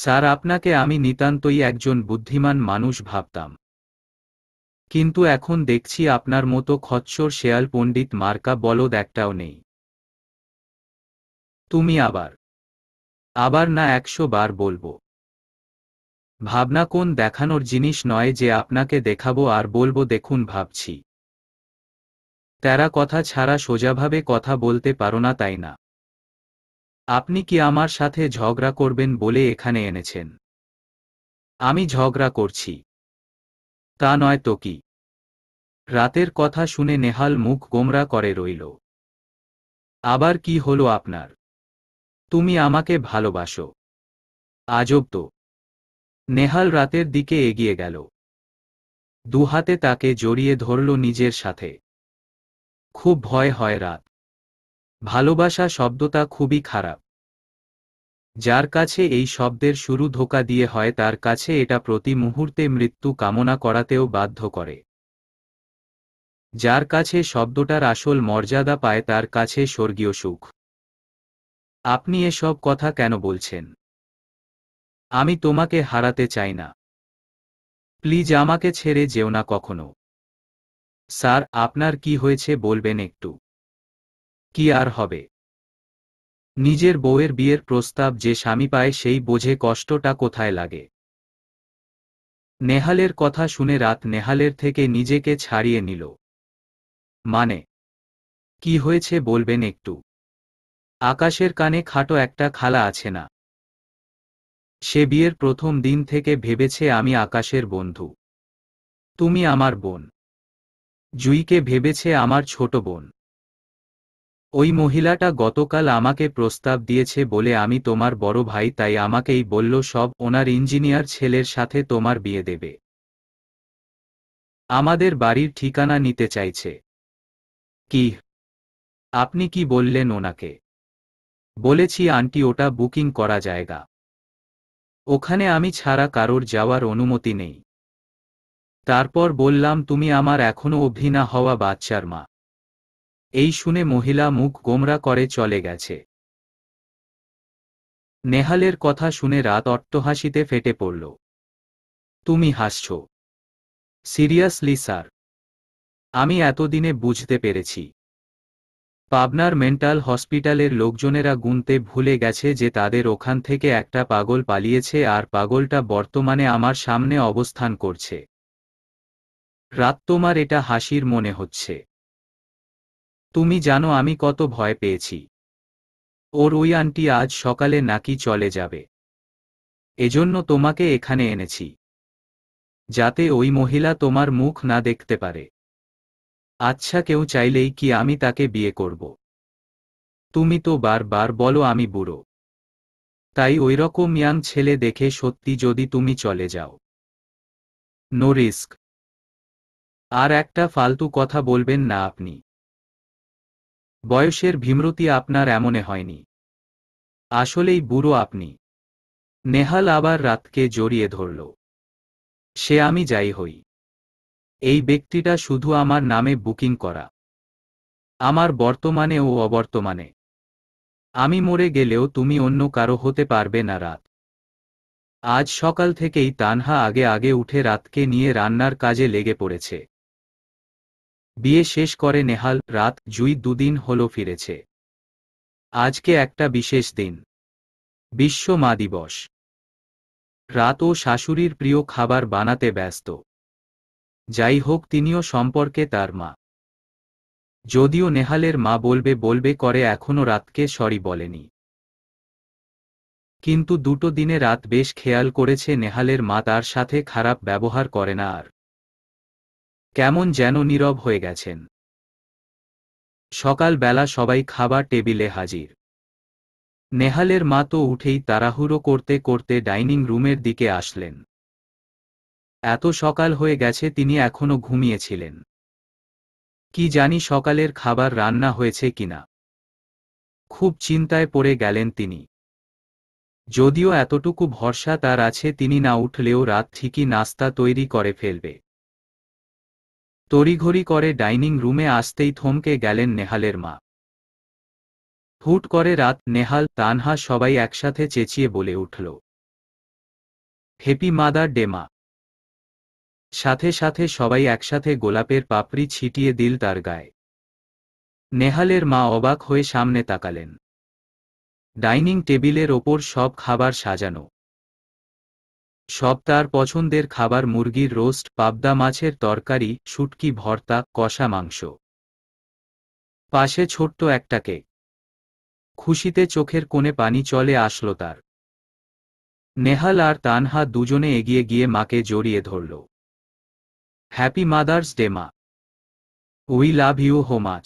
স্যার আপনাকে আমি নিতান্তই একজন বুদ্ধিমান মানুষ ভাবতাম কিন্তু এখন দেখছি আপনার মতো খচ্চর শেয়াল পণ্ডিত মার্কা বলদ একটাও নেই তুমি আবার আবার না একশো বার বলবো ভাবনা কোন দেখানোর জিনিস নয় যে আপনাকে দেখাবো আর বলবো দেখুন ভাবছি তারা কথা ছাড়া সোজাভাবে কথা বলতে পারো না তাই না আপনি কি আমার সাথে ঝগড়া করবেন বলে এখানে এনেছেন আমি ঝগড়া করছি তা নয় তো কি রাতের কথা শুনে নেহাল মুখ গোমরা করে রইল আবার কি হলো আপনার তুমি আমাকে ভালোবাসো আজব তো নেহাল রাতের দিকে এগিয়ে গেল দুহাতে তাকে জড়িয়ে ধরল নিজের সাথে খুব ভয় হয় রাত ভালোবাসা শব্দটা খুবই খারাপ যার কাছে এই শব্দের শুরু ধোকা দিয়ে হয় তার কাছে এটা প্রতি মুহূর্তে মৃত্যু কামনা করাতেও বাধ্য করে যার কাছে শব্দটার আসল মর্যাদা পায় তার কাছে স্বর্গীয় সুখ আপনি এসব কথা কেন বলছেন আমি তোমাকে হারাতে চাই না প্লিজ আমাকে ছেড়ে যেও না কখনো স্যার আপনার কি হয়েছে বলবেন একটু কি আর হবে নিজের বউয়ের বিয়ের প্রস্তাব যে স্বামী পায় সেই বোঝে কষ্টটা কোথায় লাগে নেহালের কথা শুনে রাত নেহালের থেকে নিজেকে ছাড়িয়ে নিল মানে কি হয়েছে বলবেন একটু আকাশের কানে খাটো একটা খালা আছে না সে বিয়ের প্রথম দিন থেকে ভেবেছে আমি আকাশের বন্ধু তুমি আমার বোন জুইকে ভেবেছে আমার ছোট বোন ওই মহিলাটা গতকাল আমাকে প্রস্তাব দিয়েছে বলে আমি তোমার বড় ভাই তাই আমাকেই বলল সব ওনার ইঞ্জিনিয়ার ছেলের সাথে তোমার বিয়ে দেবে আমাদের বাড়ির ঠিকানা নিতে চাইছে কি আপনি কি বললেন ওনাকে বলেছি আন্টি ওটা বুকিং করা জায়গা ওখানে আমি ছাড়া কারোর যাওয়ার অনুমতি নেই তারপর বললাম তুমি আমার এখনও অভিনা হওয়া বাচ্চার মা এই শুনে মহিলা মুখ গোমরা করে চলে গেছে নেহালের কথা শুনে রাত অট্টহাসিতে ফেটে পড়ল তুমি হাসছ সিরিয়াসলি স্যার আমি এতদিনে বুঝতে পেরেছি পাবনার মেন্টাল হসপিটালের লোকজনেরা গুনতে ভুলে গেছে যে তাদের ওখান থেকে একটা পাগল পালিয়েছে আর পাগলটা বর্তমানে আমার সামনে অবস্থান করছে রাত তোমার এটা হাসির মনে হচ্ছে তুমি জানো আমি কত ভয় পেয়েছি ওর ওই আন্টি আজ সকালে নাকি চলে যাবে এজন্য তোমাকে এখানে এনেছি যাতে ওই মহিলা তোমার মুখ না দেখতে পারে আচ্ছা কেউ চাইলেই কি আমি তাকে বিয়ে করব তুমি তো বারবার বলো আমি বুড়ো তাই ওইরকম ইয়াং ছেলে দেখে সত্যি যদি তুমি চলে যাও নো রিস্ক আর একটা ফালতু কথা বলবেন না আপনি বয়সের ভীমরতি আপনার এমনে হয়নি আসলেই বুড়ো আপনি নেহাল আবার রাতকে জড়িয়ে ধরল সে আমি যাই হই এই ব্যক্তিটা শুধু আমার নামে বুকিং করা আমার বর্তমানে ও অবর্তমানে আমি মরে গেলেও তুমি অন্য কারো হতে পারবে না রাত আজ সকাল থেকেই তানহা আগে আগে উঠে রাতকে নিয়ে রান্নার কাজে লেগে পড়েছে বিয়ে শেষ করে নেহাল রাত জুই দুদিন হল ফিরেছে আজকে একটা বিশেষ দিন বিশ্ব মা দিবস রাত ও শাশুড়ির প্রিয় খাবার বানাতে ব্যস্ত যাই হোক তিনিও সম্পর্কে তার মা যদিও নেহালের মা বলবে বলবে করে এখনও রাতকে সরি বলেনি কিন্তু দুটো দিনে রাত বেশ খেয়াল করেছে নেহালের মা তার সাথে খারাপ ব্যবহার করে না আর কেমন যেন নীরব হয়ে গেছেন সকালবেলা সবাই খাবার টেবিলে হাজির নেহালের মা তো উঠেই তাড়াহুড়ো করতে করতে ডাইনিং রুমের দিকে আসলেন এত সকাল হয়ে গেছে তিনি এখনো ঘুমিয়েছিলেন কি জানি সকালের খাবার রান্না হয়েছে কিনা খুব চিন্তায় পড়ে গেলেন তিনি যদিও এতটুকু ভরসা তার আছে তিনি না উঠলেও রাত ঠিকই নাস্তা তৈরি করে ফেলবে তড়িঘড়ি করে ডাইনিং রুমে আসতেই থমকে গেলেন নেহালের মা হুট করে রাত নেহাল তানহা সবাই একসাথে চেঁচিয়ে বলে উঠল হ্যাপি মাদার ডেমা সাথে সাথে সবাই একসাথে গোলাপের পাপড়ি ছিটিয়ে দিল তার গায়ে নেহালের মা অবাক হয়ে সামনে তাকালেন ডাইনিং টেবিলের ওপর সব খাবার সাজানো সব তার পছন্দের খাবার মুরগির রোস্ট পাবদা মাছের তরকারি শুটকি ভর্তা কষা মাংস পাশে ছোট্ট একটা কেক খুশিতে চোখের কোণে পানি চলে আসলো তার নেহাল আর তানহা দুজনে এগিয়ে গিয়ে মাকে জড়িয়ে ধরল হ্যাপি মাদার্স ডে মা we love you so much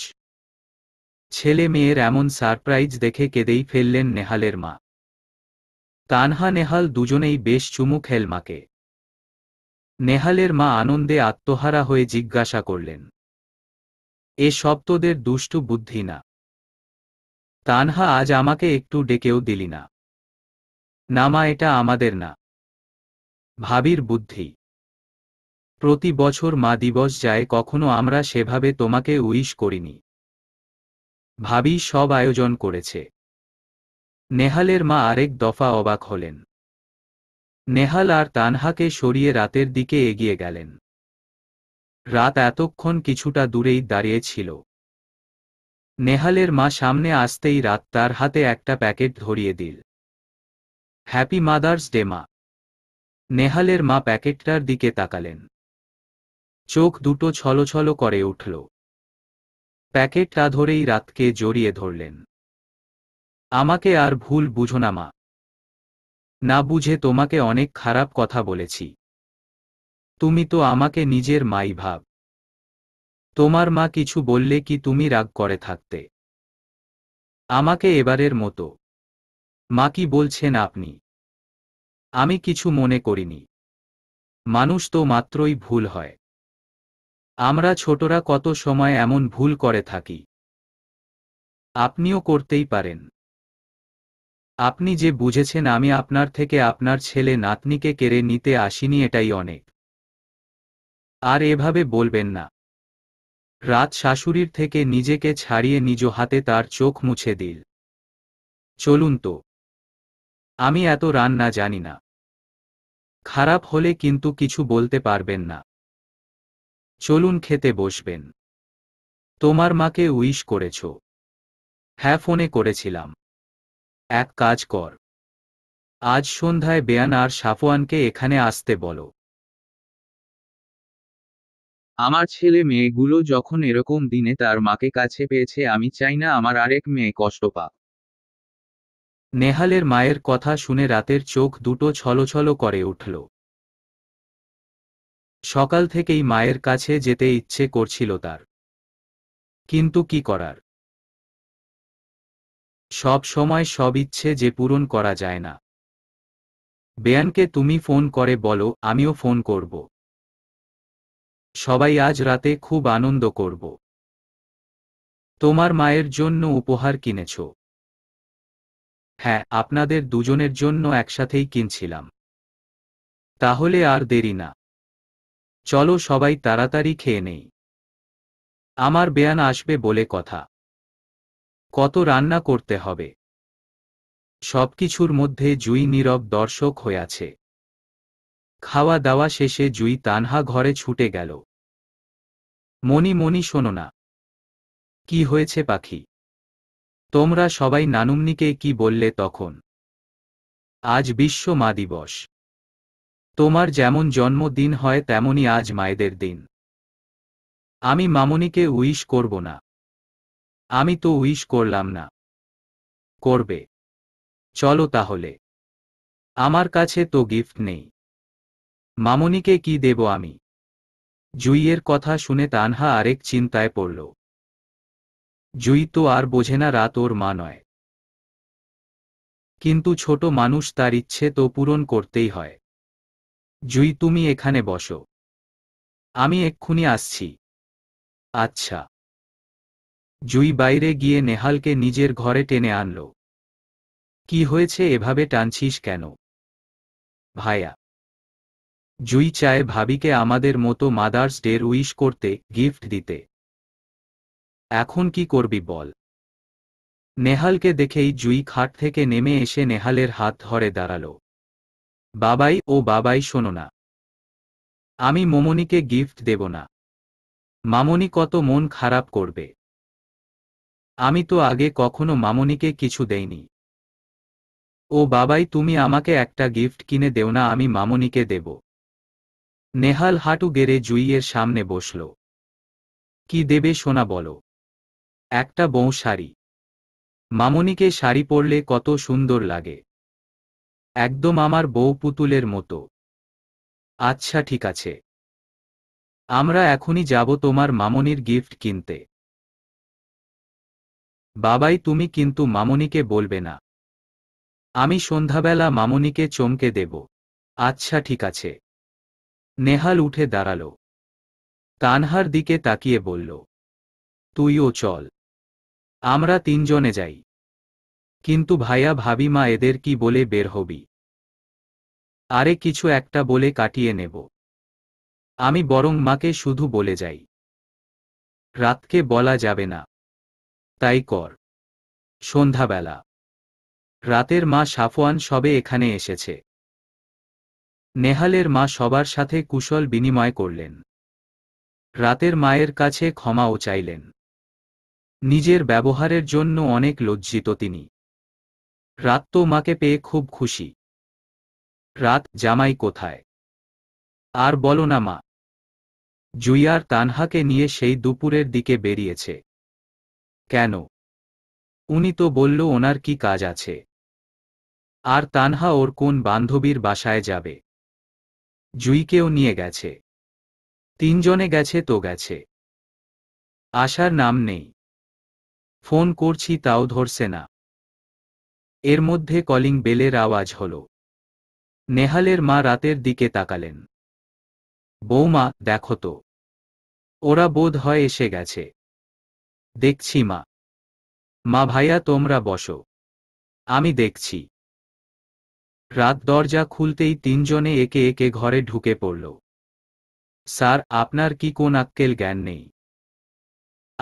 ছেলে মেয়ের এমন সারপ্রাইজ দেখে কেঁদেই ফেললেন নেহালের মা তানহা নেহাল দুজনেই বেশ চুমু খেলমাকে নেহালের মা আনন্দে আত্মহারা হয়ে জিজ্ঞাসা করলেন এ শব্দদের দুষ্টু বুদ্ধি না তানহা আজ আমাকে একটু ডেকেও দিলি না নামা এটা আমাদের না ভাবির বুদ্ধি প্রতি বছর মা দিবস যায় কখনো আমরা সেভাবে তোমাকে উইশ করিনি ভাবি সব আয়োজন করেছে নেহালের মা আরেক দফা অবাক হলেন নেহাল আর তানহাকে সরিয়ে রাতের দিকে এগিয়ে গেলেন রাত এতক্ষণ কিছুটা দূরেই দাঁড়িয়েছিল নেহালের মা সামনে আসতেই রাত তার হাতে একটা প্যাকেট ধরিয়ে দিল হ্যাপি মাদার্স ডে মা নেহালের মা প্যাকেটটার দিকে তাকালেন চোখ দুটো ছলছল করে উঠল প্যাকেটটা ধরেই রাতকে জড়িয়ে ধরলেন আমাকে আর ভুল বুঝো না মা না বুঝে তোমাকে অনেক খারাপ কথা বলেছি তুমি তো আমাকে নিজের মাই ভাব তোমার মা কিছু বললে কি তুমি রাগ করে থাকতে আমাকে এবারের মতো মা কি বলছেন আপনি আমি কিছু মনে করিনি মানুষ তো মাত্রই ভুল হয় আমরা ছোটরা কত সময় এমন ভুল করে থাকি আপনিও করতেই পারেন আপনি যে বুঝেছেন আমি আপনার থেকে আপনার ছেলে নাতনিকে কেড়ে নিতে আসিনি এটাই অনেক আর এভাবে বলবেন না রাত শাশুড়ির থেকে নিজেকে ছাড়িয়ে নিজ হাতে তার চোখ মুছে দিল চলুন তো আমি এত রান্না জানি না খারাপ হলে কিন্তু কিছু বলতে পারবেন না চলুন খেতে বসবেন তোমার মাকে উইশ করেছ হ্যাঁ ফোনে করেছিলাম এক কাজ কর আজ সন্ধ্যায় বেয়ান আর সাফওয়ানকে এখানে আসতে বলো আমার ছেলে মেয়েগুলো যখন এরকম দিনে তার মাকে কাছে পেয়েছে আমি চাই না আমার আরেক মেয়ে কষ্ট পা নেহালের মায়ের কথা শুনে রাতের চোখ দুটো ছলছল করে উঠল সকাল থেকেই মায়ের কাছে যেতে ইচ্ছে করছিল তার কিন্তু কি করার সব সময় সব ইচ্ছে যে পূরণ করা যায় না বেয়ানকে তুমি ফোন করে বলো আমিও ফোন করব সবাই আজ রাতে খুব আনন্দ করব তোমার মায়ের জন্য উপহার কিনেছ হ্যাঁ আপনাদের দুজনের জন্য একসাথেই কিনছিলাম তাহলে আর দেরি না চলো সবাই তাড়াতাড়ি খেয়ে নেই আমার বেয়ান আসবে বলে কথা কত রান্না করতে হবে সবকিছুর মধ্যে জুই নীরব দর্শক হয়ে আছে খাওয়া দাওয়া শেষে জুই তানহা ঘরে ছুটে গেল মনি মনি শোনো না কি হয়েছে পাখি তোমরা সবাই নানুমনিকে কি বললে তখন আজ বিশ্ব মা দিবস তোমার যেমন জন্মদিন হয় তেমনি আজ মায়েদের দিন আমি মামনিকে উইশ করব না আমি তো উইশ করলাম না করবে চলো তাহলে আমার কাছে তো গিফট নেই মামনিকে কি দেব আমি জুইয়ের কথা শুনে তানহা আরেক চিন্তায় পড়ল জুই তো আর বোঝে না রাত ওর মা নয় কিন্তু ছোট মানুষ তার ইচ্ছে তো পূরণ করতেই হয় জুই তুমি এখানে বসো আমি এক্ষুনি আসছি আচ্ছা জুই বাইরে গিয়ে নেহালকে নিজের ঘরে টেনে আনল কি হয়েছে এভাবে টানছিস কেন ভাইয়া জুই চায় ভাবিকে আমাদের মতো মাদার্স ডের উইশ করতে গিফট দিতে এখন কি করবি বল নেহালকে দেখেই জুই খাট থেকে নেমে এসে নেহালের হাত ধরে দাঁড়াল বাবাই ও বাবাই শোনো না আমি মোমনিকে গিফট দেব না মামনি কত মন খারাপ করবে আমি তো আগে কখনো মামনিকে কিছু দেইনি ও বাবাই তুমি আমাকে একটা গিফট কিনে দেও না আমি মামনিকে দেব নেহাল হাঁটু গেড়ে জুইয়ের সামনে বসল কি দেবে সোনা বলো একটা বউ শাড়ি মামনিকে শাড়ি পরলে কত সুন্দর লাগে একদম আমার বউ পুতুলের মতো আচ্ছা ঠিক আছে আমরা এখনই যাব তোমার মামনির গিফট কিনতে বাবাই তুমি কিন্তু মামনিকে বলবে না আমি সন্ধ্যাবেলা মামনিকে চমকে দেব আচ্ছা ঠিক আছে নেহাল উঠে দাঁড়াল তানহার দিকে তাকিয়ে বলল তুইও চল আমরা তিনজনে যাই কিন্তু ভাইয়া ভাবি মা এদের কি বলে বের হবি আরে কিছু একটা বলে কাটিয়ে নেব আমি বরং মাকে শুধু বলে যাই রাতকে বলা যাবে না তাই কর সন্ধ্যাবেলা রাতের মা সাফওয়ান সবে এখানে এসেছে নেহালের মা সবার সাথে কুশল বিনিময় করলেন রাতের মায়ের কাছে ক্ষমাও চাইলেন নিজের ব্যবহারের জন্য অনেক লজ্জিত তিনি রাত তো মাকে পেয়ে খুব খুশি রাত জামাই কোথায় আর বলো না মা জুইয়ার তানহাকে নিয়ে সেই দুপুরের দিকে বেরিয়েছে কেন উনি তো বলল ওনার কি কাজ আছে আর তানহা ওর কোন বান্ধবীর বাসায় যাবে জুইকেও নিয়ে গেছে তিনজনে গেছে তো গেছে আশার নাম নেই ফোন করছি তাও ধরছে না এর মধ্যে কলিং বেলের আওয়াজ হল নেহালের মা রাতের দিকে তাকালেন বৌমা দেখো তো ওরা বোধ হয় এসে গেছে দেখছি মা মা ভাইয়া তোমরা বসো আমি দেখছি রাত দরজা খুলতেই তিনজনে একে একে ঘরে ঢুকে পড়ল স্যার আপনার কি কোন আক্কেল জ্ঞান নেই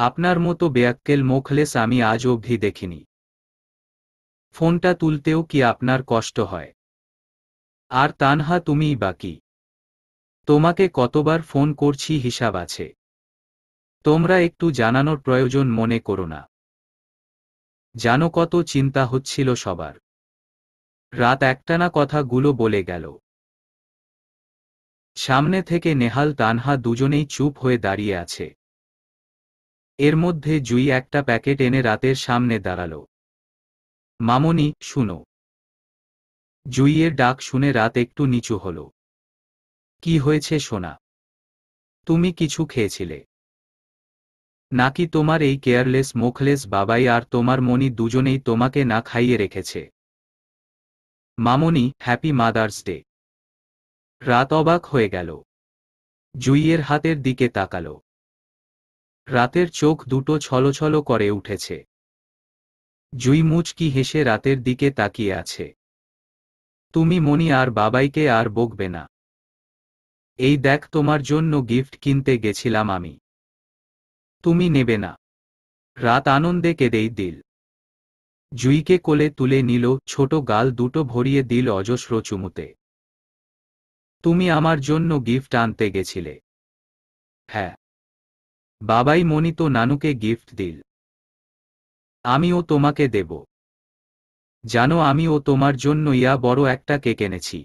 আপনার মতো বেয়াক্কেল মোখলেস আমি আজ অবধি দেখিনি ফোনটা তুলতেও কি আপনার কষ্ট হয় আর তানহা তুমিই বাকি তোমাকে কতবার ফোন করছি হিসাব আছে তোমরা একটু জানানোর প্রয়োজন মনে করো না জানো কত চিন্তা হচ্ছিল সবার রাত একটানা কথাগুলো বলে গেল সামনে থেকে নেহাল তানহা দুজনেই চুপ হয়ে দাঁড়িয়ে আছে এর মধ্যে জুই একটা প্যাকেট এনে রাতের সামনে দাঁড়াল মামনি শুনো জুইয়ের ডাক শুনে রাত একটু নিচু হল কি হয়েছে সোনা তুমি কিছু খেয়েছিলে নাকি তোমার এই কেয়ারলেস মোখলেস বাবাই আর তোমার মনি দুজনেই তোমাকে না খাইয়ে রেখেছে মামনি হ্যাপি মাদার্স ডে রাত অবাক হয়ে গেল জুইয়ের হাতের দিকে তাকাল রাতের চোখ দুটো ছলছল করে উঠেছে জুই মুচকি হেসে রাতের দিকে তাকিয়ে আছে তুমি মনি আর বাবাইকে আর বকবে না এই দেখ তোমার জন্য গিফট কিনতে গেছিলাম আমি তুমি নেবে না রাত আনন্দে কেঁদেই দিল জুইকে কোলে তুলে নিল ছোট গাল দুটো ভরিয়ে দিল অজস্র চুমুতে তুমি আমার জন্য গিফট আনতে গেছিলে হ্যাঁ বাবাই মনি নানুকে গিফট দিল আমিও তোমাকে দেব জানো আমিও তোমার জন্য ইয়া বড় একটা কেক এনেছি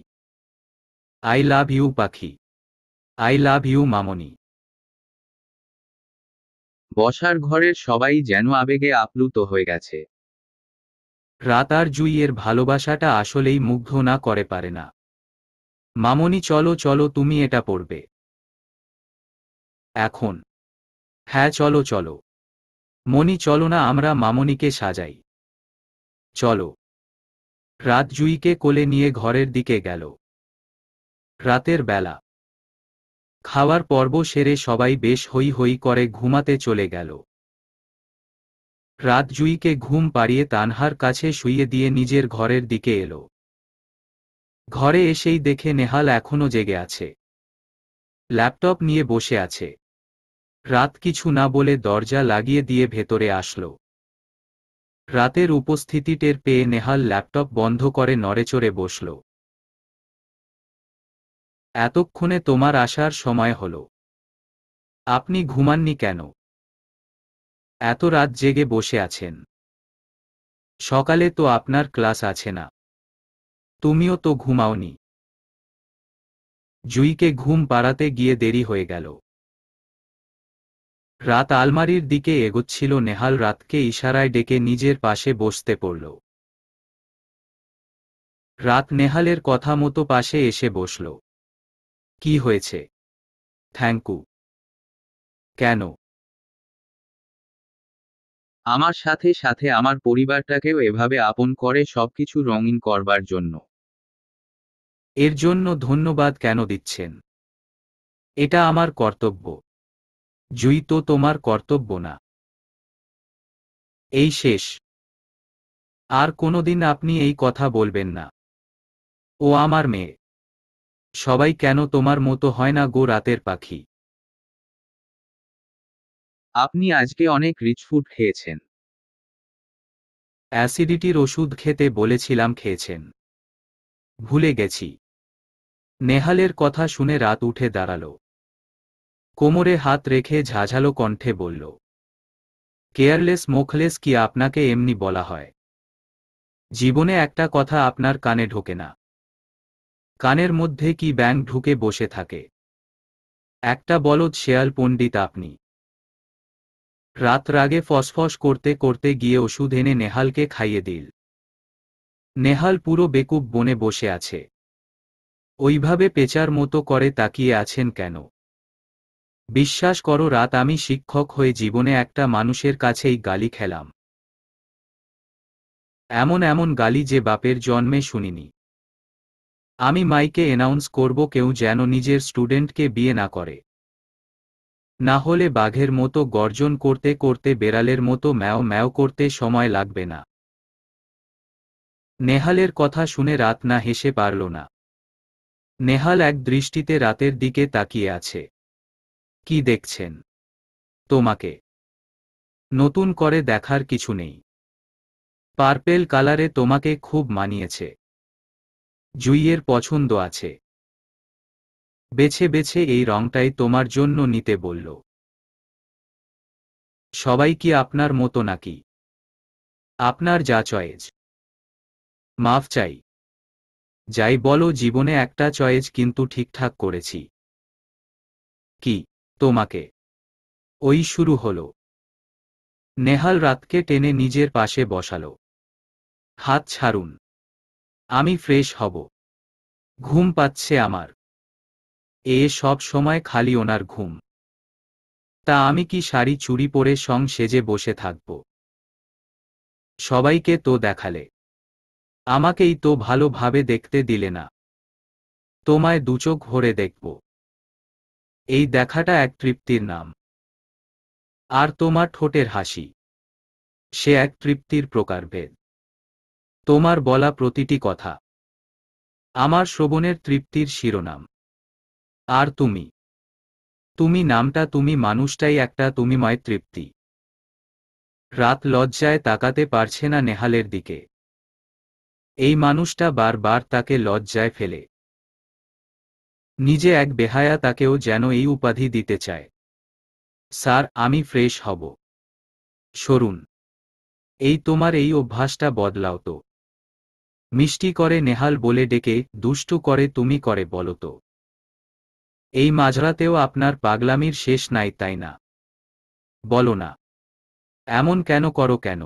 আই লাভ ইউ পাখি আই লাভ ইউ মামনি বসার ঘরের সবাই যেন আবেগে আপ্লুত হয়ে গেছে রাত আর জুইয়ের ভালোবাসাটা আসলেই মুগ্ধ না করে পারে না মামনি চলো চলো তুমি এটা পড়বে এখন হ্যাঁ চলো চলো মনি চলো না আমরা মামনিকে সাজাই চলো রাত জুইকে কোলে নিয়ে ঘরের দিকে গেল রাতের বেলা খাওয়ার পর্ব সেরে সবাই বেশ হই হই করে ঘুমাতে চলে গেল রাত জুইকে ঘুম পাড়িয়ে তানহার কাছে শুইয়ে দিয়ে নিজের ঘরের দিকে এলো ঘরে এসেই দেখে নেহাল এখনও জেগে আছে ল্যাপটপ নিয়ে বসে আছে রাত কিছু না বলে দরজা লাগিয়ে দিয়ে ভেতরে আসল রাতের উপস্থিতি টের পেয়ে নেহাল ল্যাপটপ বন্ধ করে নড়েচড়ে বসল এতক্ষণে তোমার আসার সময় হল আপনি ঘুমাননি কেন এত রাত জেগে বসে আছেন সকালে তো আপনার ক্লাস আছে না তুমিও তো ঘুমাওনি জুইকে ঘুম পাড়াতে গিয়ে দেরি হয়ে গেল রাত আলমারির দিকে এগোচ্ছিল নেহাল রাতকে ইশারায় ডেকে নিজের পাশে বসতে পড়ল রাত নেহালের কথা মতো পাশে এসে বসল কি হয়েছে থ্যাংকু কেন আমার সাথে সাথে আমার পরিবারটাকেও এভাবে আপন করে সবকিছু রঙিন করবার জন্য এর জন্য ধন্যবাদ কেন দিচ্ছেন এটা আমার কর্তব্য জুই তো তোমার কর্তব্য না এই শেষ আর কোনোদিন আপনি এই কথা বলবেন না ও আমার মেয়ে সবাই কেন তোমার মতো হয় না গো রাতের পাখি আপনি আজকে অনেক রিচ ফুড খেয়েছেন অ্যাসিডিটির ওষুধ খেতে বলেছিলাম খেয়েছেন ভুলে গেছি নেহালের কথা শুনে রাত উঠে দাঁড়াল কোমরে হাত রেখে ঝাঝালো কণ্ঠে বলল কেয়ারলেস মোখলেস কি আপনাকে এমনি বলা হয় জীবনে একটা কথা আপনার কানে ঢোকে না কানের মধ্যে কি ব্যাং ঢুকে বসে থাকে একটা বলদ শেয়াল পণ্ডিত আপনি রাত রাগে ফসফস করতে করতে গিয়ে ওষুধ এনে নেহালকে খাইয়ে দিল নেহাল পুরো বেকুব বনে বসে আছে ওইভাবে পেচার মতো করে তাকিয়ে আছেন কেন বিশ্বাস করো রাত আমি শিক্ষক হয়ে জীবনে একটা মানুষের কাছেই গালি খেলাম এমন এমন গালি যে বাপের জন্মে শুনিনি আমি মাইকে অ্যানাউন্স করব কেউ যেন নিজের স্টুডেন্টকে বিয়ে না করে না হলে বাঘের মতো গর্জন করতে করতে বেড়ালের মতো ম্যাও ম্যাও করতে সময় লাগবে না নেহালের কথা শুনে রাত না হেসে পারল না নেহাল এক দৃষ্টিতে রাতের দিকে তাকিয়ে আছে কি দেখছেন তোমাকে নতুন করে দেখার কিছু নেই পার্পেল কালারে তোমাকে খুব মানিয়েছে জুইয়ের পছন্দ আছে বেছে বেছে এই রংটাই তোমার জন্য নিতে বলল সবাই কি আপনার মতো নাকি আপনার যা চয়েজ মাফ চাই যাই বলো জীবনে একটা চয়েজ কিন্তু ঠিকঠাক করেছি কি তোমাকে ওই শুরু হলো নেহাল রাতকে টেনে নিজের পাশে বসালো হাত ছাড়ুন আমি ফ্রেশ হব ঘুম পাচ্ছে আমার এ সব সময় খালি ওনার ঘুম তা আমি কি শাড়ি চুরি পরে সং সেজে বসে থাকব সবাইকে তো দেখালে আমাকেই তো ভালোভাবে দেখতে দিলে না তোমায় দুচোখ ভরে দেখব এই দেখাটা এক তৃপ্তির নাম আর তোমার ঠোঁটের হাসি সে এক তৃপ্তির প্রকারভেদ তোমার বলা প্রতিটি কথা আমার শ্রবণের তৃপ্তির শিরোনাম আর তুমি তুমি নামটা তুমি মানুষটাই একটা তুমিময় তৃপ্তি রাত লজ্জায় তাকাতে পারছে না নেহালের দিকে এই মানুষটা বারবার তাকে লজ্জায় ফেলে নিজে এক বেহায়া তাকেও যেন এই উপাধি দিতে চায় স্যার আমি ফ্রেশ হব সরুন এই তোমার এই অভ্যাসটা বদলাও তো মিষ্টি করে নেহাল বলে ডেকে দুষ্টু করে তুমি করে বলতো এই মাঝরাতেও আপনার পাগলামির শেষ নাই তাই না বলো না এমন কেন করো কেন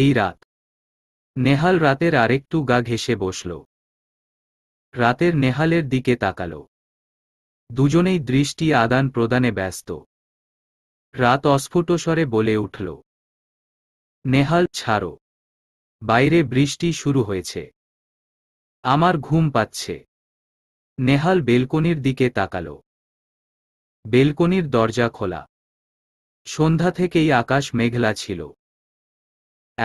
এই রাত নেহাল রাতের আরেকটু গা ঘেসে বসল রাতের নেহালের দিকে তাকাল দুজনেই দৃষ্টি আদান প্রদানে ব্যস্ত রাত অস্ফুটস্বরে বলে উঠল নেহাল ছাড়ো বাইরে বৃষ্টি শুরু হয়েছে আমার ঘুম পাচ্ছে নেহাল বেলকনির দিকে তাকাল বেলকনির দরজা খোলা সন্ধ্যা থেকেই আকাশ মেঘলা ছিল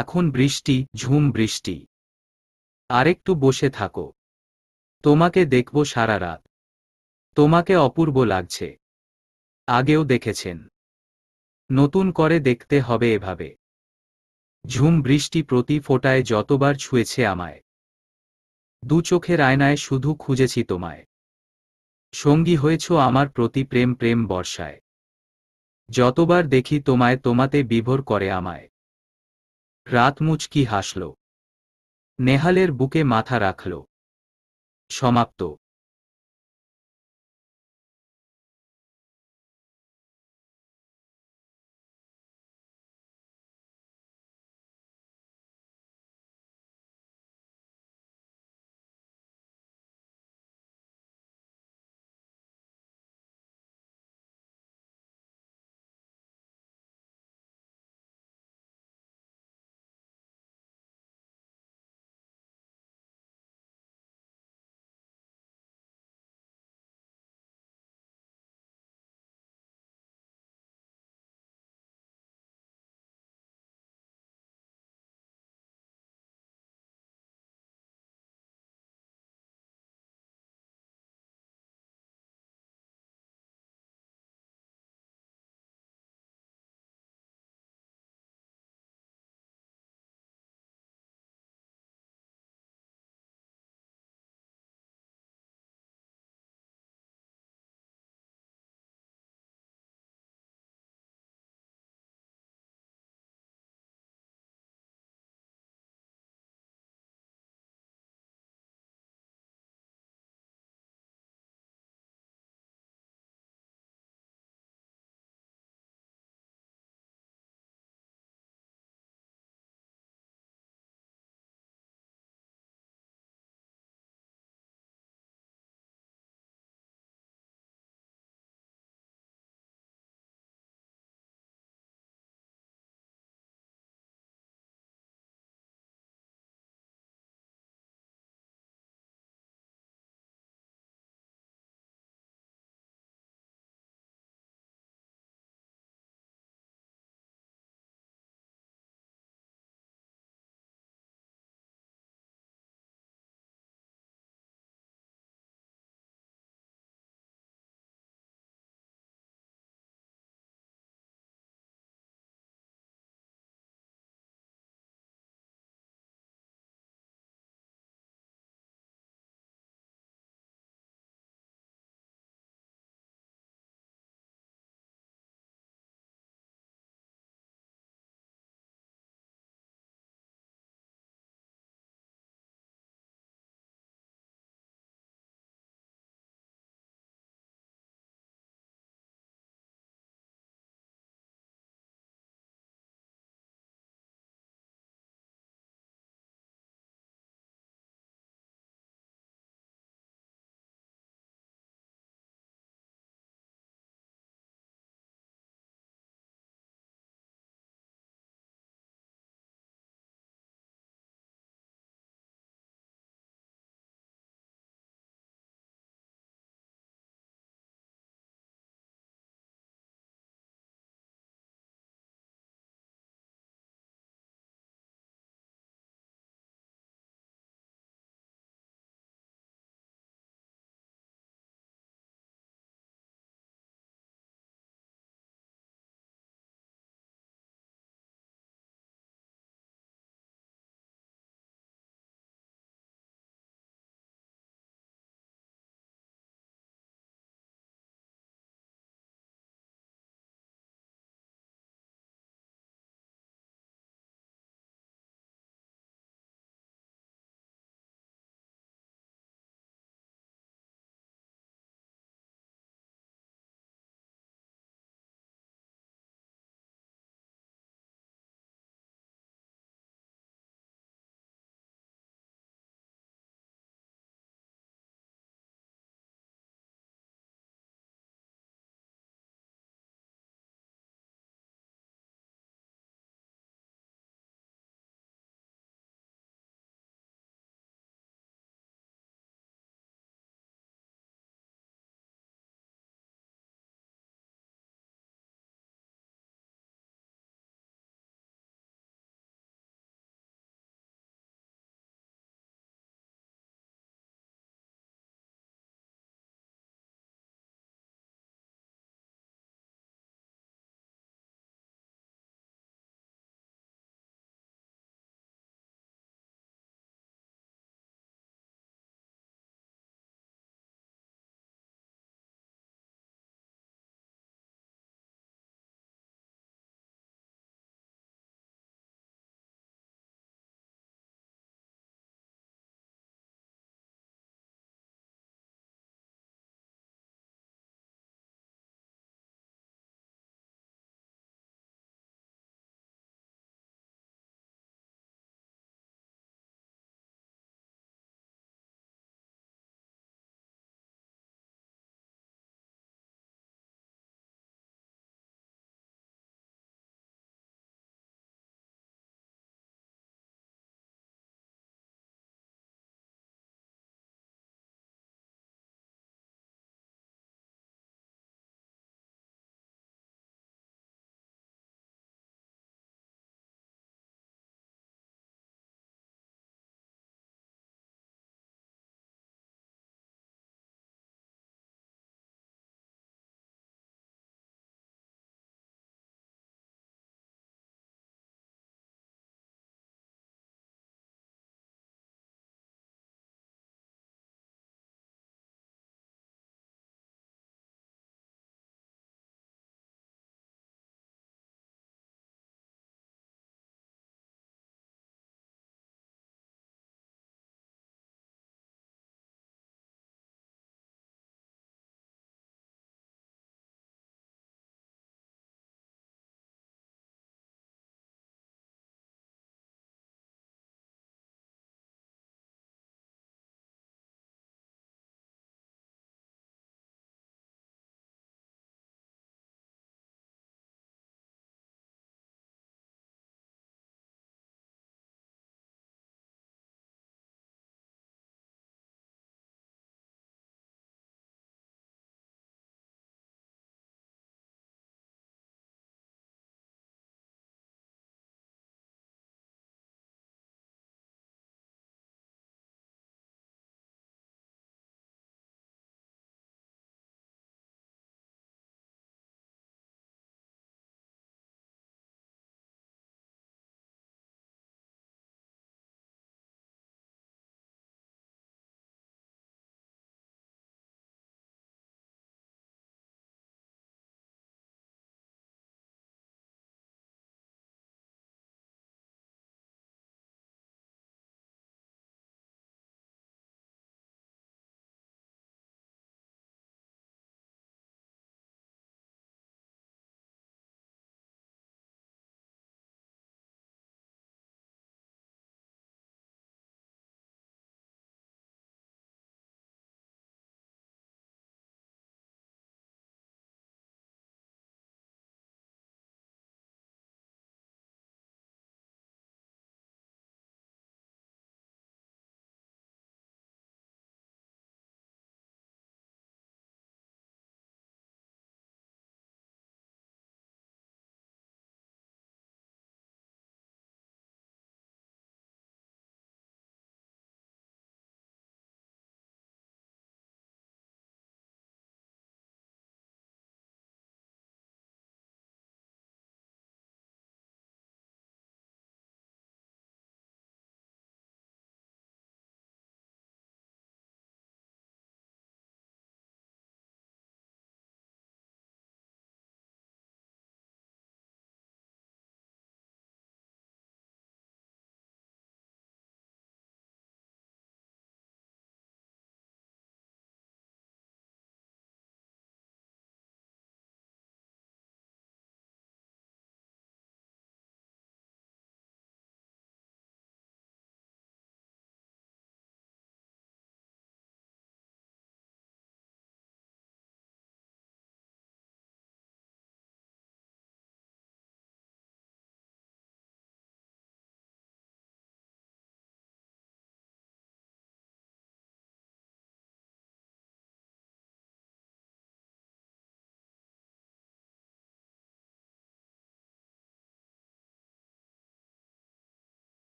এখন বৃষ্টি ঝুম বৃষ্টি আরেকটু বসে থাকো তোমাকে দেখব সারা রাত তোমাকে অপূর্ব লাগছে আগেও দেখেছেন নতুন করে দেখতে হবে এভাবে ঝুম বৃষ্টি প্রতি ফোটায় যতবার ছুঁয়েছে আমায় দু চোখের আয়নায় শুধু খুঁজেছি তোমায় সঙ্গী হয়েছ আমার প্রতি প্রেম প্রেম বর্ষায় যতবার দেখি তোমায় তোমাতে বিভোর করে আমায় রাত মুচকি হাসল নেহালের বুকে মাথা রাখল সমাপ্ত